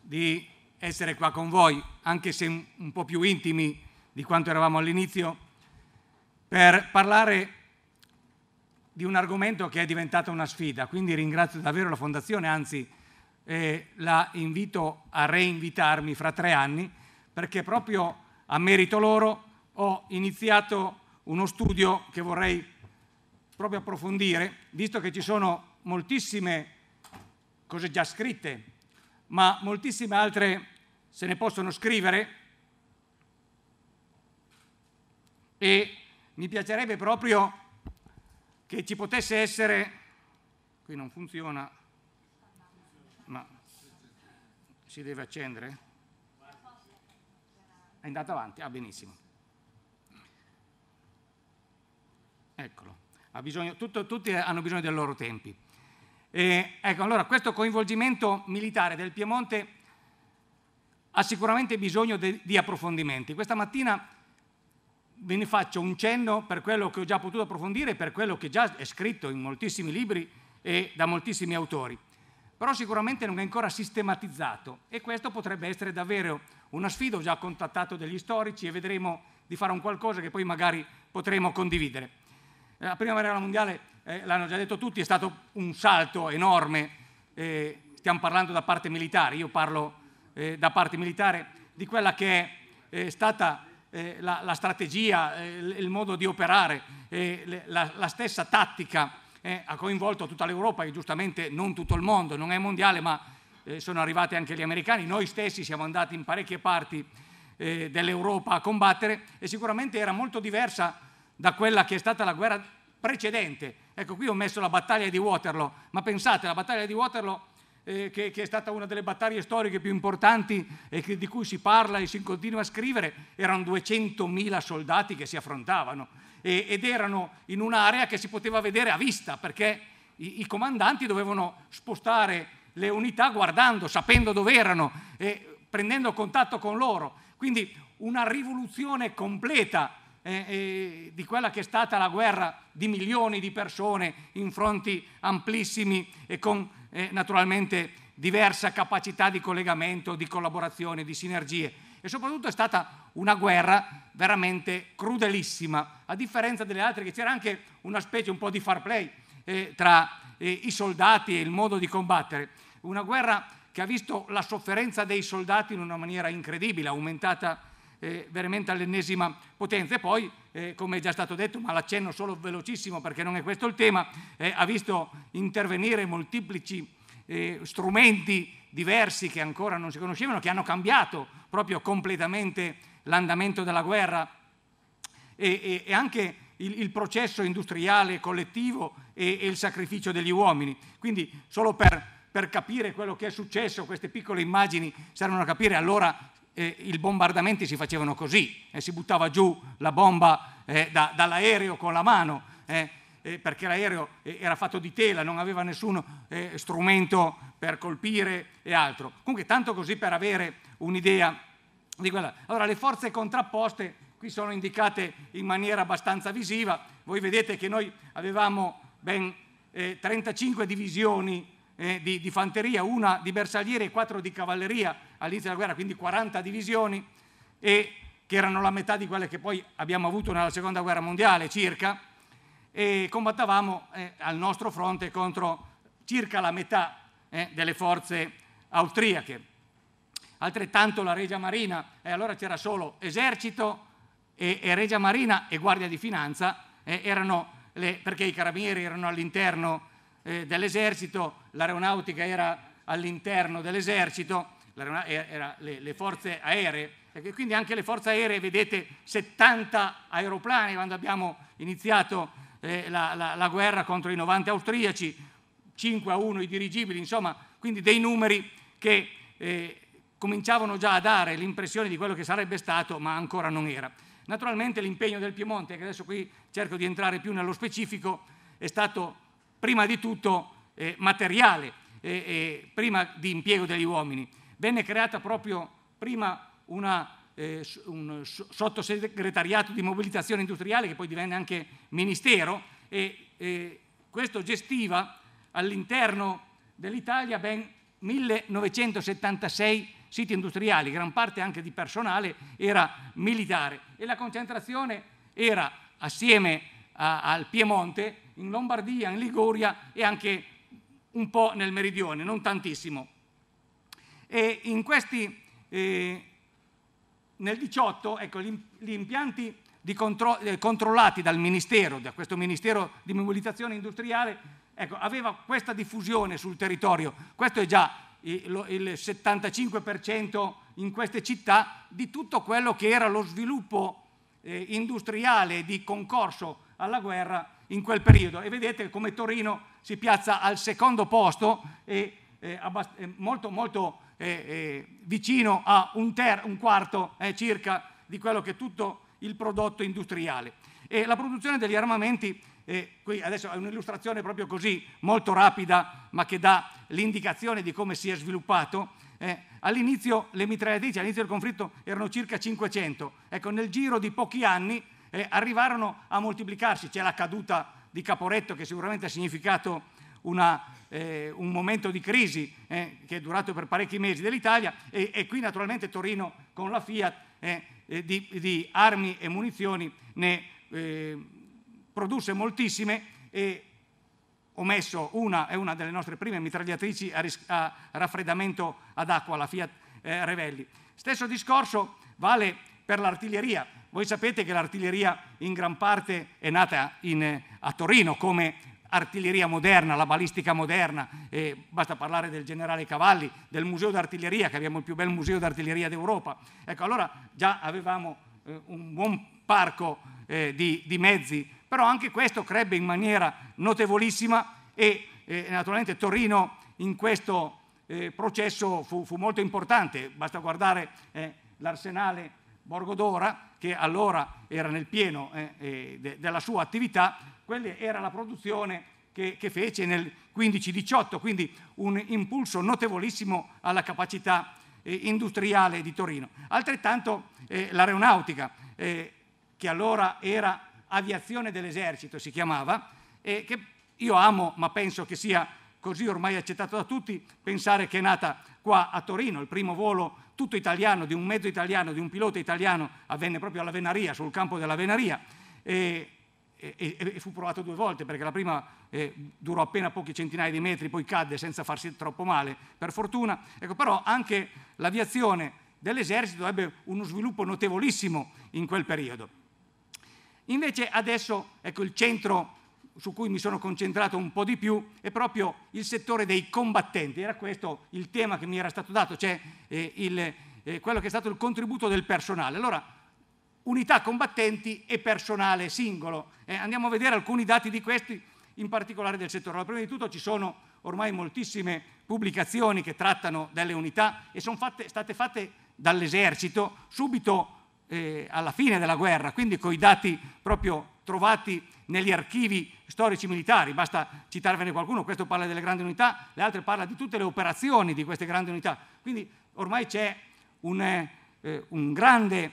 di essere qua con voi, anche se un po' più intimi di quanto eravamo all'inizio, per parlare di un argomento che è diventato una sfida. Quindi ringrazio davvero la Fondazione, anzi e la invito a reinvitarmi fra tre anni perché proprio a merito loro ho iniziato uno studio che vorrei proprio approfondire, visto che ci sono moltissime cose già scritte, ma moltissime altre se ne possono scrivere e mi piacerebbe proprio che ci potesse essere, qui non funziona, ma si deve accendere? È andata avanti? Ah, benissimo. Eccolo. Ha bisogno, tutto, tutti hanno bisogno dei loro tempi. E, ecco, allora questo coinvolgimento militare del Piemonte ha sicuramente bisogno de, di approfondimenti. Questa mattina ve ne faccio un cenno per quello che ho già potuto approfondire e per quello che già è scritto in moltissimi libri e da moltissimi autori però sicuramente non è ancora sistematizzato e questo potrebbe essere davvero una sfida. Ho già contattato degli storici e vedremo di fare un qualcosa che poi magari potremo condividere. Eh, la prima guerra mondiale, eh, l'hanno già detto tutti, è stato un salto enorme, eh, stiamo parlando da parte militare, io parlo eh, da parte militare, di quella che è eh, stata eh, la, la, strategia, il modo di operare, la, la stessa tattica eh, ha coinvolto tutta l'Europa e giustamente non tutto il mondo, non è mondiale ma eh, sono arrivati anche gli americani, noi stessi siamo andati in parecchie parti eh, dell'Europa a combattere e sicuramente era molto diversa da quella che è stata la guerra precedente. Ecco qui ho messo la battaglia di Waterloo, ma pensate la battaglia di Waterloo eh, che, che, è stata una delle battaglie storiche più importanti e che, di cui si parla e si continua a scrivere, erano 200.000 soldati che si affrontavano e, ed erano in un'area che si poteva vedere a vista perché i, i comandanti dovevano spostare le unità guardando, sapendo dove erano e prendendo contatto con loro. Quindi una rivoluzione completa eh, eh, di quella che è stata la guerra di milioni di persone in fronti amplissimi e con eh, naturalmente diversa capacità di collegamento, di collaborazione, di sinergie e soprattutto è stata una guerra veramente crudelissima, a differenza delle altre che c'era anche una specie un po' di far play eh, tra eh, i soldati e il modo di combattere, una guerra che ha visto la sofferenza dei soldati in una maniera incredibile, aumentata eh, veramente all'ennesima potenza e poi eh, come è già stato detto, ma l'accenno solo velocissimo perché non è questo il tema, eh, ha visto intervenire moltiplici eh, strumenti diversi che ancora non si conoscevano, che hanno cambiato proprio completamente l'andamento della guerra e, e, e anche il, il, processo industriale collettivo e, e, il sacrificio degli uomini. Quindi solo per, per, capire quello che è successo, queste piccole immagini servono a capire allora eh, i bombardamenti si facevano così, eh, si buttava giù la bomba eh, da, dall'aereo con la mano, eh, eh, perché l'aereo eh, era fatto di tela, non aveva nessun strumento per colpire e altro. Comunque tanto così per avere un'idea di quella. Allora le forze contrapposte qui sono indicate in maniera abbastanza visiva, voi vedete che noi avevamo ben 35 divisioni eh, di, di, fanteria, una di bersaglieri e quattro di cavalleria all'inizio della guerra, quindi 40 divisioni, e, che erano la metà di quelle che poi abbiamo avuto nella seconda guerra mondiale circa, e combattavamo eh, al nostro fronte contro circa la metà eh, delle forze austriache. Altrettanto la Regia Marina, e eh, allora c'era solo esercito e, e, Regia Marina e Guardia di Finanza, eh, erano le, perché i carabinieri erano all'interno eh, dell'esercito, l'aeronautica era all'interno dell'esercito, le, le, forze aeree, e quindi anche le forze aeree, vedete 70 aeroplani quando abbiamo iniziato eh, la, la, la guerra contro i 90 austriaci, 5 a 1 i dirigibili, insomma, quindi dei numeri che eh, cominciavano già a dare l'impressione di quello che sarebbe stato, ma ancora non era. Naturalmente l'impegno del Piemonte, che adesso qui cerco di entrare più nello specifico, è stato prima di tutto eh, materiale, eh, prima di impiego degli uomini. Venne creata proprio prima una eh, un sottosegretariato di mobilitazione industriale che poi divenne anche ministero e, e questo gestiva all'interno dell'Italia ben 1976 siti industriali, gran parte anche di personale era militare e la concentrazione era assieme a, al Piemonte in Lombardia, in Liguria e anche un po' nel meridione, non tantissimo. E in questi, eh, nel 18, ecco, gli impianti contro- eh, controllati dal Ministero, da questo Ministero di Mobilitazione Industriale, ecco, aveva questa diffusione sul territorio. Questo è già il 75% in queste città di tutto quello che era lo sviluppo eh, industriale di concorso alla guerra in quel periodo. E vedete come Torino si piazza al secondo posto e eh, molto, molto eh, vicino a un, un quarto eh, circa di quello che è tutto il prodotto industriale. E la produzione degli armamenti e eh, qui adesso è un'illustrazione proprio così, molto rapida, ma che dà l'indicazione di come si è sviluppato. Eh, all'inizio le mitragliatrici, all'inizio del conflitto, erano circa 500. Ecco, nel giro di pochi anni eh, arrivarono a moltiplicarsi. C'è la caduta di Caporetto che sicuramente ha significato una, eh, un momento di crisi eh, che è durato per parecchi mesi dell'Italia e, e qui naturalmente Torino con la Fiat eh, eh, di, di, armi e munizioni ne eh, produsse moltissime e messo una, è una delle nostre prime mitragliatrici a, ris- a raffreddamento ad acqua, la Fiat Revelli. Stesso discorso vale per l'artiglieria. Voi sapete che l'artiglieria in gran parte è nata in, a Torino come artiglieria moderna, la balistica moderna, eh, basta parlare del generale Cavalli, del museo d'artiglieria, che abbiamo il più bel museo d'artiglieria d'Europa. Ecco, allora già avevamo eh, un buon parco eh, di, di, mezzi, però anche questo crebbe in maniera notevolissima e eh, naturalmente Torino in questo eh, processo fu, fu, molto importante, basta guardare eh, l'arsenale Borgodora, che allora era nel pieno eh, eh de, della sua attività, quella era la produzione che, che fece nel 15-18, quindi un impulso notevolissimo alla capacità eh, industriale di Torino. Altrettanto eh, l'aeronautica, eh, che allora era aviazione dell'esercito, si chiamava, e che io amo, ma penso che sia così ormai accettato da tutti, pensare che è nata qua a Torino il primo volo tutto italiano, di un mezzo italiano, di un pilota italiano, avvenne proprio alla Venaria, sul campo della Venaria, e, e, e fu provato due volte perché la prima eh, durò appena pochi centinaia di metri, poi cadde senza farsi troppo male, per fortuna. Ecco, però anche l'aviazione dell'esercito ebbe uno sviluppo notevolissimo in quel periodo. Invece adesso ecco, il centro su cui mi sono concentrato un po' di più è proprio il settore dei combattenti, era questo il tema che mi era stato dato, cioè eh, il, eh, quello che è stato il contributo del personale. Allora, unità combattenti e personale singolo. Eh, andiamo a vedere alcuni dati di questi, in particolare del settore. Allora, prima di tutto ci sono ormai moltissime pubblicazioni che trattano delle unità e sono fatte, state fatte dall'esercito subito eh, alla fine della guerra, quindi con i dati proprio trovati negli archivi storici militari, basta citarvene qualcuno, questo parla delle grandi unità, le altre parla di tutte le operazioni di queste grandi unità. Quindi ormai c'è un, eh, eh un grande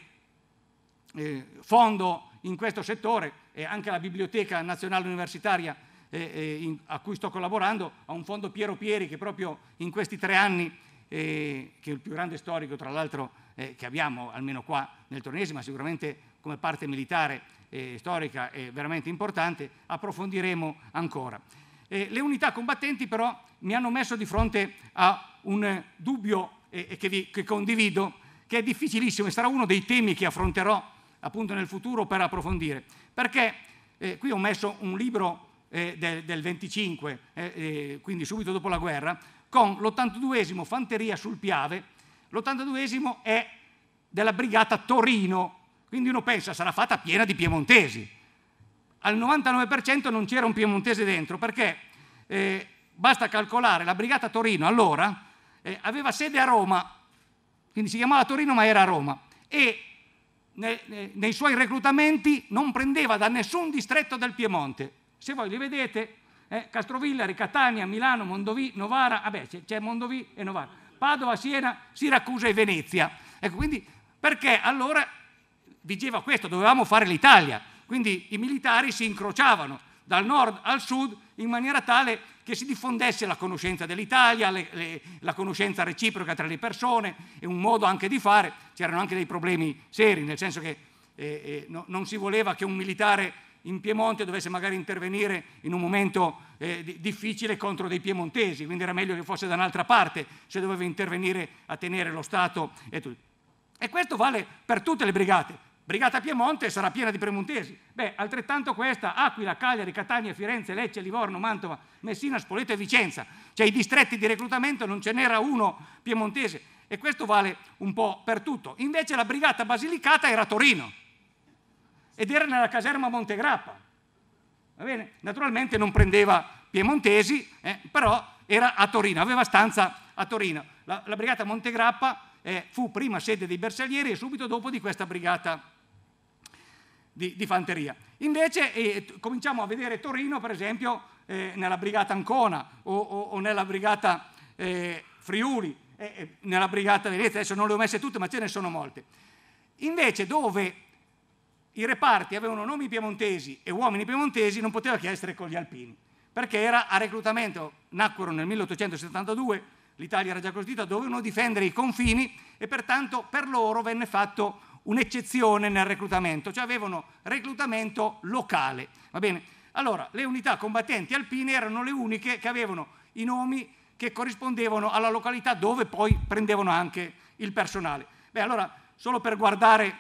eh, fondo in questo settore e anche la Biblioteca Nazionale Universitaria eh, eh, in, a cui sto collaborando ha un fondo Piero Pieri che proprio in questi tre anni, eh, che è il più grande storico tra l'altro che abbiamo almeno qua nel Tornese, ma sicuramente come parte militare eh, storica è veramente importante, approfondiremo ancora. Eh, le unità combattenti però mi hanno messo di fronte a un dubbio che, vi, che condivido, che è difficilissimo e sarà uno dei temi che affronterò appunto nel futuro per approfondire, perché eh, qui ho messo un libro eh, del, del, 25, eh, eh, quindi subito dopo la guerra, con l'82esimo Fanteria sul Piave, l'82esimo è della brigata Torino, quindi uno pensa sarà fatta piena di piemontesi. Al 99% non c'era un piemontese dentro perché eh, basta calcolare, la brigata Torino allora eh, aveva sede a Roma, quindi si chiamava Torino ma era a Roma, e ne, ne, nei suoi reclutamenti non prendeva da nessun distretto del Piemonte. Se voi li vedete, eh, Castrovillari, Catania, Milano, Mondovì, Novara, vabbè ah c'è, c'è Mondovì e Novara, Padova, Siena, Siracusa e Venezia. Ecco, quindi perché allora vigeva questo, dovevamo fare l'Italia, quindi i militari si incrociavano dal nord al sud in maniera tale che si diffondesse la conoscenza dell'Italia, le, le, la conoscenza reciproca tra le persone e un modo anche di fare. C'erano anche dei problemi seri, nel senso che eh, eh, no, non si voleva che un militare in Piemonte dovesse magari intervenire in un momento eh, di, difficile contro dei piemontesi, quindi era meglio che fosse da un'altra parte se doveva intervenire a tenere lo Stato e tutto. E questo vale per tutte le brigate, Brigata Piemonte sarà piena di premontesi. Beh, altrettanto questa, Aquila, Cagliari, Catania, Firenze, Lecce, Livorno, Mantova, Messina, Spoleto e Vicenza. Cioè i distretti di reclutamento non ce n'era uno piemontese e questo vale un po' per tutto. Invece la brigata basilicata era a Torino ed era nella caserma Montegrappa. Va bene? Naturalmente non prendeva piemontesi, eh, però era a Torino, aveva stanza a Torino. La, la brigata Montegrappa eh, fu prima sede dei bersaglieri e subito dopo di questa brigata di, di fanteria. Invece eh, cominciamo a vedere Torino, per esempio, eh, nella brigata Ancona o, o, o nella brigata eh, Friuli, eh, eh, nella brigata Venezia, adesso non le ho messe tutte, ma ce ne sono molte. Invece dove i reparti avevano nomi piemontesi e uomini piemontesi non poteva che essere con gli alpini, perché era a reclutamento, nacquero nel 1872, l'Italia era già costituita, dovevano difendere i confini e pertanto per loro venne fatto un'eccezione nel reclutamento, cioè avevano reclutamento locale. Va bene? Allora, le unità combattenti alpine erano le uniche che avevano i nomi che corrispondevano alla località dove poi prendevano anche il personale. Beh, allora, solo per guardare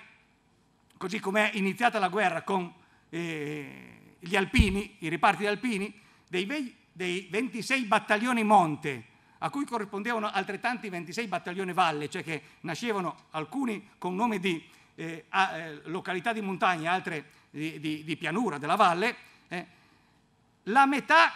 così com'è iniziata la guerra con eh, gli alpini, i reparti alpini, dei, dei 26 battaglioni monte a cui corrispondevano altrettanti 26 battaglioni valle, cioè che nascevano alcuni con nome di eh, a, eh, località di montagna, altre di, di, di pianura, della valle, eh, la, metà,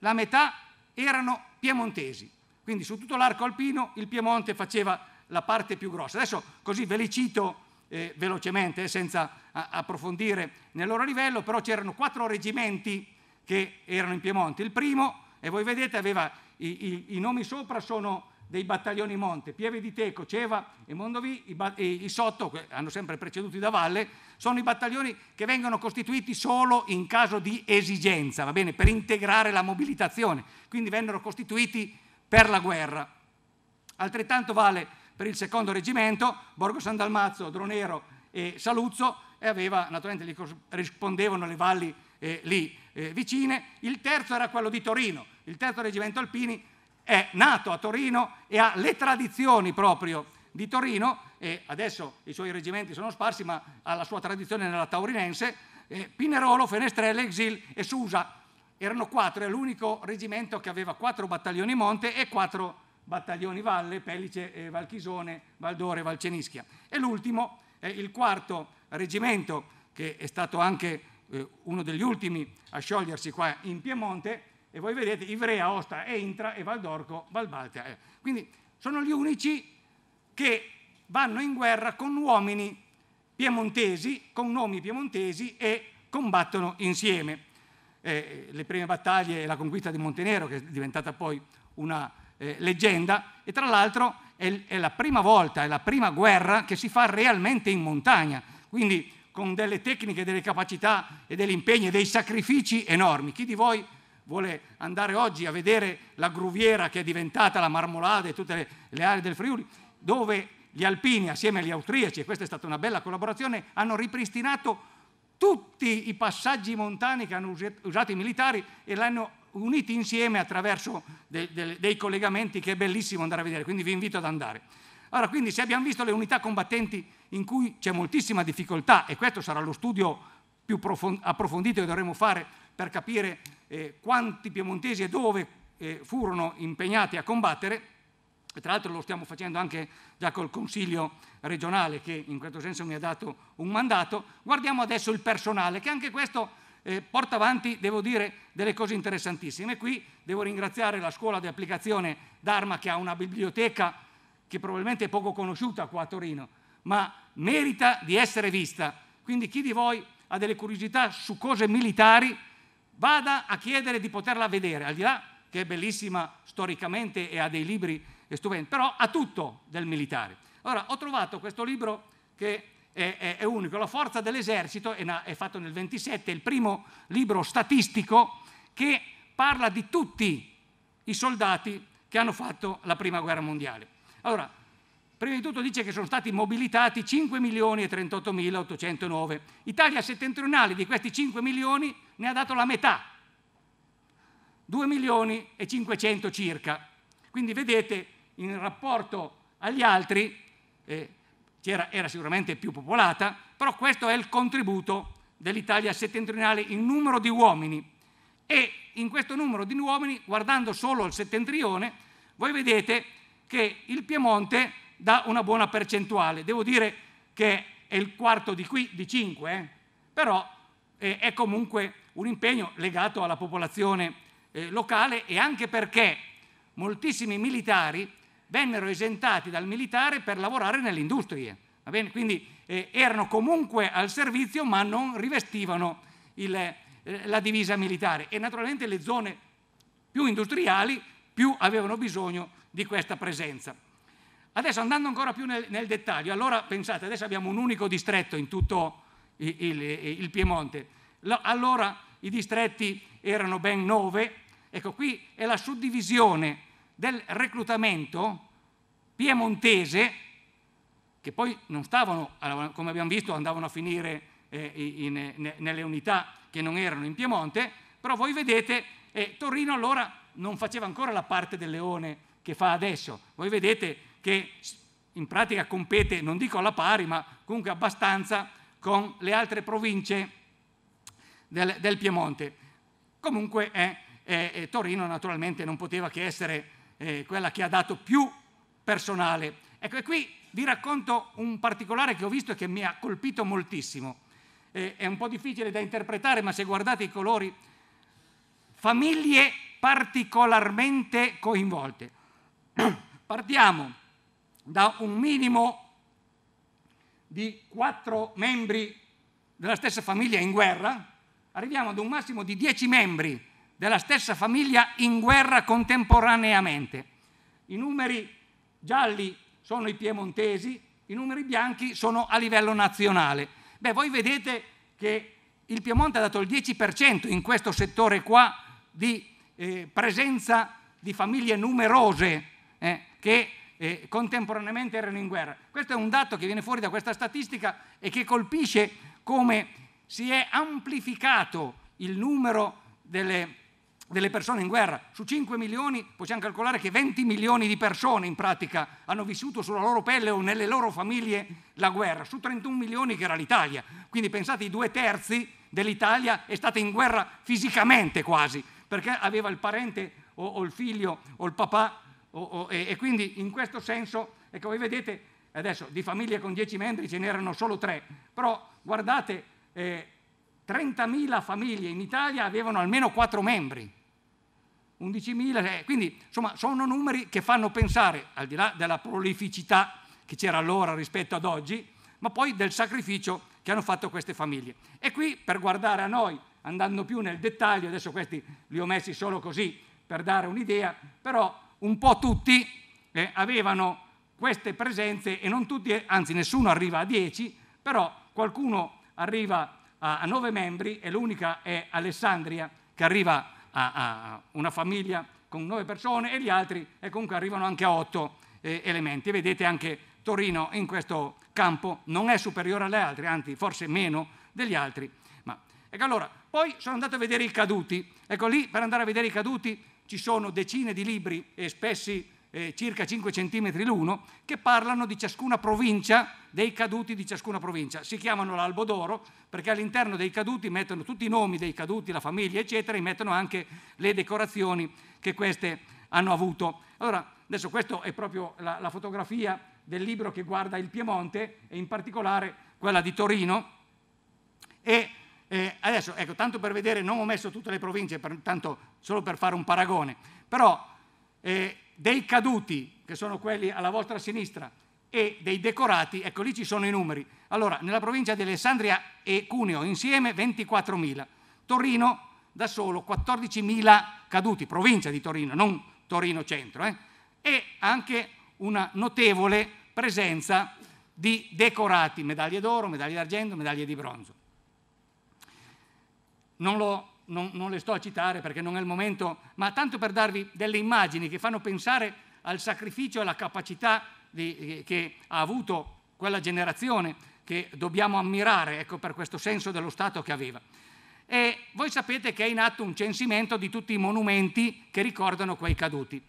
la metà erano piemontesi. Quindi su tutto l'arco alpino il Piemonte faceva la parte più grossa. Adesso così ve li cito eh, velocemente, eh, senza approfondire nel loro livello, però c'erano quattro reggimenti che erano in Piemonte. Il primo, e voi vedete, aveva i, i, i nomi sopra sono dei battaglioni Monte, Pieve di Teco, Ceva e Mondovì, i, ba- i, sotto, hanno sempre preceduti da valle, sono i battaglioni che vengono costituiti solo in caso di esigenza, va bene, per integrare la mobilitazione, quindi vennero costituiti per la guerra. Altrettanto vale per il secondo reggimento, Borgo San Dalmazzo, Dronero e Saluzzo, e aveva, naturalmente gli rispondevano le valli eh, lì eh, vicine. Il terzo era quello di Torino, il terzo reggimento alpini è nato a Torino e ha le tradizioni proprio di Torino e adesso i suoi reggimenti sono sparsi ma ha la sua tradizione nella Taurinense. Eh, Pinerolo, Fenestrelle, Exil e Susa erano quattro, è l'unico reggimento che aveva quattro battaglioni monte e quattro battaglioni valle, Pellice, eh, Valchisone, Valdore, Valcenischia. E l'ultimo, è il quarto reggimento, che è stato anche eh, uno degli ultimi a sciogliersi qua in Piemonte, e voi vedete, Ivrea, Osta e Intra e Valdorco, Valbaltia. Eh. Quindi sono gli unici che vanno in guerra con uomini piemontesi, con nomi piemontesi e combattono insieme. Eh, le prime battaglie e la conquista di Montenero, che è diventata poi una eh, leggenda, e tra l'altro è, è, la prima volta, è la prima guerra che si fa realmente in montagna, quindi con delle tecniche, delle capacità e degli impegni e dei sacrifici enormi. Chi di voi vuole andare oggi a vedere la gruviera che è diventata la marmolada e tutte le, le aree del Friuli, dove gli alpini assieme agli austriaci, e questa è stata una bella collaborazione, hanno ripristinato tutti i passaggi montani che hanno usato i militari e l'hanno hanno uniti insieme attraverso de, de, dei collegamenti che è bellissimo andare a vedere, quindi vi invito ad andare. Allora, quindi se abbiamo visto le unità combattenti in cui c'è moltissima difficoltà, e questo sarà lo studio più approfondito che dovremo fare per capire eh, quanti piemontesi e dove eh, furono impegnati a combattere. E tra l'altro lo stiamo facendo anche già col Consiglio regionale che in questo senso mi ha dato un mandato. Guardiamo adesso il personale, che anche questo eh, porta avanti, devo dire, delle cose interessantissime. Qui devo ringraziare la scuola di applicazione d'Arma che ha una biblioteca che probabilmente è poco conosciuta qua a Torino, ma merita di essere vista. Quindi chi di voi ha delle curiosità su cose militari, vada a chiedere di poterla vedere, al di là che è bellissima storicamente e ha dei libri stupendi, però ha tutto del militare. Allora, ho trovato questo libro che è, è, è unico, La forza dell'esercito, è, è fatto nel 27, è il primo libro statistico che parla di tutti i soldati che hanno fatto la Prima Guerra Mondiale. Allora, prima di tutto dice che sono stati mobilitati 5.038.809. Italia settentrionale di questi 5 milioni ne ha dato la metà, 2 milioni e 500 circa. Quindi vedete, in rapporto agli altri, eh, era sicuramente più popolata, però questo è il contributo dell'Italia settentrionale in numero di uomini. E in questo numero di uomini, guardando solo il settentrione, voi vedete che il Piemonte da una buona percentuale. Devo dire che è il quarto di qui, di 5, eh? però eh, è comunque un impegno legato alla popolazione eh, locale e anche perché moltissimi militari vennero esentati dal militare per lavorare nelle industrie. Quindi eh, erano comunque al servizio ma non rivestivano il, eh, la divisa militare e naturalmente le zone più industriali più avevano bisogno di questa presenza. Adesso andando ancora più nel, nel dettaglio, allora pensate, adesso abbiamo un unico distretto in tutto il, il, il Piemonte, allora i distretti erano ben nove, ecco qui è la suddivisione del reclutamento piemontese, che poi non stavano, come abbiamo visto, andavano a finire eh, in, in, nelle unità che non erano in Piemonte, però voi vedete, eh, Torino allora non faceva ancora la parte del leone che fa adesso, voi vedete che in pratica compete, non dico alla pari, ma comunque abbastanza con le altre province del, del Piemonte. Comunque eh, eh, eh, Torino naturalmente non poteva che essere eh, quella che ha dato più personale. Ecco, e qui vi racconto un particolare che ho visto e che mi ha colpito moltissimo. Eh, è un po' difficile da interpretare, ma se guardate i colori, famiglie particolarmente coinvolte. Partiamo da un minimo di quattro membri della stessa famiglia in guerra, arriviamo ad un massimo di dieci membri della stessa famiglia in guerra contemporaneamente. I numeri gialli sono i piemontesi, i numeri bianchi sono a livello nazionale. Beh, voi vedete che il Piemonte ha dato il 10% in questo settore qua di eh, presenza di famiglie numerose eh, che eh, contemporaneamente erano in guerra. Questo è un dato che viene fuori da questa statistica e che colpisce come si è amplificato il numero delle, delle persone in guerra. Su 5 milioni possiamo calcolare che 20 milioni di persone in pratica hanno vissuto sulla loro pelle o nelle loro famiglie la guerra, su 31 milioni che era l'Italia. Quindi pensate i due terzi dell'Italia è stata in guerra fisicamente quasi, perché aveva il parente o, o il figlio o il papà o, o, e, e, quindi in questo senso, ecco, voi vedete, adesso di famiglie con 10 membri ce n'erano solo 3, però guardate, eh, 30.000 famiglie in Italia avevano almeno 4 membri. 11.000, eh, quindi insomma sono numeri che fanno pensare, al di là della prolificità che c'era allora rispetto ad oggi, ma poi del sacrificio che hanno fatto queste famiglie. E qui per guardare a noi, andando più nel dettaglio, adesso questi li ho messi solo così per dare un'idea, però un po' tutti eh, avevano queste presenze e non tutti, anzi nessuno arriva a 10, però qualcuno arriva a 9 membri e l'unica è Alessandria che arriva a, a una famiglia con 9 persone e gli altri e comunque arrivano anche a 8 eh, elementi. Vedete anche Torino in questo campo non è superiore alle altre, anzi forse meno degli altri. Ma, ecco allora, poi sono andato a vedere i caduti. Ecco lì per andare a vedere i caduti ci sono decine di libri, eh, spessi eh, circa 5 cm l'uno, che parlano di ciascuna provincia, dei caduti di ciascuna provincia. Si chiamano l'albo d'oro perché all'interno dei caduti mettono tutti i nomi dei caduti, la famiglia, eccetera, e mettono anche le decorazioni che queste hanno avuto. Allora, adesso questa è proprio la, la fotografia del libro che guarda il Piemonte e in particolare quella di Torino e eh, adesso, ecco, tanto per vedere, non ho messo tutte le province, per, tanto solo per fare un paragone, però eh, dei caduti, che sono quelli alla vostra sinistra, e dei decorati, ecco lì ci sono i numeri. Allora, nella provincia di Alessandria e Cuneo insieme 24.000, Torino da solo 14.000 caduti, provincia di Torino, non Torino centro, eh? e anche una notevole presenza di decorati, medaglie d'oro, medaglie d'argento, medaglie di bronzo non, lo, non, non le sto a citare perché non è il momento, ma tanto per darvi delle immagini che fanno pensare al sacrificio e alla capacità di, che ha avuto quella generazione che dobbiamo ammirare ecco, per questo senso dello Stato che aveva. E voi sapete che è in atto un censimento di tutti i monumenti che ricordano quei caduti.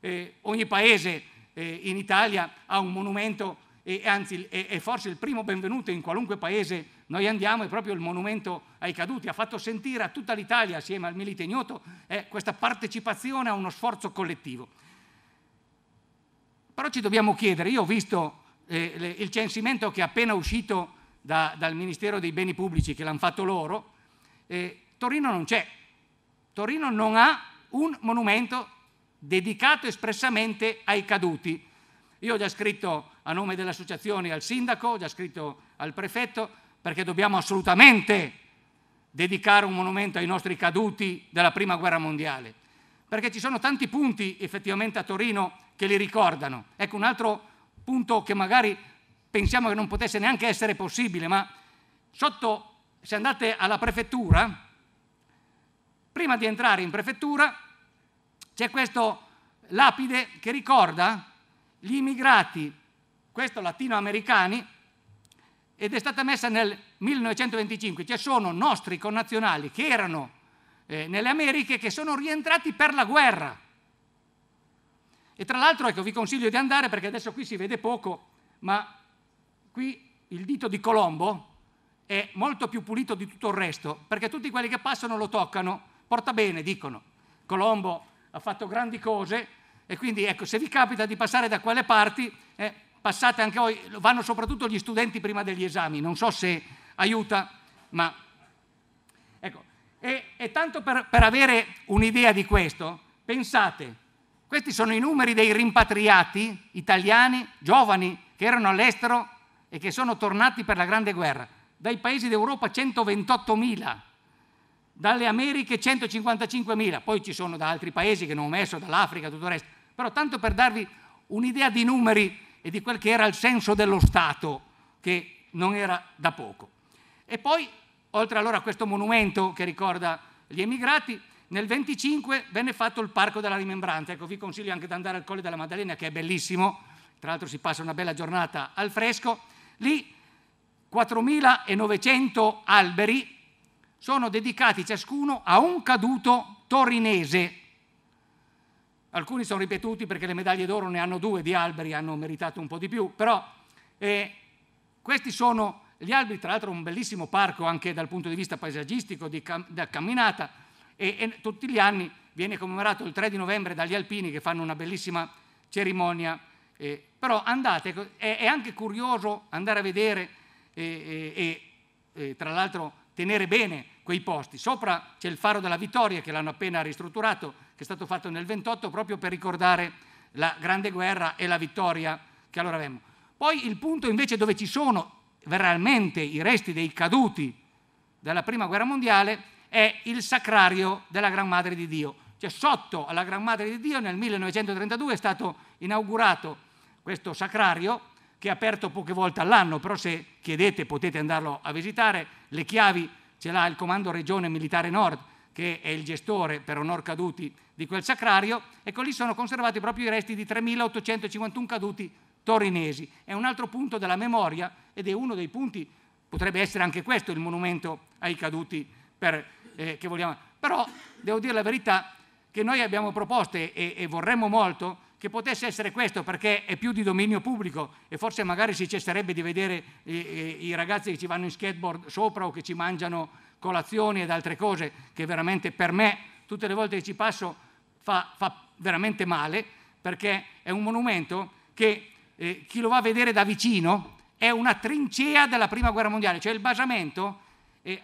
Eh, ogni paese eh, in Italia ha un monumento, e anzi è, è forse il primo benvenuto in qualunque paese noi andiamo, è proprio il monumento ai caduti, ha fatto sentire a tutta l'Italia, assieme al Milite Ignoto, eh, questa partecipazione a uno sforzo collettivo. Però ci dobbiamo chiedere, io ho visto eh, le, il censimento che è appena uscito da, dal Ministero dei Beni Pubblici, che l'hanno fatto loro, eh, Torino non c'è, Torino non ha un monumento dedicato espressamente ai caduti. Io ho già scritto a nome delle associazioni al sindaco, ho già scritto al prefetto, perché dobbiamo assolutamente dedicare un monumento ai nostri caduti della Prima Guerra Mondiale, perché ci sono tanti punti effettivamente a Torino che li ricordano. Ecco un altro punto che magari pensiamo che non potesse neanche essere possibile, ma sotto, se andate alla prefettura, prima di entrare in prefettura c'è questo lapide che ricorda gli immigrati, questo latinoamericani, ed è stata messa nel 1925, cioè sono nostri connazionali che erano eh, nelle Americhe che sono rientrati per la guerra. E tra l'altro ecco, vi consiglio di andare perché adesso qui si vede poco, ma qui il dito di Colombo è molto più pulito di tutto il resto, perché tutti quelli che passano lo toccano, porta bene, dicono. Colombo ha fatto grandi cose e quindi ecco, se vi capita di passare da quelle parti... Eh, passate anche voi, vanno soprattutto gli studenti prima degli esami, non so se aiuta, ma ecco. E, e tanto per, per avere un'idea di questo, pensate, questi sono i numeri dei rimpatriati italiani, giovani, che erano all'estero e che sono tornati per la Grande Guerra. Dai paesi d'Europa 128.000, dalle Americhe 155.000, poi ci sono da altri paesi che non ho messo, dall'Africa, tutto il resto. Però tanto per darvi un'idea di numeri e di quel che era il senso dello Stato, che non era da poco. E poi, oltre allora a questo monumento che ricorda gli emigrati, nel 25 venne fatto il Parco della Rimembranza. Ecco, vi consiglio anche di andare al Colle della Maddalena, che è bellissimo, tra l'altro si passa una bella giornata al fresco. Lì 4.900 alberi sono dedicati ciascuno a un caduto torinese alcuni sono ripetuti perché le medaglie d'oro ne hanno due, di alberi hanno meritato un po' di più, però eh, questi sono gli alberi, tra l'altro un bellissimo parco anche dal punto di vista paesaggistico, di cam- da camminata, e, e tutti gli anni viene commemorato il 3 di novembre dagli alpini che fanno una bellissima cerimonia. Eh, però andate, è, è, anche curioso andare a vedere eh, eh, e, e, eh, e, tra l'altro tenere bene quei posti. Sopra c'è il faro della Vittoria che l'hanno appena ristrutturato che è stato fatto nel 28 proprio per ricordare la Grande Guerra e la vittoria che allora avevamo. Poi il punto invece dove ci sono veramente i resti dei caduti della Prima Guerra Mondiale è il sacrario della Gran Madre di Dio. Cioè sotto alla Gran Madre di Dio nel 1932 è stato inaugurato questo sacrario che è aperto poche volte all'anno, però se chiedete potete andarlo a visitare, le chiavi ce l'ha il Comando Regione Militare Nord, che è il gestore per onor caduti di quel sacrario, ecco lì sono conservati proprio i resti di 3.851 caduti torinesi. È un altro punto della memoria ed è uno dei punti, potrebbe essere anche questo il monumento ai caduti per, eh, che vogliamo. Però devo dire la verità che noi abbiamo proposte e, e vorremmo molto che potesse essere questo perché è più di dominio pubblico e forse magari si cesserebbe di vedere i, eh, eh, i ragazzi che ci vanno in skateboard sopra o che ci mangiano colazioni ed altre cose che veramente per me tutte le volte che ci passo fa, fa veramente male perché è un monumento che eh, chi lo va a vedere da vicino è una trincea della Prima Guerra Mondiale, cioè il basamento, eh,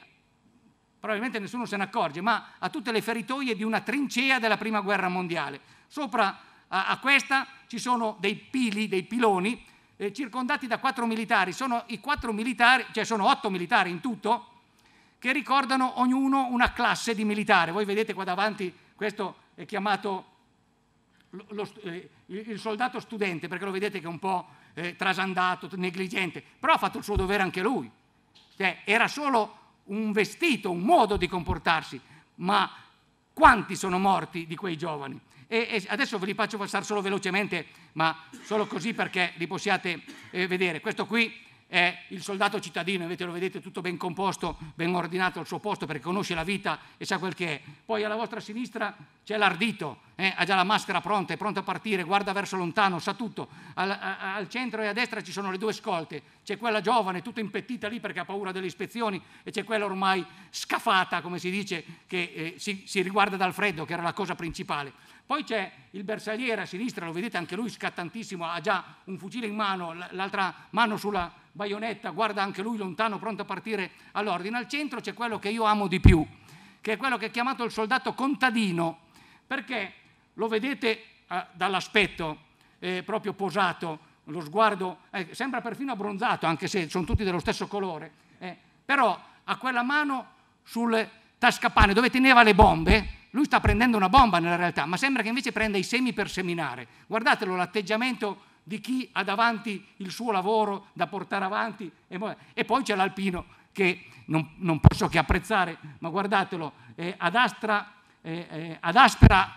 probabilmente nessuno se ne accorge, ma ha tutte le feritoie di una trincea della Prima Guerra Mondiale. Sopra a, a questa ci sono dei pili, dei piloni, eh, circondati da quattro militari, sono, i quattro militari, cioè sono otto militari in tutto, che ricordano ognuno una classe di militare. Voi vedete qua davanti, questo è chiamato lo, eh, il soldato studente, perché lo vedete che è un po' eh, trasandato, negligente, però ha fatto il suo dovere anche lui. Cioè, era solo un vestito, un modo di comportarsi, ma quanti sono morti di quei giovani? E, e adesso ve li faccio passare solo velocemente, ma solo così perché li possiate eh, vedere. Questo qui è il soldato cittadino, invece lo vedete tutto ben composto, ben ordinato al suo posto perché conosce la vita e sa quel che è. Poi alla vostra sinistra c'è l'ardito, eh, ha già la maschera pronta, è pronto a partire, guarda verso lontano, sa tutto. Al, a, al centro e a destra ci sono le due scolte, c'è quella giovane, tutta impettita lì perché ha paura delle ispezioni e c'è quella ormai scafata, come si dice, che eh, si, si riguarda dal freddo, che era la cosa principale. Poi c'è il bersagliere a sinistra, lo vedete anche lui scattantissimo, ha già un fucile in mano, l'altra mano sulla baionetta, guarda anche lui lontano, pronto a partire all'ordine. Al centro c'è quello che io amo di più, che è quello che è chiamato il soldato contadino, perché lo vedete eh, dall'aspetto eh, proprio posato, lo sguardo eh, sembra perfino abbronzato, anche se sono tutti dello stesso colore, eh, però ha quella mano sul Tascapane dove teneva le bombe, lui sta prendendo una bomba nella realtà, ma sembra che invece prenda i semi per seminare. Guardatelo l'atteggiamento di chi ha davanti il suo lavoro da portare avanti e poi c'è l'alpino che non, non posso che apprezzare, ma guardatelo, eh, ad, astra, eh, eh, ad aspera,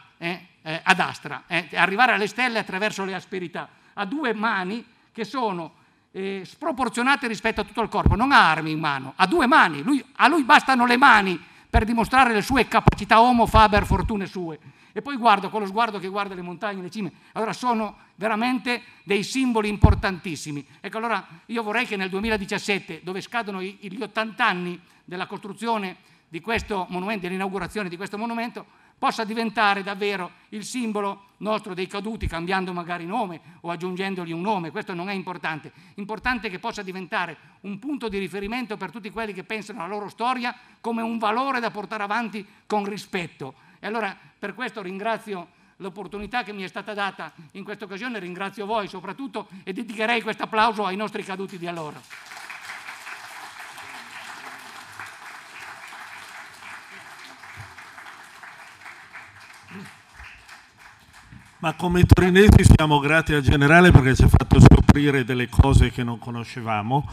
ad astra arrivare alle stelle attraverso le asperità, ha due mani che sono eh, sproporzionate rispetto a tutto il corpo, non ha armi in mano, ha due mani, lui, a lui bastano le mani per dimostrare le sue capacità homo faber fortune sue. E poi guardo con lo sguardo che guarda le montagne, le cime. Allora sono veramente dei simboli importantissimi. Ecco, allora io vorrei che nel 2017, dove scadono gli 80 anni della costruzione di questo monumento, dell'inaugurazione di questo monumento, possa diventare davvero il simbolo nostro dei caduti, cambiando magari nome o aggiungendogli un nome, questo non è importante. Importante che possa diventare un punto di riferimento per tutti quelli che pensano alla loro storia come un valore da portare avanti con rispetto. E allora per questo ringrazio l'opportunità che mi è stata data in questa occasione, ringrazio voi soprattutto e dedicherei questo applauso ai nostri caduti di allora. Ma come torinesi siamo grati al generale perché ci ha fatto scoprire delle cose che non conoscevamo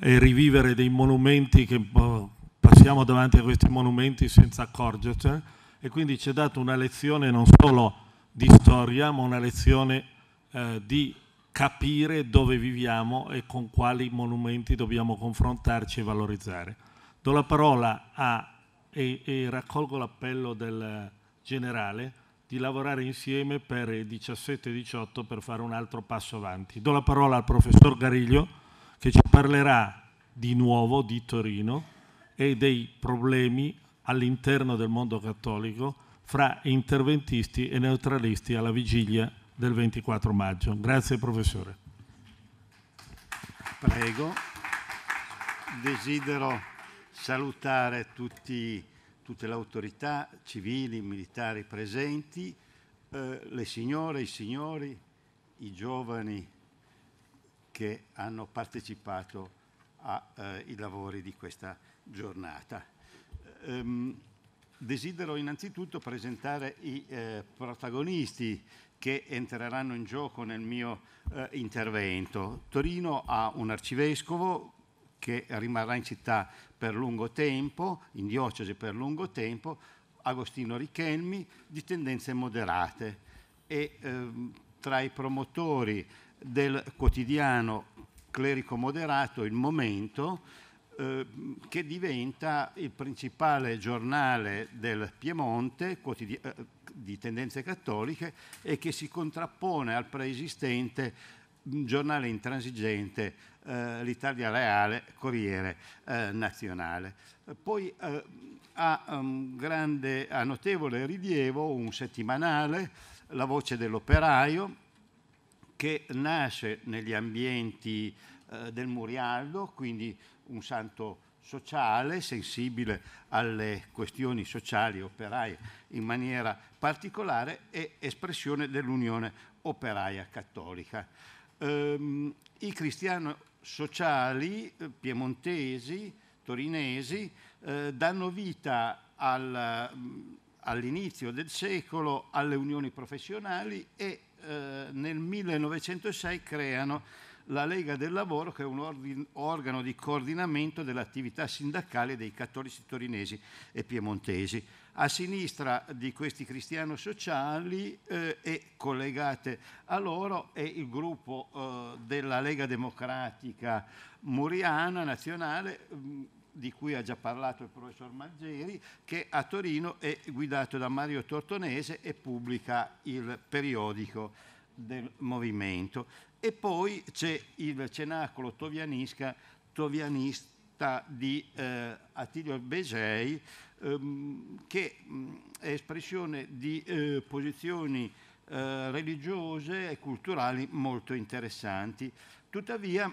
e rivivere dei monumenti che boh, passiamo davanti a questi monumenti senza accorgercene eh? e quindi ci ha dato una lezione non solo di storia ma una lezione eh, di capire dove viviamo e con quali monumenti dobbiamo confrontarci e valorizzare. Do la parola a, e, e raccolgo l'appello del generale, di lavorare insieme per il 17-18 e per fare un altro passo avanti. Do la parola al professor Gariglio che ci parlerà di nuovo di Torino e dei problemi all'interno del mondo cattolico fra interventisti e neutralisti alla vigilia del 24 maggio. Grazie professore. Prego. Desidero salutare tutti tutte le autorità civili, militari presenti, eh, le signore, i signori, i giovani che hanno partecipato ai eh, lavori di questa giornata. Ehm, desidero innanzitutto presentare i eh, protagonisti che entreranno in gioco nel mio eh, intervento. Torino ha un arcivescovo che rimarrà in città per lungo tempo, in diocesi per lungo tempo, Agostino Richelmi, di tendenze moderate. E ehm, tra i promotori del quotidiano clerico moderato, Il Momento, eh, che diventa il principale giornale del Piemonte quotidi- eh, di tendenze cattoliche e che si contrappone al preesistente giornale intransigente eh, l'Italia Reale, Corriere eh, Nazionale. Poi eh, ha, um, grande, ha notevole rilievo un settimanale, La Voce dell'Operaio, che nasce negli ambienti eh, del Murialdo, quindi un santo sociale, sensibile alle questioni sociali operaie in maniera particolare e espressione dell'Unione Operaia Cattolica. Ehm, il cristiano sociali eh, piemontesi, torinesi, eh, danno vita al, mm, all'inizio del secolo alle unioni professionali e eh, nel 1906 creano la Lega del Lavoro, che è un ordine, organo di coordinamento dell'attività sindacale dei cattolici torinesi e piemontesi a sinistra di questi cristiano sociali eh, e collegate a loro è il gruppo eh, della Lega Democratica Muriana Nazionale mm, di cui ha già parlato il professor Maggeri, che a Torino è guidato da Mario Tortonese e pubblica il periodico del movimento. E poi c'è il cenacolo tovianista di eh, Attilio Begei, ehm, che mh, mm, è espressione di eh, posizioni eh, religiose e culturali molto interessanti. Tuttavia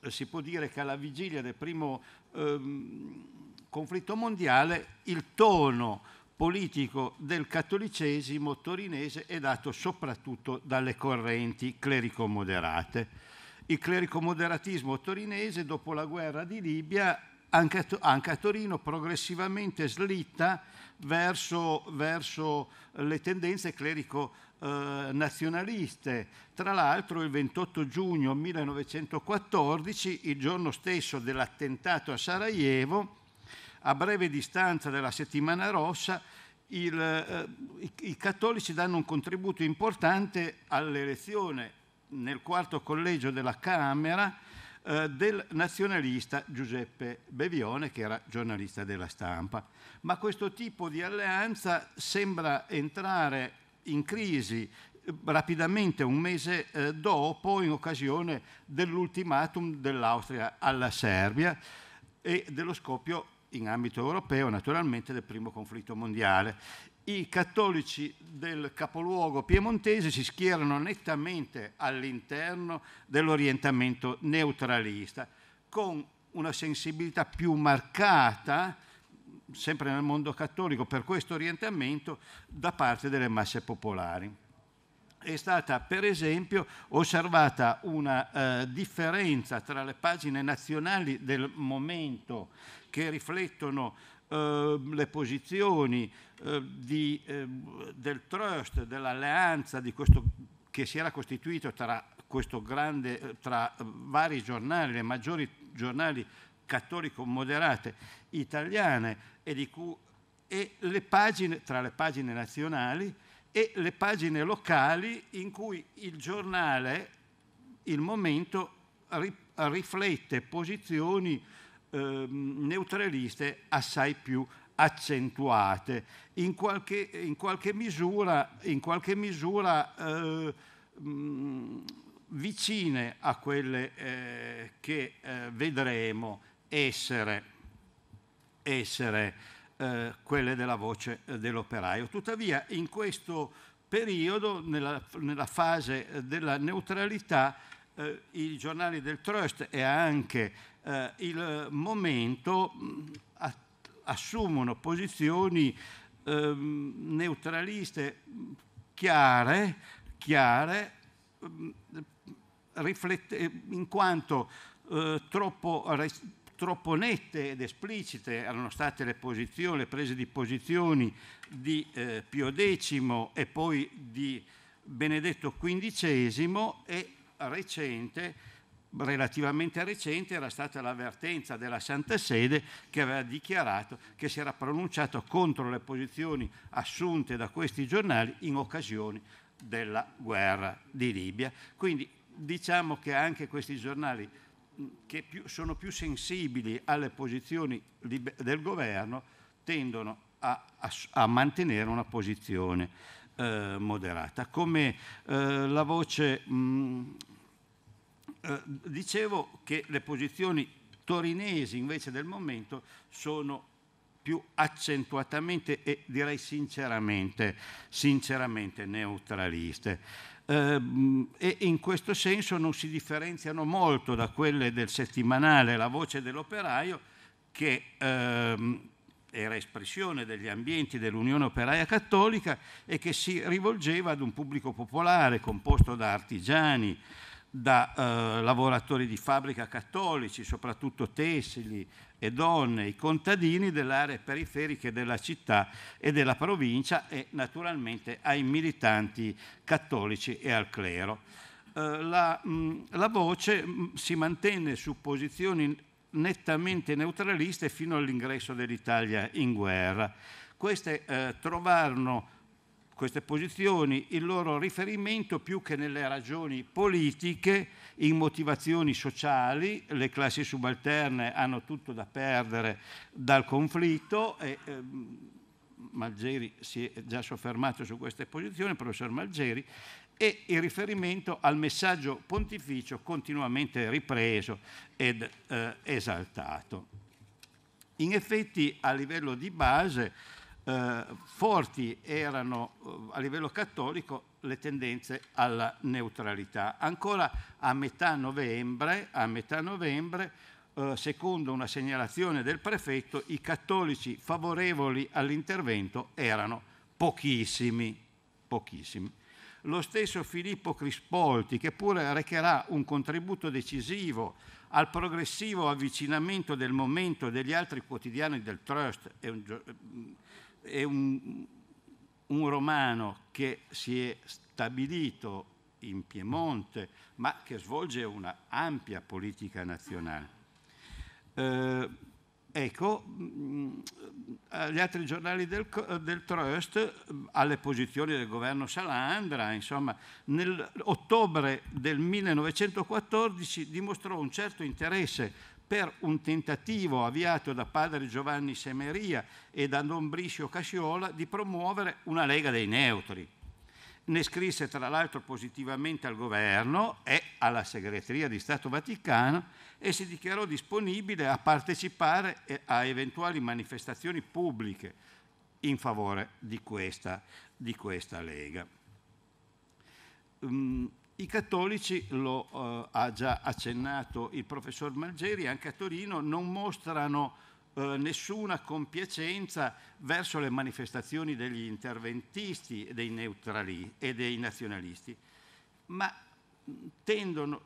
eh, si può dire che alla vigilia del primo ehm, conflitto mondiale il tono politico del cattolicesimo torinese è dato soprattutto dalle correnti clerico-moderate. Il clerico-moderatismo torinese dopo la guerra di Libia anche a, Torino progressivamente slitta verso, verso le tendenze clerico-nazionaliste. Eh, Tra l'altro il 28 giugno 1914, il giorno stesso dell'attentato a Sarajevo, a breve distanza della settimana rossa, il, eh, i, i cattolici danno un contributo importante all'elezione nel quarto collegio della Camera eh, del nazionalista Giuseppe Bevione, che era giornalista della stampa. Ma questo tipo di alleanza sembra entrare in crisi rapidamente un mese eh, dopo in occasione dell'ultimatum dell'Austria alla Serbia e dello scoppio in ambito europeo naturalmente del primo conflitto mondiale i cattolici del capoluogo piemontese si schierano nettamente all'interno dell'orientamento neutralista, con una sensibilità più marcata, sempre nel mondo cattolico, per questo orientamento da parte delle masse popolari. È stata per esempio osservata una eh, differenza tra le pagine nazionali del momento che riflettono Ehm, le posizioni eh, di, ehm, del trust, dell'alleanza questo, che si era costituito tra, grande, eh, tra ehm, vari giornali, le maggiori giornali cattolico moderate italiane e, cui, e le pagine, tra le pagine nazionali e le pagine locali in cui il giornale, il momento, riflette posizioni Ehm, neutraliste assai più accentuate. In qualche, in qualche misura, in qualche misura eh, mm, vicine a quelle eh, che eh, vedremo essere, essere eh, quelle della voce dell'operaio. Tuttavia in questo periodo, nella, nella fase della neutralità, eh, i giornali del Trust e anche eh, il momento mm, assumono posizioni eh, neutraliste chiare, chiare mm, in quanto eh, troppo, troppo, nette ed esplicite erano state le, posizioni, le prese di posizioni di eh, Pio X e poi di Benedetto XV e recente relativamente recente era stata l'avvertenza della Santa Sede che aveva dichiarato che si era pronunciato contro le posizioni assunte da questi giornali in occasione della guerra di Libia. Quindi diciamo che anche questi giornali che più, sono più sensibili alle posizioni del governo tendono a, a, a mantenere una posizione eh, moderata. Come eh, la voce mh, eh, dicevo che le posizioni torinesi invece del momento sono più accentuatamente e direi sinceramente, sinceramente neutraliste. Eh, e in questo senso non si differenziano molto da quelle del settimanale La voce dell'operaio che ehm, era espressione degli ambienti dell'Unione Operaia Cattolica e che si rivolgeva ad un pubblico popolare composto da artigiani, da eh, lavoratori di fabbrica cattolici, soprattutto tessili e donne, i contadini delle aree periferiche della città e della provincia e naturalmente ai militanti cattolici e al clero. Eh, la, mh, mm, la, voce mh, mm, si mantenne su posizioni nettamente neutraliste fino all'ingresso dell'Italia in guerra. Queste eh, trovarono queste posizioni il loro riferimento più che nelle ragioni politiche, in motivazioni sociali, le classi subalterne hanno tutto da perdere dal conflitto e ehm, Malgeri si è già soffermato su queste posizioni, professor Malgeri, e il riferimento al messaggio pontificio continuamente ripreso ed eh, esaltato. In effetti a livello di base eh, forti erano eh, a livello cattolico le tendenze alla neutralità. Ancora a metà novembre, a metà novembre eh, secondo una segnalazione del prefetto, i cattolici favorevoli all'intervento erano pochissimi, pochissimi. Lo stesso Filippo Crispolti, che pure recherà un contributo decisivo al progressivo avvicinamento del momento degli altri quotidiani del Trust, è un, è un, un romano che si è stabilito in Piemonte, ma che svolge una ampia politica nazionale. Eh, ecco, mm, eh, gli altri giornali del, del, Trust, eh, alle posizioni del governo Salandra, insomma, nell'ottobre del 1914 dimostrò un certo interesse per un tentativo avviato da padre Giovanni Semeria e da Don Briscio Casciola di promuovere una Lega dei Neutri. Ne scrisse tra l'altro positivamente al governo e alla segreteria di Stato Vaticano e si dichiarò disponibile a partecipare a eventuali manifestazioni pubbliche in favore di questa, di questa Lega. I cattolici, lo eh, ha già accennato il professor Malgeri, anche a Torino non mostrano eh, nessuna compiacenza verso le manifestazioni degli interventisti dei neutrali e dei nazionalisti, ma tendono,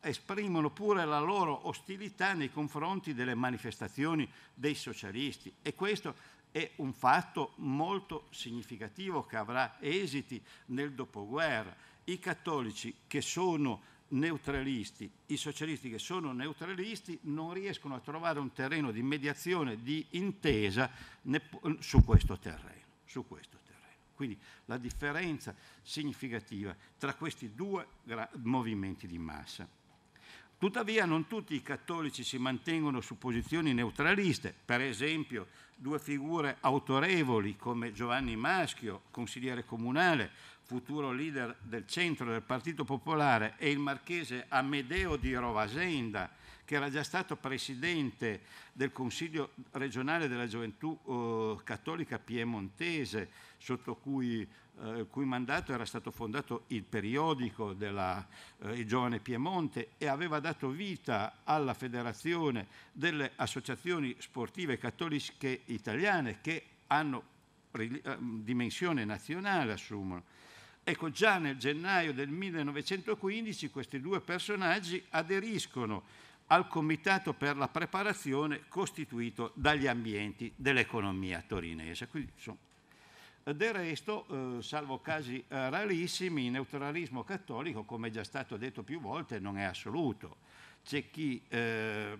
esprimono pure la loro ostilità nei confronti delle manifestazioni dei socialisti e questo è un fatto molto significativo che avrà esiti nel dopoguerra i cattolici che sono neutralisti, i socialisti che sono neutralisti non riescono a trovare un terreno di mediazione, di intesa su questo terreno. Su questo terreno. Quindi la differenza significativa tra questi due movimenti di massa. Tuttavia non tutti i cattolici si mantengono su posizioni neutraliste, per esempio due figure autorevoli come Giovanni Maschio, consigliere comunale, futuro leader del centro del Partito Popolare, e il marchese Amedeo di Rovasenda, che era già stato presidente del Consiglio regionale della gioventù eh, cattolica piemontese, sotto cui, eh, cui mandato era stato fondato il periodico della, eh, Il Giovane Piemonte e aveva dato vita alla Federazione delle Associazioni Sportive Cattoliche Italiane che hanno eh, dimensione nazionale assumono. Ecco, già nel gennaio del 1915 questi due personaggi aderiscono al comitato per la preparazione costituito dagli ambienti dell'economia torinese. Quindi, del resto, eh, salvo casi eh, rarissimi, il neutralismo cattolico, come è già stato detto più volte, non è assoluto. C'è chi eh,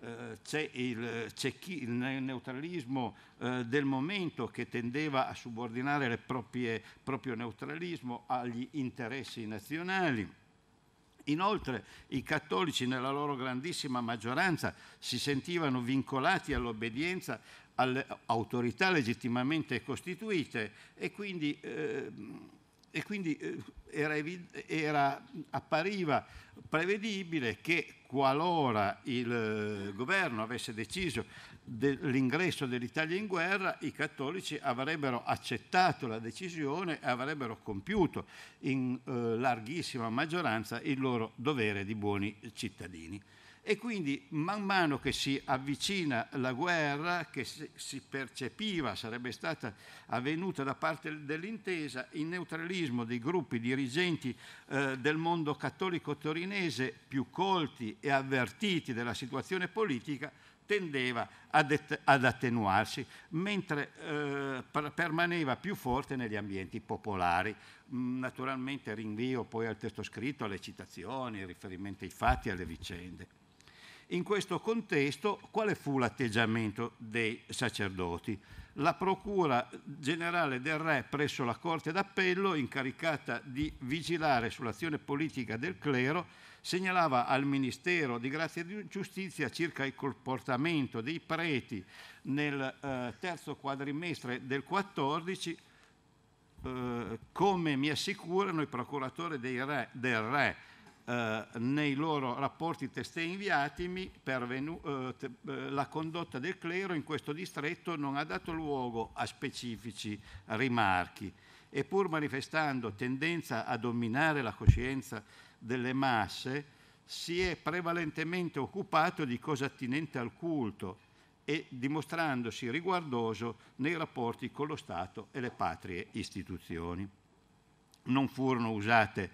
eh, c'è, il, c'è chi, il neutralismo eh, del momento che tendeva a subordinare il proprio neutralismo agli interessi nazionali. Inoltre i cattolici nella loro grandissima maggioranza si sentivano vincolati all'obbedienza alle autorità legittimamente costituite e quindi eh, e quindi eh, era, era, appariva prevedibile che qualora il eh, governo avesse deciso dell'ingresso dell'Italia in guerra, i cattolici avrebbero accettato la decisione e avrebbero compiuto in eh, larghissima maggioranza il loro dovere di buoni cittadini. E quindi man mano che si avvicina la guerra, che si percepiva sarebbe stata avvenuta da parte dell'intesa, il neutralismo dei gruppi dirigenti eh, del mondo cattolico torinese più colti e avvertiti della situazione politica tendeva ad, ad attenuarsi, mentre eh, permaneva più forte negli ambienti popolari. Mm, naturalmente rinvio poi al testo scritto, alle citazioni, ai riferimenti ai fatti, alle vicende. In questo contesto quale fu l'atteggiamento dei sacerdoti? La Procura generale del Re presso la Corte d'Appello, incaricata di vigilare sull'azione politica del clero, segnalava al Ministero di Grazia e Giustizia circa il comportamento dei preti nel eh, terzo quadrimestre del 14 Uh, eh, come mi assicurano i procuratori re, del re eh, nei loro rapporti testé inviatimi pervenu, eh, te, eh, la condotta del clero in questo distretto non ha dato luogo a specifici rimarchi e pur manifestando tendenza a dominare la coscienza delle masse si è prevalentemente occupato di cose attinente al culto e dimostrandosi riguardoso nei rapporti con lo Stato e le patrie istituzioni. Non furono usate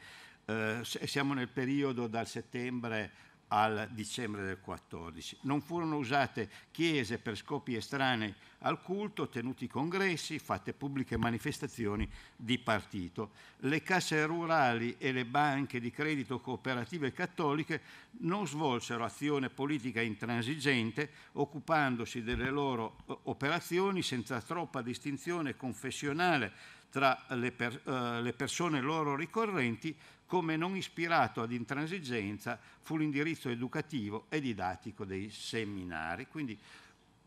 eh, siamo nel periodo dal settembre al dicembre del 14. Non furono usate chiese per scopi estranei al culto, tenuti congressi, fatte pubbliche manifestazioni di partito. Le casse rurali e le banche di credito cooperative cattoliche non svolsero azione politica intransigente, occupandosi delle loro eh, operazioni senza troppa distinzione confessionale tra le, per, eh, le persone loro ricorrenti, come non ispirato ad intransigenza fu l'indirizzo educativo e didattico dei seminari. Quindi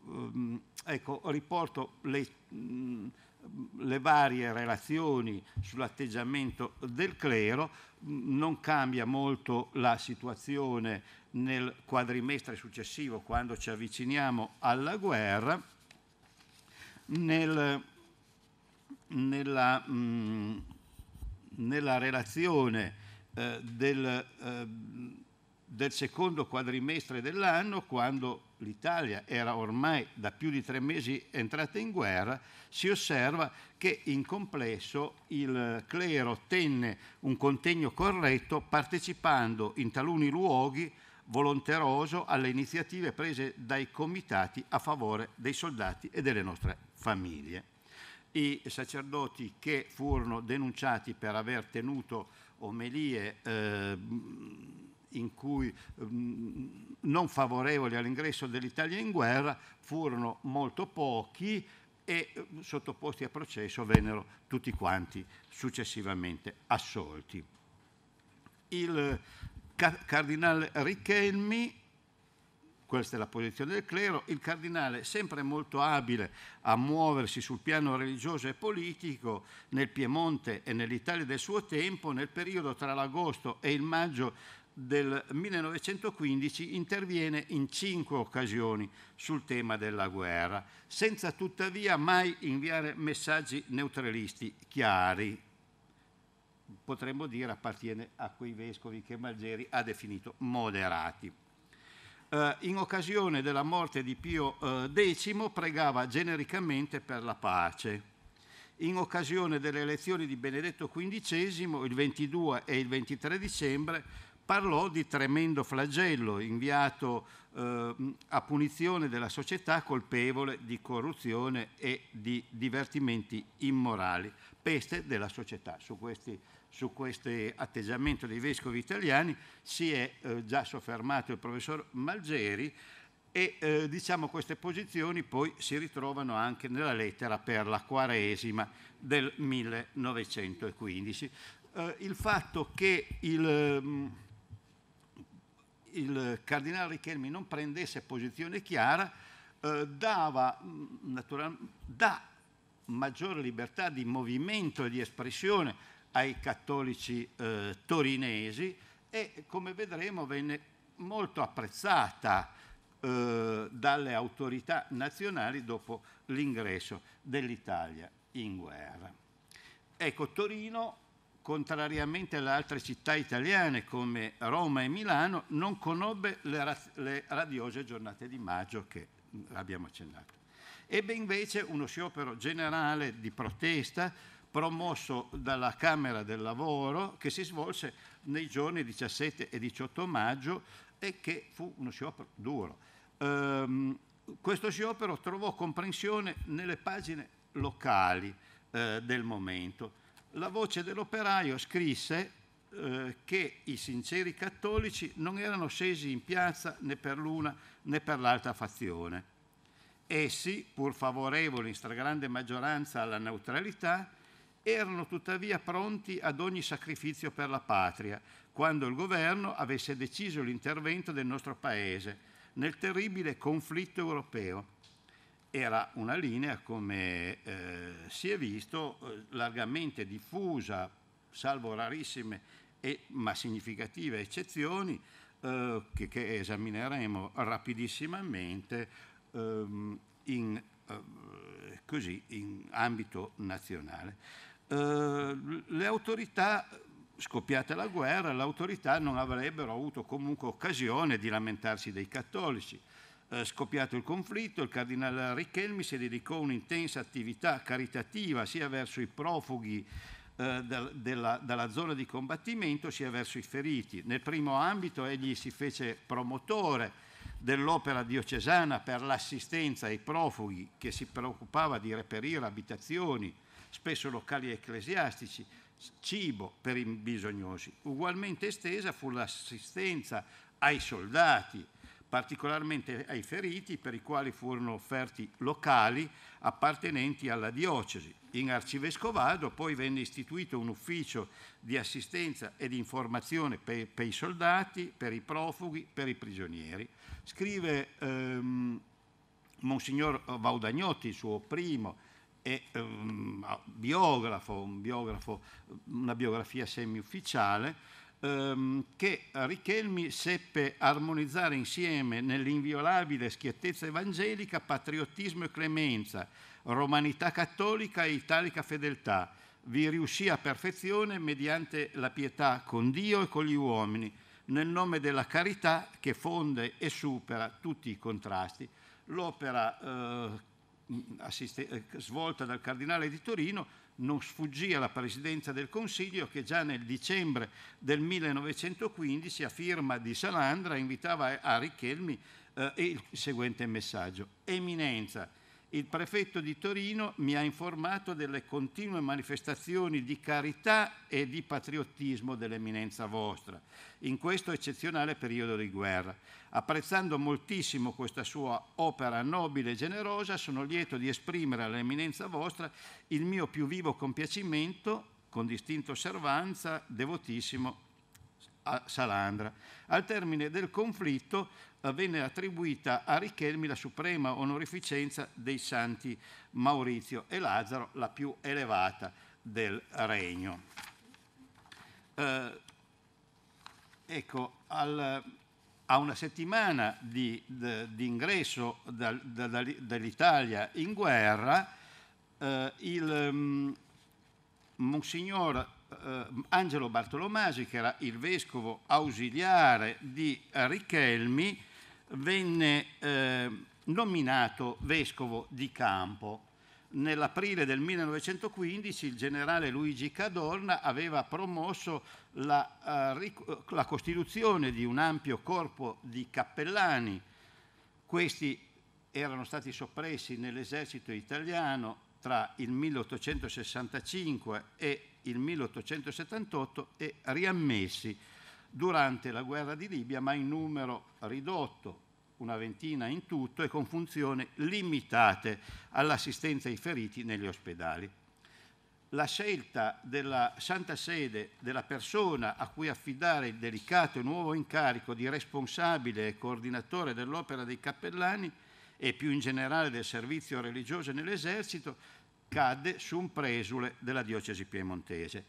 ehm, ecco, riporto le, mh, le varie relazioni sull'atteggiamento del clero, non cambia molto la situazione nel quadrimestre successivo quando ci avviciniamo alla guerra. Nel, nella, mh, nella relazione eh, del, eh, del secondo quadrimestre dell'anno, quando l'Italia era ormai da più di tre mesi entrata in guerra, si osserva che in complesso il clero ottenne un contegno corretto partecipando in taluni luoghi volonteroso alle iniziative prese dai comitati a favore dei soldati e delle nostre famiglie i sacerdoti che furono denunciati per aver tenuto omelie eh, in cui mh, ehm, non favorevoli all'ingresso dell'Italia in guerra furono molto pochi e ehm, sottoposti a processo vennero tutti quanti successivamente assolti. Il ca- cardinale Richelmi questa è la posizione del clero, il cardinale sempre molto abile a muoversi sul piano religioso e politico nel Piemonte e nell'Italia del suo tempo, nel periodo tra l'agosto e il maggio del 1915 interviene in cinque occasioni sul tema della guerra, senza tuttavia mai inviare messaggi neutralisti chiari. Potremmo dire appartiene a quei vescovi che Malgeri ha definito moderati eh, in occasione della morte di Pio eh, X pregava genericamente per la pace. In occasione delle elezioni di Benedetto XV, il 22 e il 23 dicembre, parlò di tremendo flagello inviato eh, a punizione della società colpevole di corruzione e di divertimenti immorali, peste della società. Su questi su questo atteggiamento dei vescovi italiani si è eh, già soffermato il professor Malgeri e eh, diciamo queste posizioni poi si ritrovano anche nella lettera per la Quaresima del 1915. Eh, il fatto che il, mm, il cardinale Richelmi non prendesse posizione chiara eh, dava, mm, dà maggiore libertà di movimento e di espressione ai cattolici eh, torinesi e come vedremo venne molto apprezzata eh, dalle autorità nazionali dopo l'ingresso dell'Italia in guerra. Ecco, Torino, contrariamente alle altre città italiane come Roma e Milano, non conobbe le, ra le radiose giornate di maggio che abbiamo accennato. Ebbe invece uno sciopero generale di protesta promosso dalla Camera del Lavoro che si svolse nei giorni 17 e 18 maggio e che fu uno sciopero duro. Ehm, questo sciopero trovò comprensione nelle pagine locali eh, del momento. La voce dell'operaio scrisse eh, che i sinceri cattolici non erano scesi in piazza né per l'una né per l'altra fazione. Essi, pur favorevoli in stragrande maggioranza alla neutralità, erano tuttavia pronti ad ogni sacrificio per la patria, quando il governo avesse deciso l'intervento del nostro Paese nel terribile conflitto europeo. Era una linea, come eh, si è visto, eh, largamente diffusa, salvo rarissime e, ma significative eccezioni, eh, che, che, esamineremo rapidissimamente ehm, in, eh, così, in ambito nazionale. Eh, le autorità, scoppiata la guerra, le autorità non avrebbero avuto comunque occasione di lamentarsi dei cattolici. Eh, scoppiato il conflitto, il cardinale Richelmi si dedicò a un'intensa attività caritativa sia verso i profughi eh, da, della, dalla zona di combattimento sia verso i feriti. Nel primo ambito egli si fece promotore dell'opera diocesana per l'assistenza ai profughi che si preoccupava di reperire abitazioni, spesso locali ecclesiastici, cibo per i bisognosi. Ugualmente estesa fu l'assistenza ai soldati, particolarmente ai feriti per i quali furono offerti locali appartenenti alla diocesi. In arcivescovado poi venne istituito un ufficio di assistenza e di informazione per, per, i soldati, per i profughi, per i prigionieri. Scrive ehm, Monsignor Vaudagnotti, il suo primo e um, biografo, un biografo, una biografia semiufficiale, um, che Richelmi seppe armonizzare insieme nell'inviolabile schiettezza evangelica patriottismo e clemenza, romanità cattolica e italica fedeltà. Vi riuscì a perfezione mediante la pietà con Dio e con gli uomini, nel nome della carità che fonde e supera tutti i contrasti. L'opera eh, assiste, eh, svolta dal cardinale di Torino, non sfuggì alla presidenza del Consiglio che già nel dicembre del 1915 a firma di Salandra invitava a Richelmi eh, il seguente messaggio. Eminenza, il prefetto di Torino mi ha informato delle continue manifestazioni di carità e di patriottismo dell'eminenza vostra in questo eccezionale periodo di guerra. Apprezzando moltissimo questa sua opera nobile e generosa, sono lieto di esprimere all'eminenza vostra il mio più vivo compiacimento, con distinta osservanza, devotissimo a Salandra. Al termine del conflitto eh, venne attribuita a Richelmi la suprema onorificenza dei santi Maurizio e Lazzaro, la più elevata del regno. Eh, ecco, al, a una settimana di, di, di ingresso da, da, da, dall'Italia in guerra, eh, il um, Monsignor eh, Angelo Bartolomasi, che era il vescovo ausiliare di Richelmi, venne eh, nominato vescovo di campo. Nell'aprile del 1915 il generale Luigi Cadorna aveva promosso la, uh, la costituzione di un ampio corpo di cappellani, questi erano stati soppressi nell'esercito italiano tra il 1865 e il 1878 e riammessi durante la guerra di Libia, ma in numero ridotto, una ventina in tutto, e con funzioni limitate all'assistenza ai feriti negli ospedali la scelta della Santa Sede della persona a cui affidare il delicato e nuovo incarico di responsabile e coordinatore dell'opera dei cappellani e più in generale del servizio religioso nell'esercito cadde su un presule della diocesi piemontese,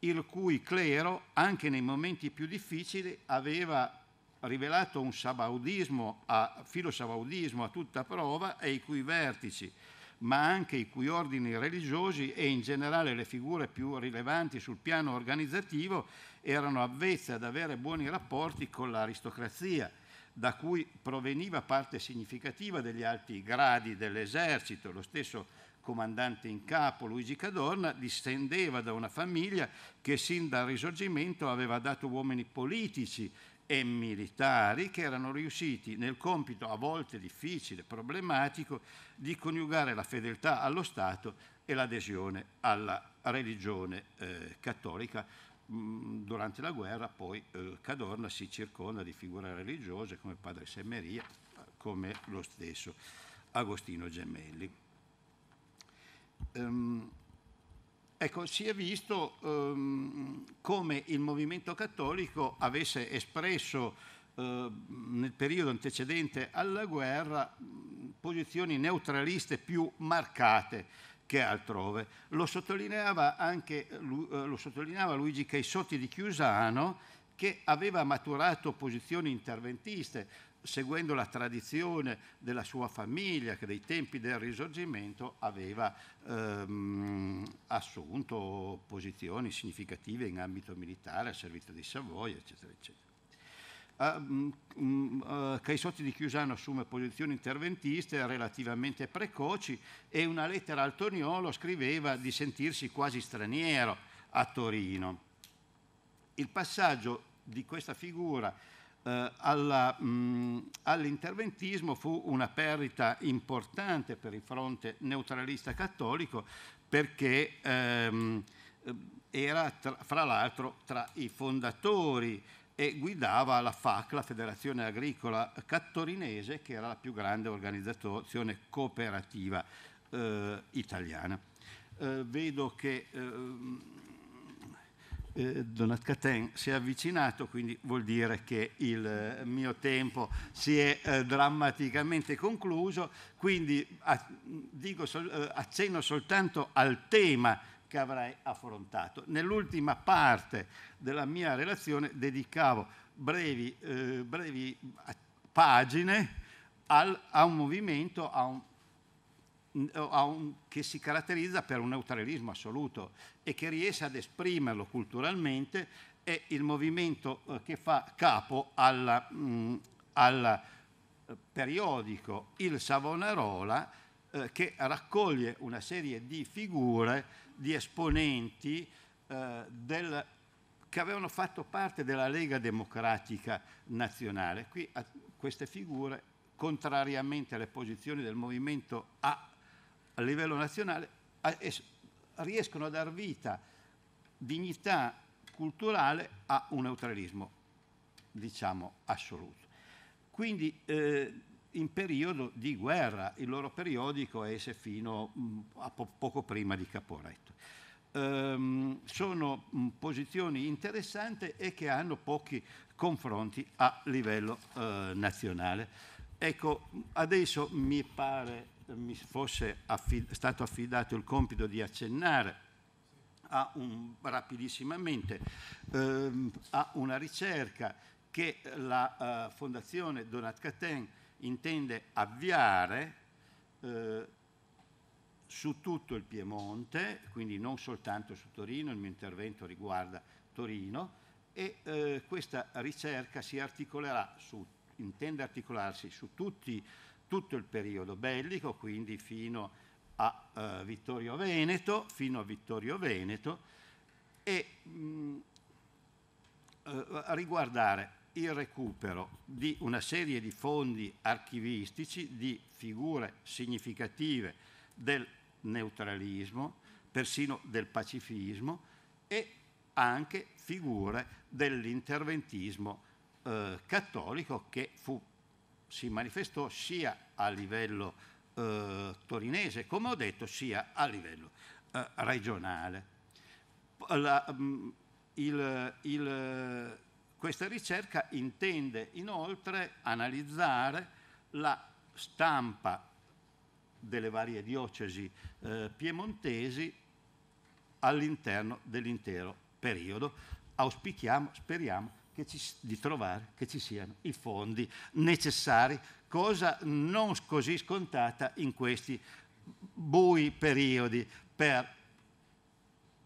il cui clero, anche nei momenti più difficili, aveva rivelato un filosabaudismo a tutta prova e i cui vertici ma anche i cui ordini religiosi e in generale le figure più rilevanti sul piano organizzativo erano avvezze ad avere buoni rapporti con l'aristocrazia, da cui proveniva parte significativa degli alti gradi dell'esercito. Lo stesso comandante in capo Luigi Cadorna distendeva da una famiglia che sin dal risorgimento aveva dato uomini politici e militari che erano riusciti nel compito a volte difficile, problematico, di coniugare la fedeltà allo Stato e l'adesione alla religione eh, cattolica. Mm, durante la guerra poi eh, Cadorna si circonda di figure religiose come padre Semmeria, come lo stesso Agostino Gemelli. Um, ehm, Ecco, si è visto ehm, come il movimento cattolico avesse espresso eh, nel periodo antecedente alla guerra posizioni neutraliste più marcate che altrove. Lo sottolineava anche eh, lo sottolineava Luigi Caisotti di Chiusano che aveva maturato posizioni interventiste seguendo la tradizione della sua famiglia che dei tempi del risorgimento aveva ehm, assunto posizioni significative in ambito militare, al servizio di Savoia, eccetera, eccetera. Uh, ehm, uh, mm, eh, Caisotti di Chiusano assume posizioni interventiste relativamente precoci e una lettera al Toniolo scriveva di sentirsi quasi straniero a Torino. Il passaggio di questa figura eh, mm, all'interventismo all fu una perdita importante per il fronte neutralista cattolico perché ehm, eh, era tra, fra l'altro tra i fondatori e guidava la FAC, la Federazione Agricola Cattorinese, che era la più grande organizzazione cooperativa eh, italiana. Eh, vedo che eh, eh, Donat Caten si è avvicinato, quindi vuol dire che il eh, mio tempo si è eh, drammaticamente concluso, quindi a, dico, sol, eh, accenno soltanto al tema che avrei affrontato. Nell'ultima parte della mia relazione dedicavo brevi, eh, brevi pagine al, a un movimento, a un che si caratterizza per un neutralismo assoluto e che riesce ad esprimerlo culturalmente è il movimento eh, che fa capo alla, mh, al mm, eh, periodico Il Savonarola eh, che raccoglie una serie di figure, di esponenti eh, del che avevano fatto parte della Lega Democratica Nazionale. Qui a queste figure, contrariamente alle posizioni del movimento A a livello nazionale riescono a dar vita, dignità culturale a un neutralismo, diciamo, assoluto. Quindi eh, in periodo di guerra, il loro periodico esce fino mm, a po poco prima di Caporetto. Ehm, sono mm, posizioni interessanti e che hanno pochi confronti a livello eh, nazionale. Ecco, adesso mi pare mi fosse affid stato affidato il compito di accennare a un, rapidissimamente ehm, a una ricerca che la eh, Fondazione Donat Caten intende avviare eh, su tutto il Piemonte, quindi non soltanto su Torino, il mio intervento riguarda Torino, e eh, questa ricerca si articolerà su, intende articolarsi su tutti i tutto il periodo bellico, quindi fino a eh, Vittorio Veneto, fino a Vittorio Veneto, e mh, mm, eh, riguardare il recupero di una serie di fondi archivistici di figure significative del neutralismo, persino del pacifismo e anche figure dell'interventismo eh, cattolico che fu si manifestò sia a livello eh, torinese, come ho detto, sia a livello eh, regionale. La, mm, il, il, questa ricerca intende inoltre analizzare la stampa delle varie diocesi eh, piemontesi all'interno dell'intero periodo. Auspichiamo, speriamo ci, di trovare che ci siano i fondi necessari, cosa non così scontata in questi bui periodi per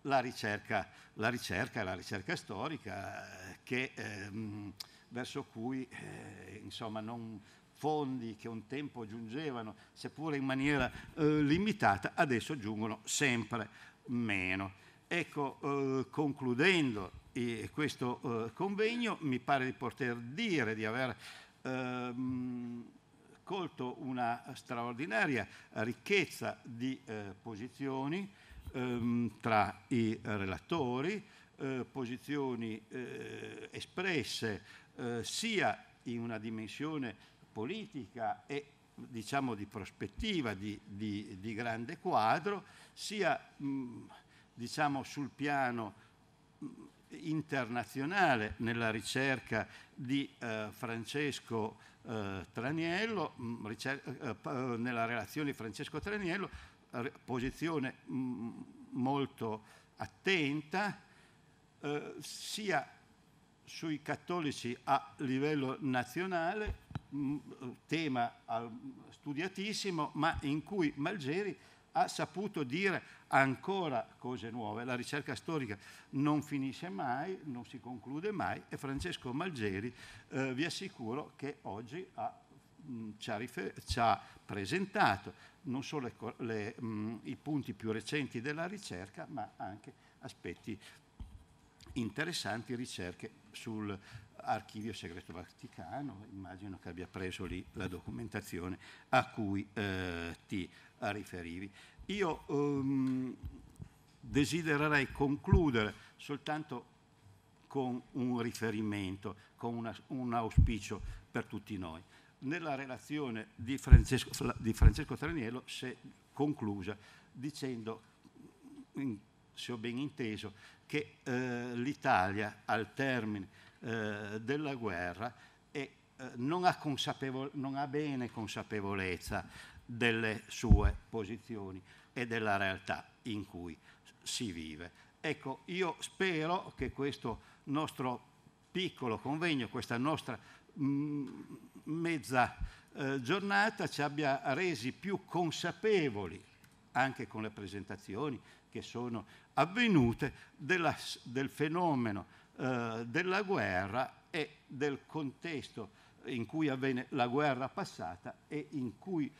la ricerca, la ricerca, la ricerca storica che, ehm, verso cui eh, insomma, non, fondi che un tempo giungevano, seppure in maniera eh, limitata, adesso giungono sempre meno. Ecco, eh, concludendo eh, questo eh, convegno, mi pare di poter dire di aver ehm, colto una straordinaria ricchezza di eh, posizioni ehm, tra i relatori, eh, posizioni eh, espresse eh, sia in una dimensione politica e diciamo di prospettiva di, di, di grande quadro, sia mh, diciamo sul piano mh, internazionale nella ricerca di eh, Francesco eh, Traniello, mh, mm, eh, eh, eh, nella relazione di Francesco Traniello, posizione mh, mm, molto attenta, sia sui cattolici a livello nazionale, mm, tema studiatissimo, ma in cui Malgeri ha saputo dire ancora cose nuove, la ricerca storica non finisce mai, non si conclude mai e Francesco Malgeri eh, vi assicuro che oggi ha, mh, mm, ci, ha ci, ha presentato non solo le, le, mh, mm, i punti più recenti della ricerca ma anche aspetti interessanti, ricerche sul, archivio segreto vaticano, immagino che abbia preso lì la documentazione a cui eh, ti riferivi. Io ehm, desidererei concludere soltanto con un riferimento, con una, un auspicio per tutti noi. Nella relazione di Francesco, di Francesco Traniello si è conclusa dicendo, se ho ben inteso, che eh, l'Italia al termine eh, della guerra è, eh, non, ha non, ha bene consapevolezza delle sue posizioni e della realtà in cui si vive. Ecco, io spero che questo nostro piccolo convegno, questa nostra mm, mezza eh, giornata ci abbia resi più consapevoli, anche con le presentazioni che sono avvenute, della, del fenomeno eh, della guerra e del contesto in cui avvenne la guerra passata e in cui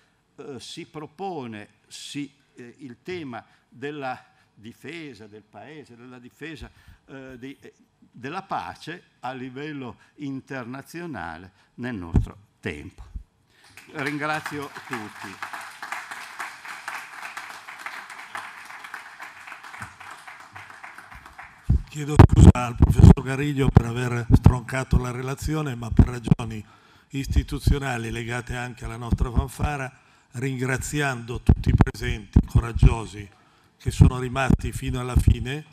eh, si propone si, eh, il tema della difesa del paese, della difesa eh, di, eh, della pace a livello internazionale nel nostro tempo. Ringrazio tutti. Chiedo scusa al professor Gariglio per aver stroncato la relazione, ma per ragioni istituzionali legate anche alla nostra fanfara ringraziando tutti i presenti coraggiosi che sono rimasti fino alla fine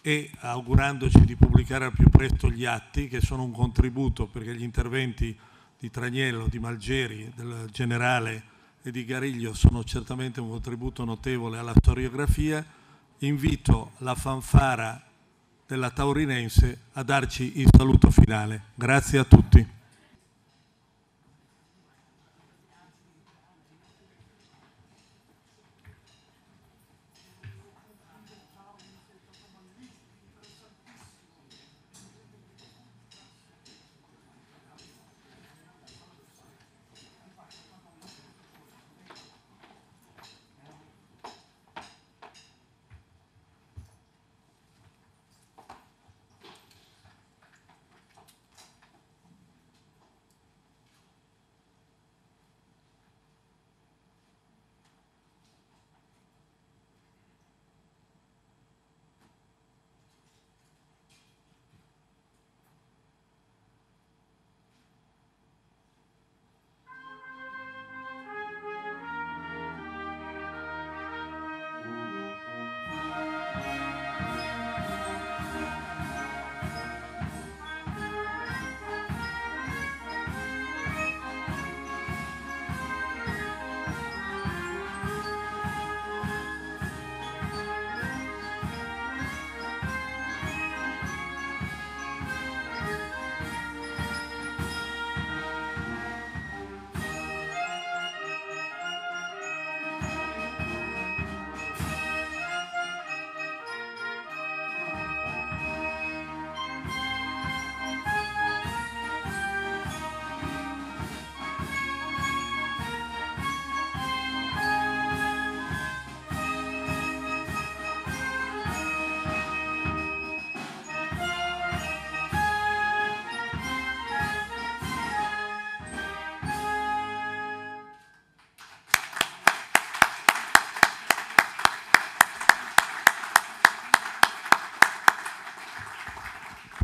e augurandoci di pubblicare al più presto gli atti che sono un contributo perché gli interventi di Tragnello, di Malgeri, del generale e di Gariglio sono certamente un contributo notevole alla storiografia. Invito la fanfara della Taurinense a darci il saluto finale. Grazie a tutti.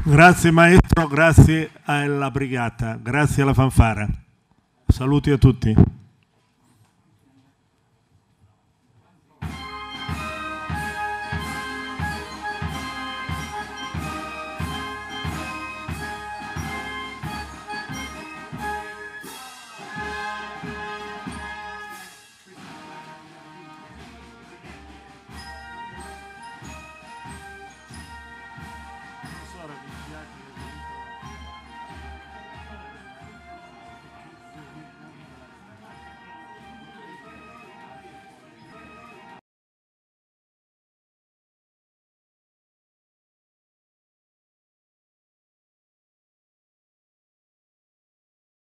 Grazie maestro, grazie alla brigata, grazie alla fanfara. Saluti a tutti.